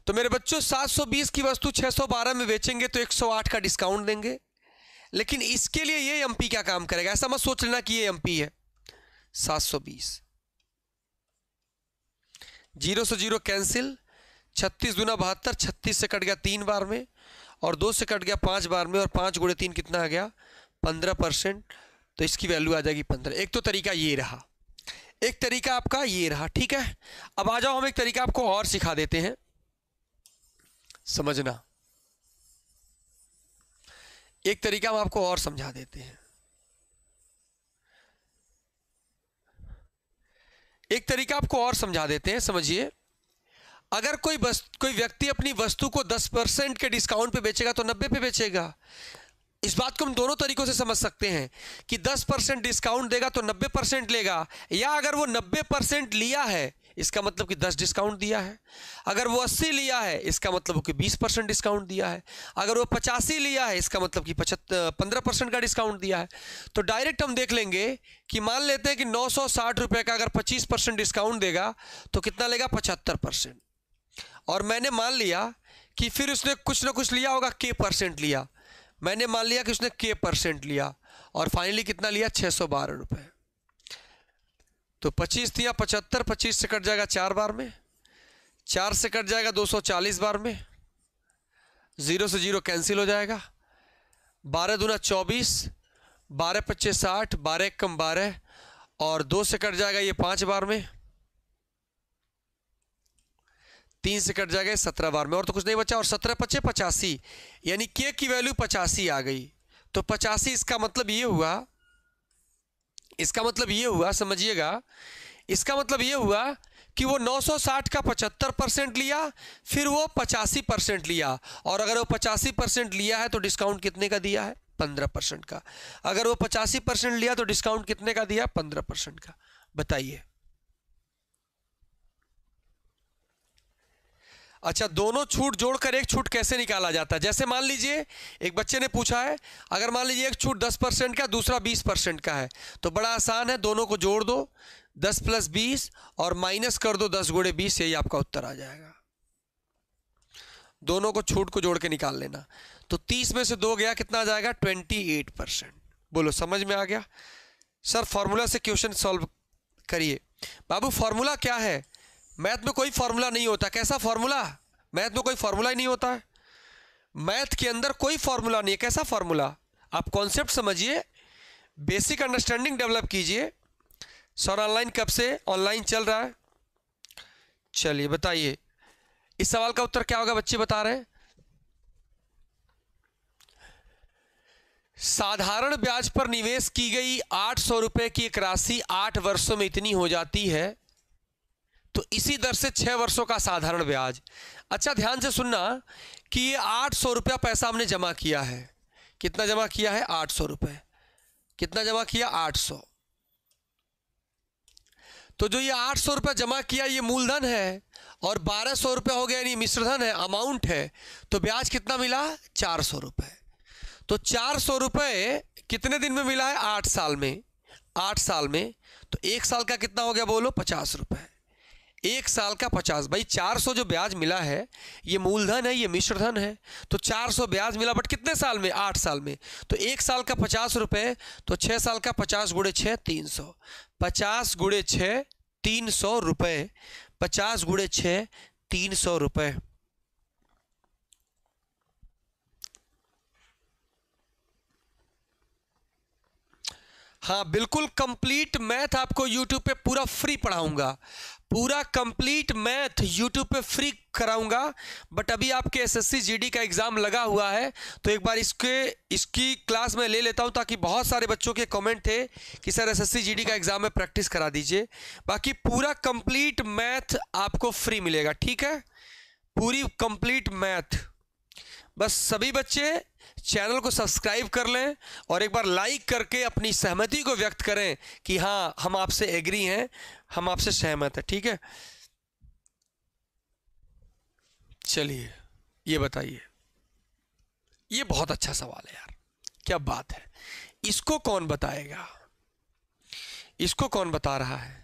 तो मेरे बच्चों 720 की वस्तु 612 में बेचेंगे तो 108 का डिस्काउंट देंगे लेकिन इसके लिए ये एमपी क्या काम करेगा ऐसा मत सोच लेना कि ये एमपी है 720 जीरो से जीरो कैंसिल 36 दुना बहत्तर छत्तीस से कट गया तीन बार में और दो से कट गया पाँच बार में और पाँच गुड़े तीन कितना आ गया पंद्रह परसेंट तो इसकी वैल्यू आ जाएगी पंद्रह एक तो तरीका ये रहा एक तरीका आपका ये रहा ठीक है अब आ जाओ हम एक तरीका आपको और सिखा देते हैं समझना एक तरीका हम आपको और समझा देते हैं एक तरीका आपको और समझा देते हैं समझिए अगर कोई बस कोई व्यक्ति अपनी वस्तु को 10 परसेंट के डिस्काउंट पे बेचेगा तो 90 पे बेचेगा इस बात को हम दोनों तरीकों से समझ सकते हैं कि 10 परसेंट डिस्काउंट देगा तो 90 परसेंट लेगा या अगर वो 90 परसेंट लिया है इसका मतलब कि 10 डिस्काउंट दिया है अगर वो 80 लिया है इसका मतलब कि 20 परसेंट डिस्काउंट दिया है अगर वो पचासी लिया है इसका मतलब कि पचहत्तर पंद्रह परसेंट का डिस्काउंट दिया है तो डायरेक्ट हम देख लेंगे कि मान लेते हैं कि नौ सौ का अगर पच्चीस परसेंट डिस्काउंट देगा तो कितना लेगा पचहत्तर परसेंट और मैंने मान लिया कि फिर उसने कुछ ना कुछ लिया होगा के परसेंट लिया मैंने मान लिया कि उसने के परसेंट लिया और फाइनली कितना लिया छः सौ बारह रुपये तो पच्चीस दिया पचहत्तर पच्चीस से कट जाएगा चार बार में चार से कट जाएगा दो सौ चालीस बार में ज़ीरो से ज़ीरो कैंसिल हो जाएगा बारह दूना चौबीस बारह पच्चीस साठ बारह कम बारह और दो से कट जाएगा ये पाँच बार में तीन से कट जाएगा सत्रह बार में और तो कुछ नहीं बचा और सत्रह पचे पचासी यानी के की वैल्यू पचासी आ गई तो पचासी इसका मतलब ये हुआ इसका मतलब ये हुआ समझिएगा इसका मतलब ये हुआ कि वो 960 का 75 परसेंट लिया फिर वो 85 परसेंट लिया और अगर वो 85 परसेंट लिया है तो डिस्काउंट कितने का दिया है 15 परसेंट का अगर वो 85 परसेंट लिया तो डिस्काउंट कितने का दिया 15 परसेंट का बताइए अच्छा दोनों छूट जोड़कर एक छूट कैसे निकाला जाता है जैसे मान लीजिए एक बच्चे ने पूछा है अगर मान लीजिए एक छूट दस परसेंट का दूसरा बीस परसेंट का है तो बड़ा आसान है दोनों को जोड़ दो दस प्लस बीस और माइनस कर दो दस गुड़े बीस यही आपका उत्तर आ जाएगा दोनों को छूट को जोड़ के निकाल लेना तो तीस में से दो गया कितना आ जाएगा ट्वेंटी एट परसेंट बोलो समझ में आ गया सर फॉर्मूला से क्वेश्चन सॉल्व करिए बाबू फॉर्मूला क्या है मैथ में कोई फार्मूला नहीं होता कैसा फार्मूला मैथ में कोई फार्मूला ही नहीं होता है मैथ के अंदर कोई फार्मूला नहीं है कैसा फार्मूला आप कॉन्सेप्ट समझिए बेसिक अंडरस्टैंडिंग डेवलप कीजिए सर ऑनलाइन कब से ऑनलाइन चल रहा है चलिए बताइए इस सवाल का उत्तर क्या होगा बच्चे बता रहे हैं साधारण ब्याज पर निवेश की गई आठ सौ रुपये की एक राशि आठ वर्षों में इतनी हो जाती है तो इसी दर से छः वर्षों का साधारण ब्याज अच्छा ध्यान से सुनना कि ये आठ सौ रुपया पैसा हमने जमा किया है कितना जमा किया है आठ सौ रुपये कितना जमा किया आठ सौ तो जो ये आठ सौ रुपया जमा किया ये मूलधन है और बारह सौ रुपये हो गया यानी मिश्रधन है अमाउंट है तो ब्याज कितना मिला चार सौ रुपये तो चार सौ रुपये कितने दिन में मिला है आठ साल में आठ साल में तो एक साल का कितना हो गया बोलो पचास रुपये एक साल का पचास भाई चार सौ जो ब्याज मिला है ये मूलधन है ये मिश्रधन है तो चार सौ ब्याज मिला बट कितने साल में आठ साल में तो एक साल का पचास रुपये तो छः साल का पचास गुड़े छः तीन सौ पचास गुड़े छः तीन सौ रुपये पचास गुड़े छः तीन सौ रुपये हाँ बिल्कुल कंप्लीट मैथ आपको यूट्यूब पे पूरा फ्री पढ़ाऊंगा पूरा कंप्लीट मैथ यूट्यूब पे फ्री कराऊंगा बट अभी आपके एसएससी जीडी का एग्ज़ाम लगा हुआ है तो एक बार इसके इसकी क्लास में ले लेता हूं ताकि बहुत सारे बच्चों के कमेंट थे कि सर एसएससी जीडी का एग्ज़ाम में प्रैक्टिस करा दीजिए बाकी पूरा कंप्लीट मैथ आपको फ्री मिलेगा ठीक है पूरी कंप्लीट मैथ बस सभी बच्चे चैनल को सब्सक्राइब कर लें और एक बार लाइक करके अपनी सहमति को व्यक्त करें कि हाँ हम आपसे एग्री हैं हम आपसे सहमत हैं ठीक है चलिए ये बताइए ये बहुत अच्छा सवाल है यार क्या बात है इसको कौन बताएगा इसको कौन बता रहा है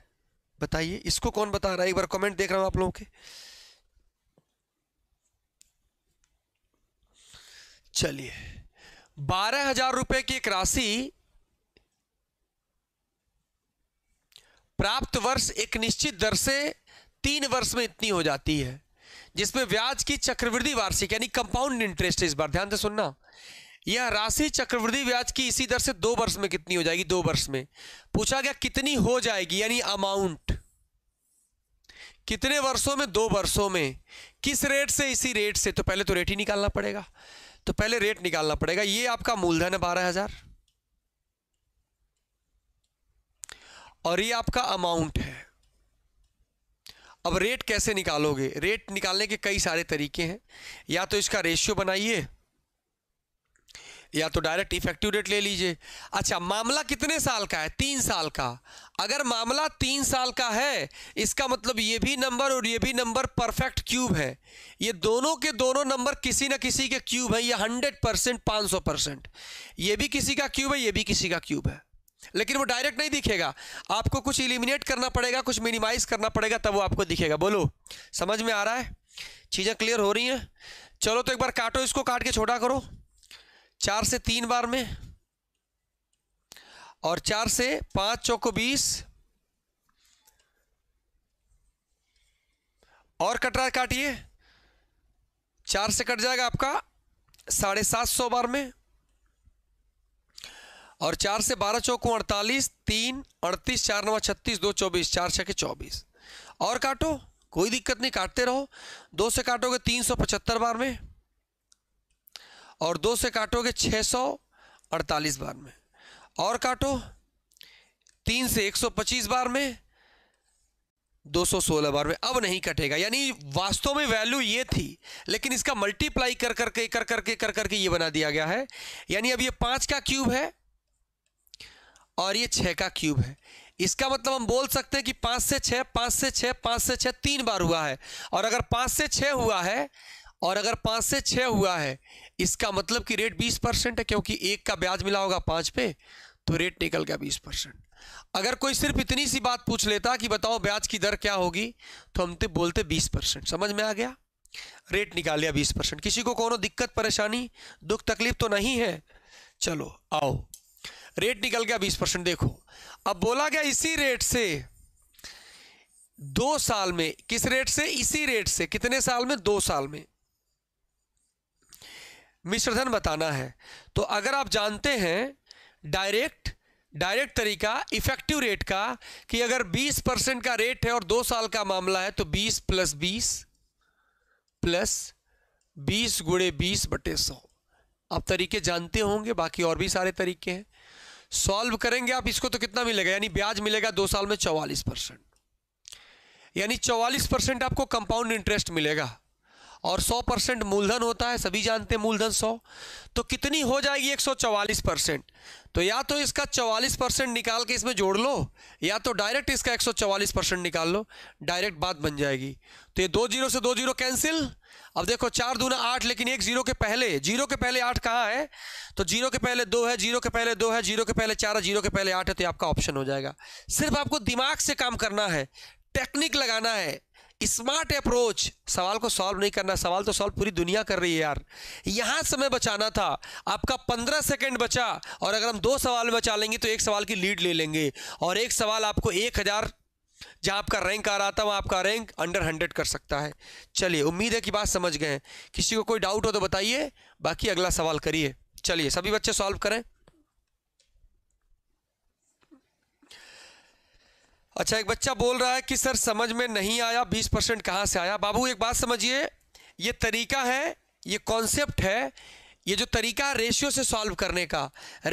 बताइए इसको कौन बता रहा है एक बार कमेंट देख रहा हूँ आप लोगों के चलिए बारह हजार रुपए की एक राशि प्राप्त वर्ष एक निश्चित दर से तीन वर्ष में इतनी हो जाती है जिसमें ब्याज की चक्रवृद्धि वार्षिक यानी कंपाउंड इंटरेस्ट इस बार ध्यान से सुनना यह राशि चक्रवृद्धि ब्याज की इसी दर से दो वर्ष में कितनी हो जाएगी दो वर्ष में पूछा गया कितनी हो जाएगी यानी अमाउंट कितने वर्षों में दो वर्षों में किस रेट से इसी रेट से तो पहले तो रेट ही निकालना पड़ेगा तो पहले रेट निकालना पड़ेगा ये आपका मूलधन है बारह हजार और ये आपका अमाउंट है अब रेट कैसे निकालोगे रेट निकालने के कई सारे तरीके हैं या तो इसका रेशियो बनाइए या तो डायरेक्ट इफेक्टिव डेट ले लीजिए अच्छा मामला कितने साल का है तीन साल का अगर मामला तीन साल का है इसका मतलब ये भी नंबर और ये भी नंबर परफेक्ट क्यूब है ये दोनों के दोनों नंबर किसी ना किसी के क्यूब है ये हंड्रेड परसेंट पाँच सौ परसेंट ये भी किसी का क्यूब है ये भी किसी का क्यूब है लेकिन वो डायरेक्ट नहीं दिखेगा आपको कुछ इलिमिनेट करना पड़ेगा कुछ मिनिमाइज करना पड़ेगा तब वो आपको दिखेगा बोलो समझ में आ रहा है चीज़ें क्लियर हो रही हैं चलो तो एक बार काटो इसको काट के छोटा करो चार से तीन बार में और चार से पांच चौको बीस और कटरा काटिए चार से कट जाएगा आपका साढ़े सात सौ बार में और चार से बारह चौको अड़तालीस तीन अड़तीस चार नवा छत्तीस दो चौबीस चार छ के चौबीस और काटो कोई दिक्कत नहीं काटते रहो दो से काटोगे तीन सौ पचहत्तर बार में और दो से काटोगे छः सौ अड़तालीस बार में और काटो तीन से एक सौ पच्चीस बार में दो सौ सोलह बार में अब नहीं कटेगा यानी वास्तव में वैल्यू ये थी लेकिन इसका मल्टीप्लाई कर करके कर करके कर करके ये बना दिया गया है यानी अब ये पाँच का क्यूब है और ये छः का क्यूब है इसका मतलब हम बोल सकते हैं कि पाँच से छः पाँच से छः पाँच से छः तीन बार हुआ है और अगर पाँच से छः हुआ है और अगर पाँच से छः हुआ है इसका मतलब कि रेट बीस परसेंट है क्योंकि एक का ब्याज मिला होगा पांच पे तो रेट निकल गया बीस परसेंट अगर कोई सिर्फ इतनी सी बात पूछ लेता कि बताओ ब्याज की दर क्या होगी तो हम तो बोलते बीस परसेंट समझ में आ गया रेट निकाल लिया बीस परसेंट किसी को कोनो दिक्कत परेशानी दुख तकलीफ तो नहीं है चलो आओ रेट निकल गया बीस परसेंट देखो अब बोला गया इसी रेट से दो साल में किस रेट से इसी रेट से कितने साल में दो साल में मिश्रधन बताना है तो अगर आप जानते हैं डायरेक्ट डायरेक्ट तरीका इफेक्टिव रेट का कि अगर 20 परसेंट का रेट है और दो साल का मामला है तो 20 प्लस 20 प्लस 20 गुड़े बीस बटे सौ आप तरीके जानते होंगे बाकी और भी सारे तरीके हैं सॉल्व करेंगे आप इसको तो कितना मिलेगा यानी ब्याज मिलेगा दो साल में चौवालीस परसेंट यानी चौवालीस परसेंट आपको कंपाउंड इंटरेस्ट मिलेगा और 100 परसेंट मूलधन होता है सभी जानते हैं मूलधन 100 तो कितनी हो जाएगी 144 परसेंट तो या तो इसका 44 परसेंट निकाल के इसमें जोड़ लो या तो डायरेक्ट इसका 144 परसेंट निकाल लो डायरेक्ट बात बन जाएगी तो ये दो जीरो से दो जीरो कैंसिल अब देखो चार दूना आठ लेकिन एक जीरो के पहले जीरो के पहले आठ कहाँ है तो जीरो के पहले दो है जीरो के पहले दो है जीरो के पहले चार है जीरो के पहले आठ है तो आपका ऑप्शन हो जाएगा सिर्फ आपको दिमाग से काम करना है टेक्निक लगाना है स्मार्ट अप्रोच सवाल को सॉल्व नहीं करना सवाल तो सॉल्व पूरी दुनिया कर रही है यार यहां समय बचाना था आपका पंद्रह सेकंड बचा और अगर हम दो सवाल बचा लेंगे तो एक सवाल की लीड ले लेंगे और एक सवाल आपको एक हज़ार जहाँ आपका रैंक आ रहा था वहां आपका रैंक अंडर हंड्रेड कर सकता है चलिए उम्मीद है कि बात समझ गए किसी को कोई डाउट हो तो बताइए बाकी अगला सवाल करिए चलिए सभी बच्चे सॉल्व करें अच्छा एक बच्चा बोल रहा है कि सर समझ में नहीं आया बीस परसेंट कहाँ से आया बाबू एक बात समझिए ये तरीका है ये कॉन्सेप्ट है ये जो तरीका है रेशियो से सॉल्व करने का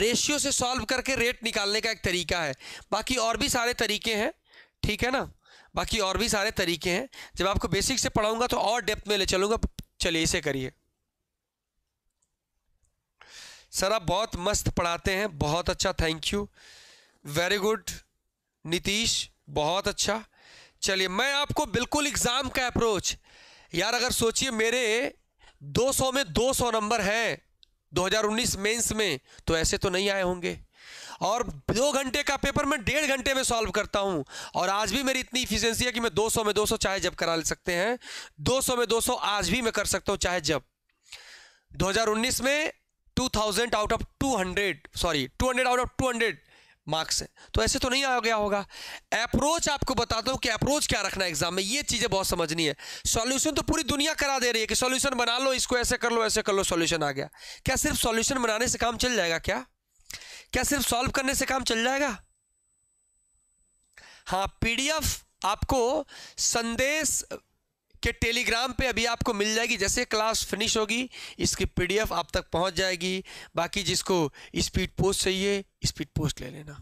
रेशियो से सॉल्व करके रेट निकालने का एक तरीका है बाकी और भी सारे तरीके हैं ठीक है ना बाकी और भी सारे तरीके हैं जब आपको बेसिक से पढ़ाऊंगा तो और डेप्थ में ले चलूंगा चलिए इसे करिए सर आप बहुत मस्त पढ़ाते हैं बहुत अच्छा thank you very good Nitish बहुत अच्छा चलिए मैं आपको बिल्कुल एग्ज़ाम का अप्रोच यार अगर सोचिए मेरे 200 में 200 नंबर हैं 2019 मेंस में तो ऐसे तो नहीं आए होंगे और दो घंटे का पेपर मैं डेढ़ घंटे में सॉल्व करता हूं और आज भी मेरी इतनी इफिशियंसी है कि मैं 200 में 200 चाहे जब करा ले सकते हैं 200 में 200 आज भी मैं कर सकता हूं चाहे जब 2019 में 2000 out of 200 sorry 200 out of 200 marks है तो ऐसे तो नहीं आ गया होगा अप्रोच आपको बताता हूँ कि अप्रोच क्या रखना है एग्जाम में ये चीज़ें बहुत समझनी है सॉल्यूशन तो पूरी दुनिया करा दे रही है कि सॉल्यूशन बना लो इसको ऐसे कर लो ऐसे कर लो सॉल्यूशन आ गया क्या सिर्फ सॉल्यूशन बनाने से काम चल जाएगा क्या क्या सिर्फ सॉल्व करने से काम चल जाएगा हाँ पी आपको संदेश कि टेलीग्राम पे अभी आपको मिल जाएगी जैसे क्लास फिनिश होगी इसकी पीडीएफ आप तक पहुंच जाएगी बाकी जिसको स्पीड पोस्ट चाहिए स्पीड पोस्ट ले लेना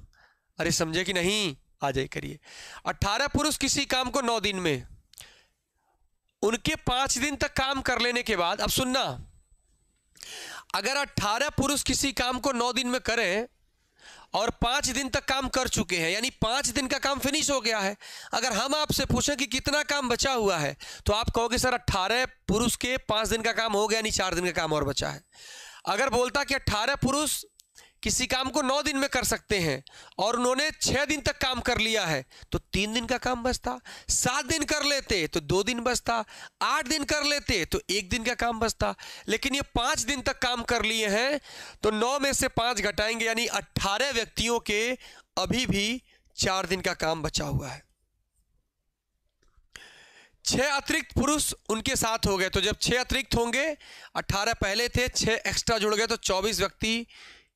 अरे समझे कि नहीं आ जाए करिए अट्ठारह पुरुष किसी काम को नौ दिन में उनके पांच दिन तक काम कर लेने के बाद अब सुनना अगर अट्ठारह पुरुष किसी काम को नौ दिन में करें और पांच दिन तक काम कर चुके हैं यानी पांच दिन का काम फिनिश हो गया है अगर हम आपसे पूछें कि कितना काम बचा हुआ है तो आप कहोगे सर अट्ठारह पुरुष के पांच दिन का काम हो गया यानी चार दिन का काम और बचा है अगर बोलता कि अट्ठारह पुरुष किसी काम को नौ दिन में कर सकते हैं और उन्होंने छः दिन तक काम कर लिया है तो तीन दिन का काम बचता सात दिन कर लेते तो दो दिन बचता आठ दिन कर लेते तो एक दिन का काम बचता लेकिन ये पाँच दिन तक काम कर लिए हैं तो नौ में से पाँच घटाएंगे यानी अट्ठारह व्यक्तियों के अभी भी चार दिन का काम बचा हुआ है छह अतिरिक्त पुरुष उनके साथ हो गए तो जब छह अतिरिक्त होंगे अट्ठारह पहले थे छह एक्स्ट्रा जुड़ गए तो चौबीस व्यक्ति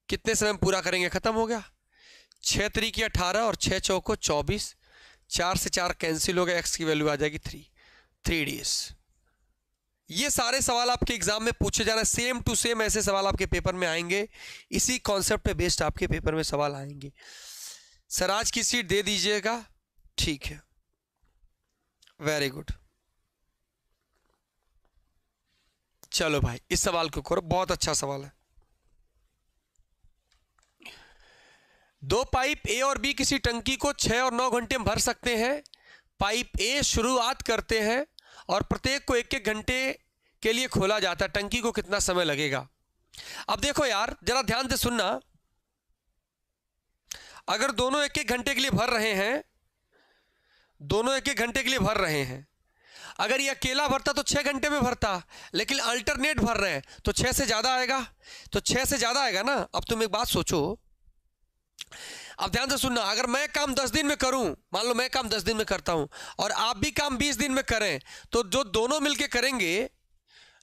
कितने समय में पूरा करेंगे खत्म हो गया छः तरीके अठारह और छः चौको चौबीस चार से चार कैंसिल हो गया एक्स की वैल्यू आ जाएगी थ्री थ्री डेज ये सारे सवाल आपके एग्जाम में पूछे जा रहे हैं सेम टू सेम ऐसे सवाल आपके पेपर में आएंगे इसी कॉन्सेप्ट पे बेस्ड आपके पेपर में सवाल आएंगे सर आज की सीट दे दीजिएगा ठीक है वेरी गुड चलो भाई इस सवाल को करो बहुत अच्छा सवाल है दो पाइप ए और बी किसी टंकी को छः और नौ घंटे में भर सकते हैं पाइप ए शुरुआत करते हैं और प्रत्येक को एक एक घंटे के लिए खोला जाता है टंकी को कितना समय लगेगा अब देखो यार जरा ध्यान से सुनना अगर दोनों एक एक घंटे के लिए भर रहे हैं दोनों एक एक घंटे के लिए भर रहे हैं अगर ये अकेला भरता तो छः घंटे में भरता लेकिन अल्टरनेट भर रहे हैं तो छः से ज़्यादा आएगा तो छः से ज़्यादा आएगा ना अब तुम एक बात सोचो अब ध्यान से सुनना अगर मैं काम दस दिन में करूं मान लो मैं काम दस दिन में करता हूं और आप भी काम बीस दिन में करें तो जो दोनों मिलके करेंगे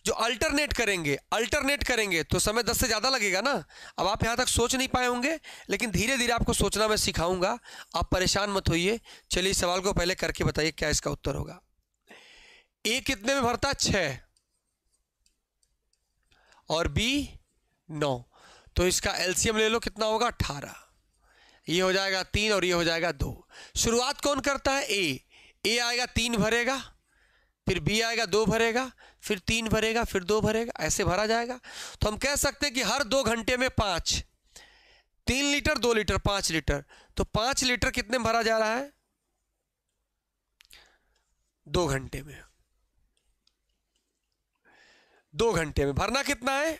जो अल्टरनेट करेंगे अल्टरनेट करेंगे तो समय दस से ज़्यादा लगेगा ना अब आप यहाँ तक सोच नहीं पाए होंगे लेकिन धीरे धीरे आपको सोचना मैं सिखाऊंगा आप परेशान मत होइए चलिए सवाल को पहले करके बताइए क्या इसका उत्तर होगा ए कितने में भरता छ और बी नौ तो इसका एलसीएम ले लो कितना होगा अट्ठारह ये हो जाएगा तीन और ये हो जाएगा दो शुरुआत कौन करता है ए ए आएगा तीन भरेगा फिर बी आएगा दो भरेगा फिर तीन भरेगा फिर दो भरेगा ऐसे भरा जाएगा तो हम कह सकते हैं कि हर दो घंटे में पाँच तीन लीटर दो लीटर पाँच लीटर तो पाँच लीटर कितने भरा जा रहा है दो घंटे में दो घंटे में भरना कितना है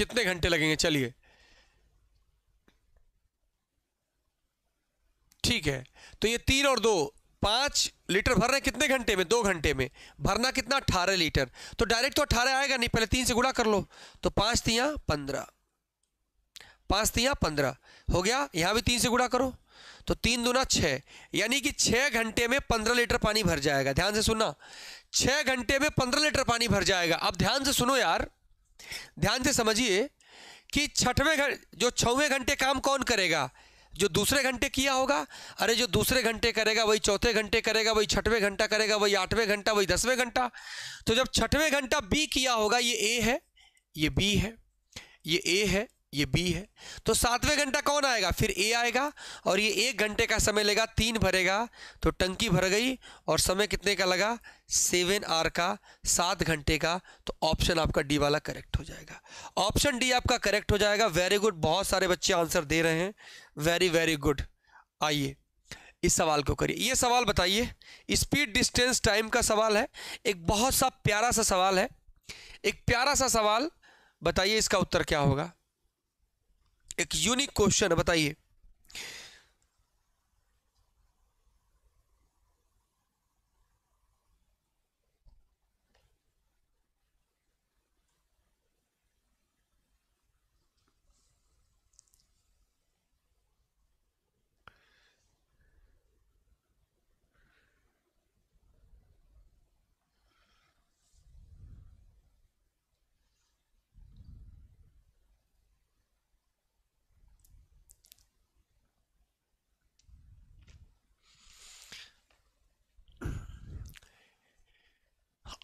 कितने घंटे लगेंगे चलिए ठीक है तो ये तीन और दो पांच लीटर भर रहे कितने घंटे में दो घंटे में भरना कितना अठारह लीटर तो डायरेक्ट तो अठारह आएगा नहीं पहले तीन से गुणा कर लो तो पांच तिया पंद्रह पांच तिया पंद्रह हो गया यहां भी तीन से गुणा करो तो तीन दूना छह यानी कि छह घंटे में पंद्रह लीटर पानी भर जाएगा ध्यान से सुनना छह घंटे में पंद्रह लीटर पानी भर जाएगा अब ध्यान से सुनो यार ध्यान से समझिए कि छठवें घंटे जो छवें घंटे काम कौन करेगा जो दूसरे घंटे किया होगा अरे जो दूसरे घंटे करेगा वही चौथे घंटे करेगा वही छठवें घंटा करेगा वही आठवें घंटा वही दसवें घंटा तो जब छठवें घंटा बी किया होगा ये ए है ये बी है ये ए है ये बी है तो सातवें घंटा कौन आएगा फिर ए आएगा और ये एक घंटे का समय लेगा तीन भरेगा तो टंकी भर गई और समय कितने का लगा सेवन आर का सात घंटे का तो ऑप्शन आपका डी वाला करेक्ट हो जाएगा ऑप्शन डी आपका करेक्ट हो जाएगा वेरी गुड बहुत सारे बच्चे आंसर दे रहे हैं वेरी वेरी गुड आइए इस सवाल को करिए ये सवाल बताइए स्पीड डिस्टेंस टाइम का सवाल है एक बहुत सा प्यारा सा सवाल है एक प्यारा सा सवाल बताइए इसका उत्तर क्या होगा एक यूनिक क्वेश्चन है बताइए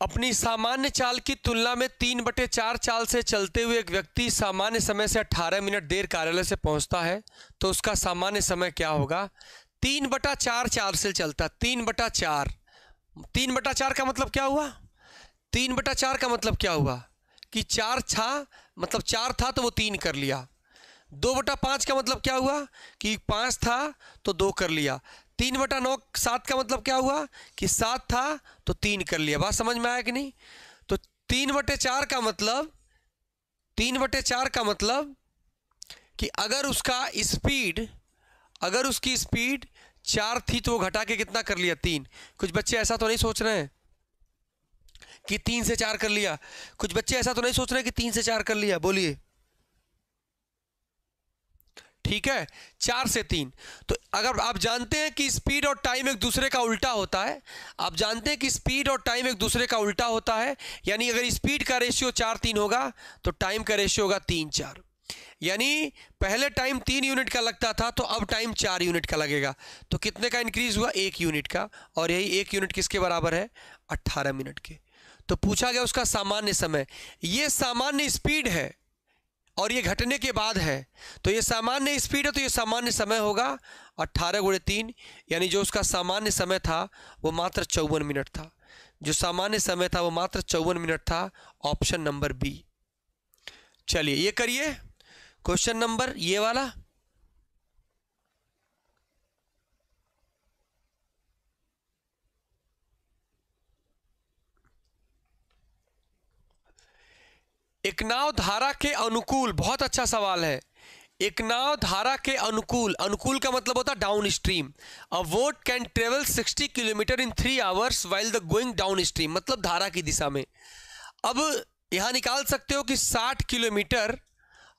अपनी सामान्य चाल की तुलना में तीन बटे चार चाल से चलते हुए एक व्यक्ति सामान्य समय से 18 मिनट देर कार्यालय से पहुंचता है तो उसका सामान्य समय क्या होगा तीन बटा चार चाल से चलता तीन बटा चार तीन बटा चार का मतलब क्या हुआ तीन बटा चार का मतलब क्या हुआ कि चार था मतलब चार था तो वो तीन कर लिया दो बटा पाँच का मतलब क्या हुआ कि पाँच था तो दो कर लिया तीन बटा नौ सात का मतलब क्या हुआ कि सात था तो तीन कर लिया बात समझ में आया कि नहीं तो तीन बटे चार का मतलब तीन बटे चार का मतलब कि अगर उसका स्पीड अगर उसकी स्पीड चार थी तो वो घटा के कितना कर लिया तीन कुछ बच्चे ऐसा तो नहीं सोच रहे हैं कि तीन से चार कर लिया कुछ बच्चे ऐसा तो नहीं सोच रहे कि तीन से चार कर लिया बोलिए ठीक है चार से तीन तो अगर आप जानते हैं कि स्पीड और टाइम एक दूसरे का उल्टा होता है आप जानते हैं कि स्पीड और टाइम एक दूसरे का उल्टा होता है यानी अगर स्पीड का रेशियो चार तीन होगा तो टाइम का रेशियो होगा तीन चार यानी पहले टाइम तीन यूनिट का लगता था तो अब टाइम चार यूनिट का लगेगा तो कितने का इंक्रीज हुआ एक यूनिट का और यही एक यूनिट किसके बराबर है अट्ठारह मिनट के तो पूछा गया उसका सामान्य समय यह सामान्य स्पीड है और ये घटने के बाद है तो ये सामान्य स्पीड है तो ये सामान्य समय होगा अट्ठारह गुड़े तीन यानी जो उसका सामान्य समय था वो मात्र चौवन मिनट था जो सामान्य समय था वो मात्र चौवन मिनट था ऑप्शन नंबर बी चलिए ये करिए क्वेश्चन नंबर ये वाला नाव धारा के अनुकूल बहुत अच्छा सवाल है एकनाव धारा के अनुकूल अनुकूल का मतलब होता है downstream a boat can travel 60 kilometre in three hours while the going downstream मतलब धारा की दिशा में अब यहाँ निकाल सकते हो कि 60 किलोमीटर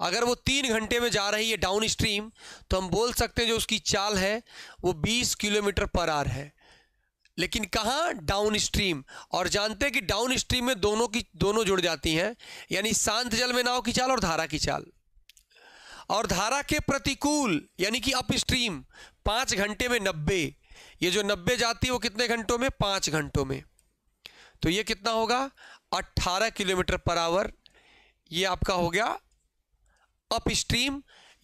अगर वो तीन घंटे में जा रही है डाउन स्ट्रीम तो हम बोल सकते हैं जो उसकी चाल है वो 20 किलोमीटर पर आर है लेकिन कहाँ डाउन स्ट्रीम और जानते हैं कि डाउन स्ट्रीम में दोनों की दोनों जुड़ जाती हैं यानी शांत जल में नाव की चाल और धारा की चाल और धारा के प्रतिकूल यानी कि अप स्ट्रीम पाँच घंटे में नब्बे ये जो नब्बे जाती है वो कितने घंटों में पाँच घंटों में तो ये कितना होगा अट्ठारह किलोमीटर पर आवर ये आपका हो गया अप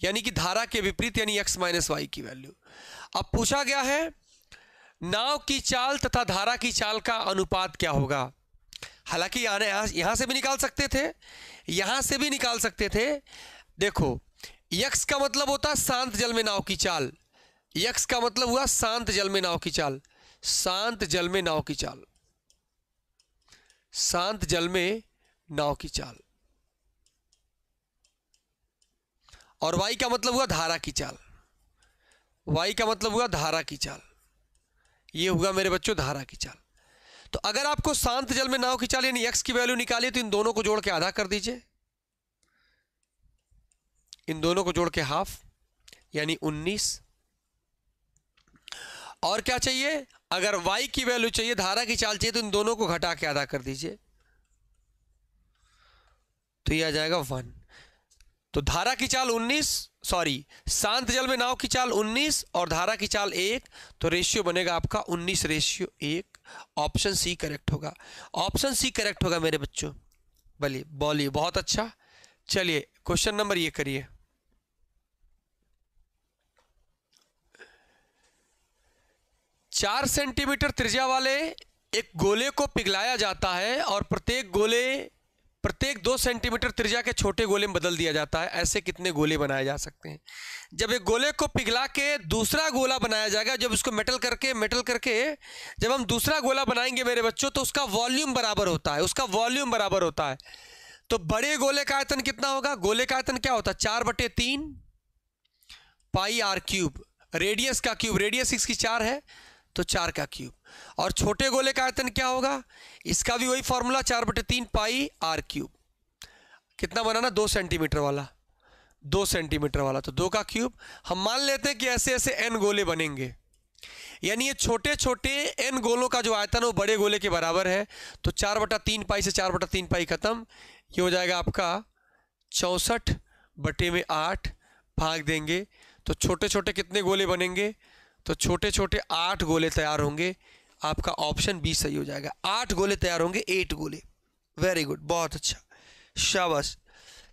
यानी कि धारा के विपरीत यानी एक्स माइनस वाई की वैल्यू अब पूछा गया है नाव की चाल तथा धारा की चाल का अनुपात क्या होगा हालांकि यहाँ यहाँ से भी निकाल सकते थे यहाँ से भी निकाल सकते थे देखो यक्ष का मतलब होता शांत जल में नाव की चाल यक्ष का मतलब हुआ शांत जल में नाव की चाल शांत जल में नाव की चाल शांत जल में नाव की चाल और वाई का मतलब हुआ धारा की चाल वाई का मतलब हुआ धारा की चाल ये हुआ मेरे बच्चों धारा की चाल तो अगर आपको शांत जल में नाव की चाल यानी एक्स की वैल्यू निकाली तो इन दोनों को जोड़ के आधा कर दीजिए इन दोनों को जोड़ के हाफ यानी उन्नीस और क्या चाहिए अगर वाई की वैल्यू चाहिए धारा की चाल चाहिए तो इन दोनों को घटा के आधा कर दीजिए तो ये आ जाएगा वन तो धारा की चाल 19 सॉरी शांत जल में नाव की चाल 19 और धारा की चाल एक तो रेशियो बनेगा आपका 19 रेशियो एक ऑप्शन सी करेक्ट होगा ऑप्शन सी करेक्ट होगा मेरे बच्चों बोलिए बोलिए बहुत अच्छा चलिए क्वेश्चन नंबर ये करिए चार सेंटीमीटर त्रिज्या वाले एक गोले को पिघलाया जाता है और प्रत्येक गोले प्रत्येक दो सेंटीमीटर त्रिज्या के छोटे गोले में बदल दिया जाता है ऐसे कितने गोले बनाए जा सकते हैं जब एक गोले को पिघला के दूसरा गोला बनाया जाएगा जब उसको मेटल करके मेटल करके जब हम दूसरा गोला बनाएंगे मेरे बच्चों तो उसका वॉल्यूम बराबर होता है उसका वॉल्यूम बराबर होता है तो बड़े गोले का आयतन कितना होगा गोले का आयतन क्या होता है चार बटे तीन पाई आर क्यूब रेडियस का क्यूब रेडियस इसकी चार है तो चार का क्यूब और छोटे गोले का आयतन क्या होगा इसका भी वही फॉर्मूला चार बटे तीन पाई आर क्यूब कितना बनाना दो सेंटीमीटर वाला दो सेंटीमीटर वाला तो दो का क्यूब हम मान लेते हैं कि ऐसे ऐसे एन गोले बनेंगे यानी ये छोटे छोटे एन गोलों का जो आयतन वो बड़े गोले के बराबर है तो चार बटा तीन पाई से चार बटा तीन पाई खत्म ये हो जाएगा आपका चौंसठ बटे में आठ भाग देंगे तो छोटे छोटे कितने गोले बनेंगे तो छोटे छोटे आठ गोले तैयार होंगे आपका ऑप्शन बी सही हो जाएगा आठ गोले तैयार होंगे एट गोले वेरी गुड बहुत अच्छा शाबाश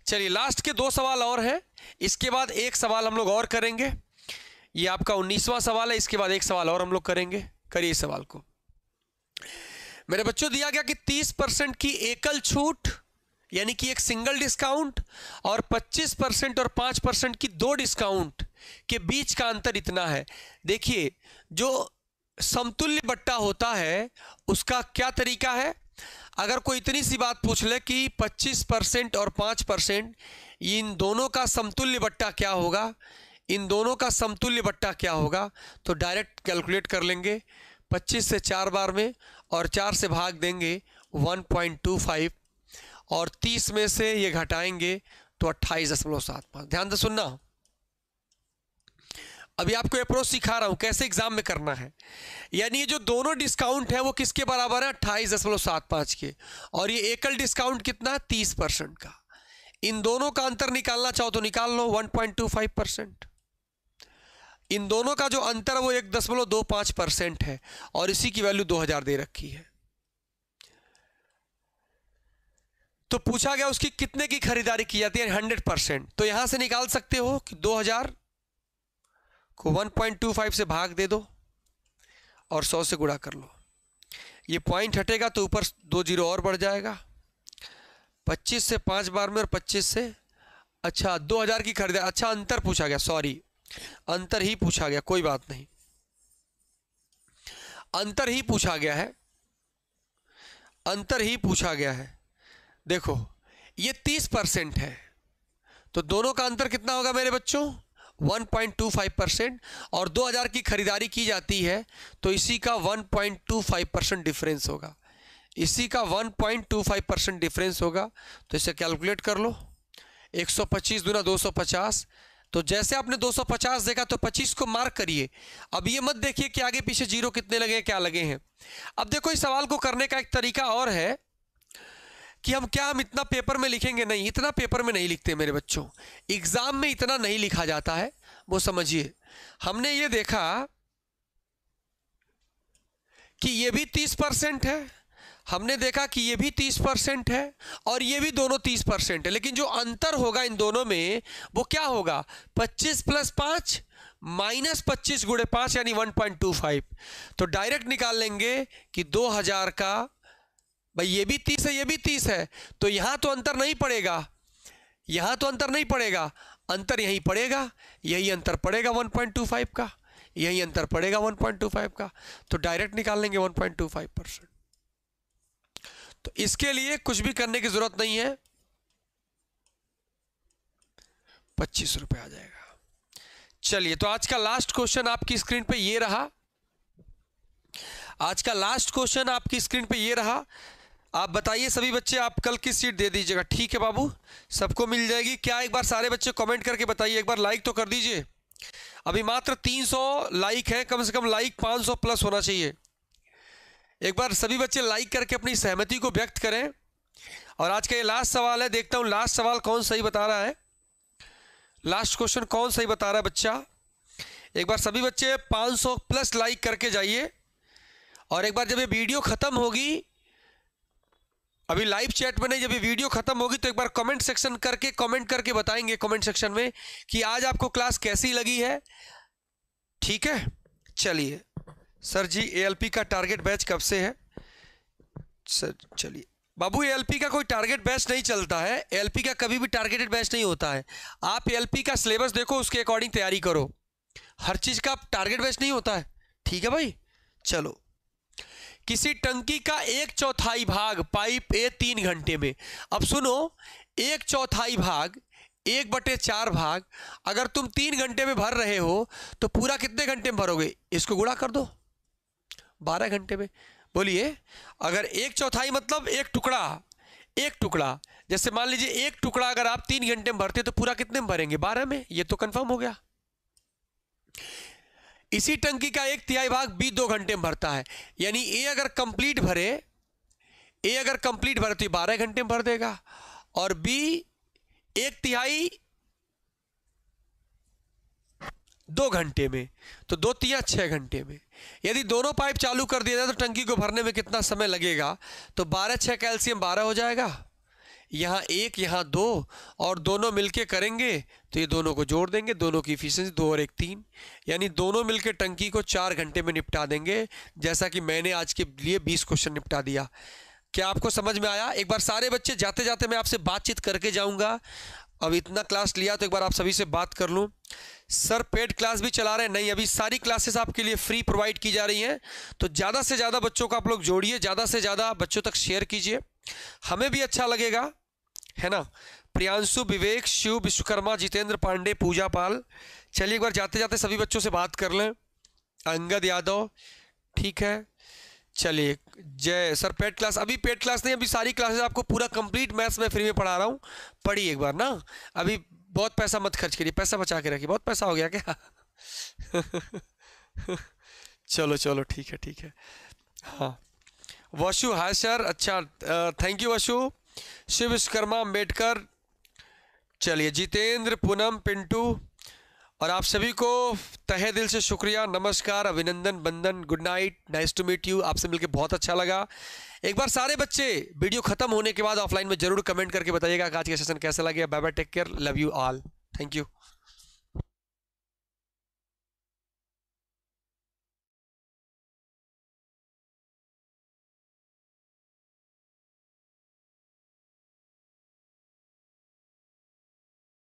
चलिए लास्ट के दो सवाल और हैं इसके बाद एक सवाल हम लोग और करेंगे ये आपका उन्नीसवां सवाल है इसके बाद एक सवाल और हम लोग करेंगे करिए सवाल को मेरे बच्चों दिया गया कि तीस परसेंट की एकल छूट यानी कि एक सिंगल डिस्काउंट और 25 परसेंट और 5 परसेंट की दो डिस्काउंट के बीच का अंतर इतना है देखिए जो समतुल्य बट्टा होता है उसका क्या तरीका है अगर कोई इतनी सी बात पूछ ले कि 25 परसेंट और 5 परसेंट इन दोनों का समतुल्य बट्टा क्या होगा इन दोनों का समतुल्य बट्टा क्या होगा तो डायरेक्ट कैलकुलेट कर लेंगे 25 से चार बार में और चार से भाग देंगे 1.25 और 30 में से ये घटाएंगे तो अट्ठाईस दशमलव सात पाँच ध्यान से सुनना अभी आपको अप्रोच सिखा रहा हूं कैसे एग्जाम में करना है यानी ये जो दोनों डिस्काउंट है वो किसके बराबर है अट्ठाईस दशमलव सात पाँच के और ये एकल डिस्काउंट कितना है तीस परसेंट का इन दोनों का अंतर निकालना चाहो तो निकाल लो one point two five percent इन दोनों का जो अंतर है वो एक दशमलव दो पाँच परसेंट है और इसी की वैल्यू दो हज़ार दे रखी है तो पूछा गया उसकी कितने की खरीदारी की जाती है हंड्रेड परसेंट तो यहां से निकाल सकते हो कि दो हजार को वन पॉइंट टू फाइव से भाग दे दो और सौ से गुणा कर लो ये पॉइंट हटेगा तो ऊपर दो जीरो और बढ़ जाएगा पच्चीस से पांच बार में और पच्चीस से अच्छा दो हज़ार की खरीदारी अच्छा अंतर पूछा गया सॉरी अंतर ही पूछा गया कोई बात नहीं अंतर ही पूछा गया है अंतर ही पूछा गया है देखो ये तीस परसेंट है तो दोनों का अंतर कितना होगा मेरे बच्चों 1.25 परसेंट और 2000 की खरीदारी की जाती है तो इसी का 1.25 परसेंट डिफरेंस होगा इसी का 1.25 परसेंट डिफरेंस होगा तो इसे कैलकुलेट कर लो 125 दुना दो तो जैसे आपने 250 देखा तो 25 को मार्क करिए अब ये मत देखिए कि आगे पीछे जीरो कितने लगे क्या लगे हैं अब देखो इस सवाल को करने का एक तरीका और है कि हम क्या हम इतना पेपर में लिखेंगे नहीं इतना पेपर में नहीं लिखते मेरे बच्चों एग्ज़ाम में इतना नहीं लिखा जाता है वो समझिए हमने ये देखा कि ये भी तीस परसेंट है हमने देखा कि ये भी तीस परसेंट है और ये भी दोनों तीस परसेंट है लेकिन जो अंतर होगा इन दोनों में वो क्या होगा पच्चीस प्लस पांच माइनस पच्चीस गुड़े पांच यानी वन पॉइंट टू फाइव तो डायरेक्ट निकाल लेंगे कि दो हज़ार का भाई ये भी तीस है ये भी तीस है तो यहां तो अंतर नहीं पड़ेगा यहां तो अंतर नहीं पड़ेगा अंतर यहीं पड़ेगा यही अंतर पड़ेगा 1.25 का यही अंतर पड़ेगा 1.25 का तो डायरेक्ट निकाल लेंगे 1.25 परसेंट तो इसके लिए कुछ भी करने की जरूरत नहीं है पच्चीस रुपए आ जाएगा चलिए तो आज का लास्ट क्वेश्चन आपकी स्क्रीन पे ये रहा आज का लास्ट क्वेश्चन आपकी स्क्रीन पे ये रहा आप बताइए सभी बच्चे आप कल की सीट दे दीजिएगा ठीक है बाबू सबको मिल जाएगी क्या एक बार सारे बच्चे कमेंट करके बताइए एक बार लाइक तो कर दीजिए अभी मात्र 300 लाइक है कम से कम लाइक 500 प्लस होना चाहिए एक बार सभी बच्चे लाइक करके अपनी सहमति को व्यक्त करें और आज का ये लास्ट सवाल है देखता हूँ लास्ट सवाल कौन सही बता रहा है लास्ट क्वेश्चन कौन सही बता रहा है बच्चा एक बार सभी बच्चे 500 प्लस लाइक करके जाइए और एक बार जब ये वीडियो ख़त्म होगी अभी लाइव चैट में नहीं जब वीडियो खत्म होगी तो एक बार कमेंट सेक्शन करके कमेंट करके बताएंगे कमेंट सेक्शन में कि आज आपको क्लास कैसी लगी है ठीक है चलिए सर जी एएलपी का टारगेट बैच कब से है सर चलिए बाबू एलपी का कोई टारगेट बैच नहीं चलता है एलपी का कभी भी टारगेटेड बैच नहीं होता है आप एलपी का सिलेबस देखो उसके अकॉर्डिंग तैयारी करो हर चीज़ का टारगेट बैच नहीं होता है ठीक है भाई चलो किसी टंकी का एक चौथाई भाग पाइप ए तीन घंटे में अब सुनो एक चौथाई भाग एक बटे चार भाग अगर तुम तीन घंटे में भर रहे हो तो पूरा कितने घंटे में भरोगे इसको गुणा कर दो बारह घंटे में बोलिए अगर एक चौथाई मतलब एक टुकड़ा एक टुकड़ा जैसे मान लीजिए एक टुकड़ा अगर आप तीन घंटे में भरते तो पूरा कितने में भरेंगे बारह में ये तो कन्फर्म हो गया इसी टंकी का एक तिहाई भाग बी दो घंटे में भरता है यानी ए अगर कंप्लीट भरे ए अगर कंप्लीट भरे तो बारह घंटे में भर देगा और बी एक तिहाई दो घंटे में तो दो तिया छः घंटे में यदि दोनों पाइप चालू कर दिया जाए तो टंकी को भरने में कितना समय लगेगा तो बारह छः कैल्शियम बारह हो जाएगा यहाँ एक यहाँ दो और दोनों मिलके करेंगे तो ये दोनों को जोड़ देंगे दोनों की इफिशेंसी दो और एक तीन यानी दोनों मिलके टंकी को चार घंटे में निपटा देंगे जैसा कि मैंने आज के लिए बीस क्वेश्चन निपटा दिया क्या आपको समझ में आया एक बार सारे बच्चे जाते जाते मैं आपसे बातचीत करके जाऊँगा अब इतना क्लास लिया तो एक बार आप सभी से बात कर लूँ सर पेड क्लास भी चला रहे हैं नहीं अभी सारी क्लासेस आपके लिए फ्री प्रोवाइड की जा रही हैं तो ज़्यादा से ज़्यादा बच्चों को आप लोग जोड़िए ज़्यादा से ज़्यादा बच्चों तक शेयर कीजिए हमें भी अच्छा लगेगा है ना प्रियांशु विवेक शिव विश्वकर्मा जितेंद्र पांडे पूजा पाल चलिए एक बार जाते जाते सभी बच्चों से बात कर लें अंगद यादव ठीक है चलिए जय सर पेड क्लास अभी पेड क्लास नहीं अभी सारी क्लासेस आपको पूरा कंप्लीट मैथ्स में फ्री में पढ़ा रहा हूँ पढ़िए एक बार ना अभी बहुत पैसा मत खर्च करिए पैसा बचा के रखिए बहुत पैसा हो गया क्या चलो चलो ठीक है ठीक है हाँ वशु हाय सर अच्छा थैंक यू वशु शिव विश्वकर्मा अम्बेडकर चलिए जितेंद्र पूनम पिंटू और आप सभी को तहे दिल से शुक्रिया नमस्कार अभिनंदन बंदन good night nice to meet you आपसे मिलकर बहुत अच्छा लगा एक बार सारे बच्चे वीडियो खत्म होने के बाद ऑफलाइन में जरूर कमेंट करके बताइएगा आज का सेशन कैसा लगे bye bye take care love you all thank you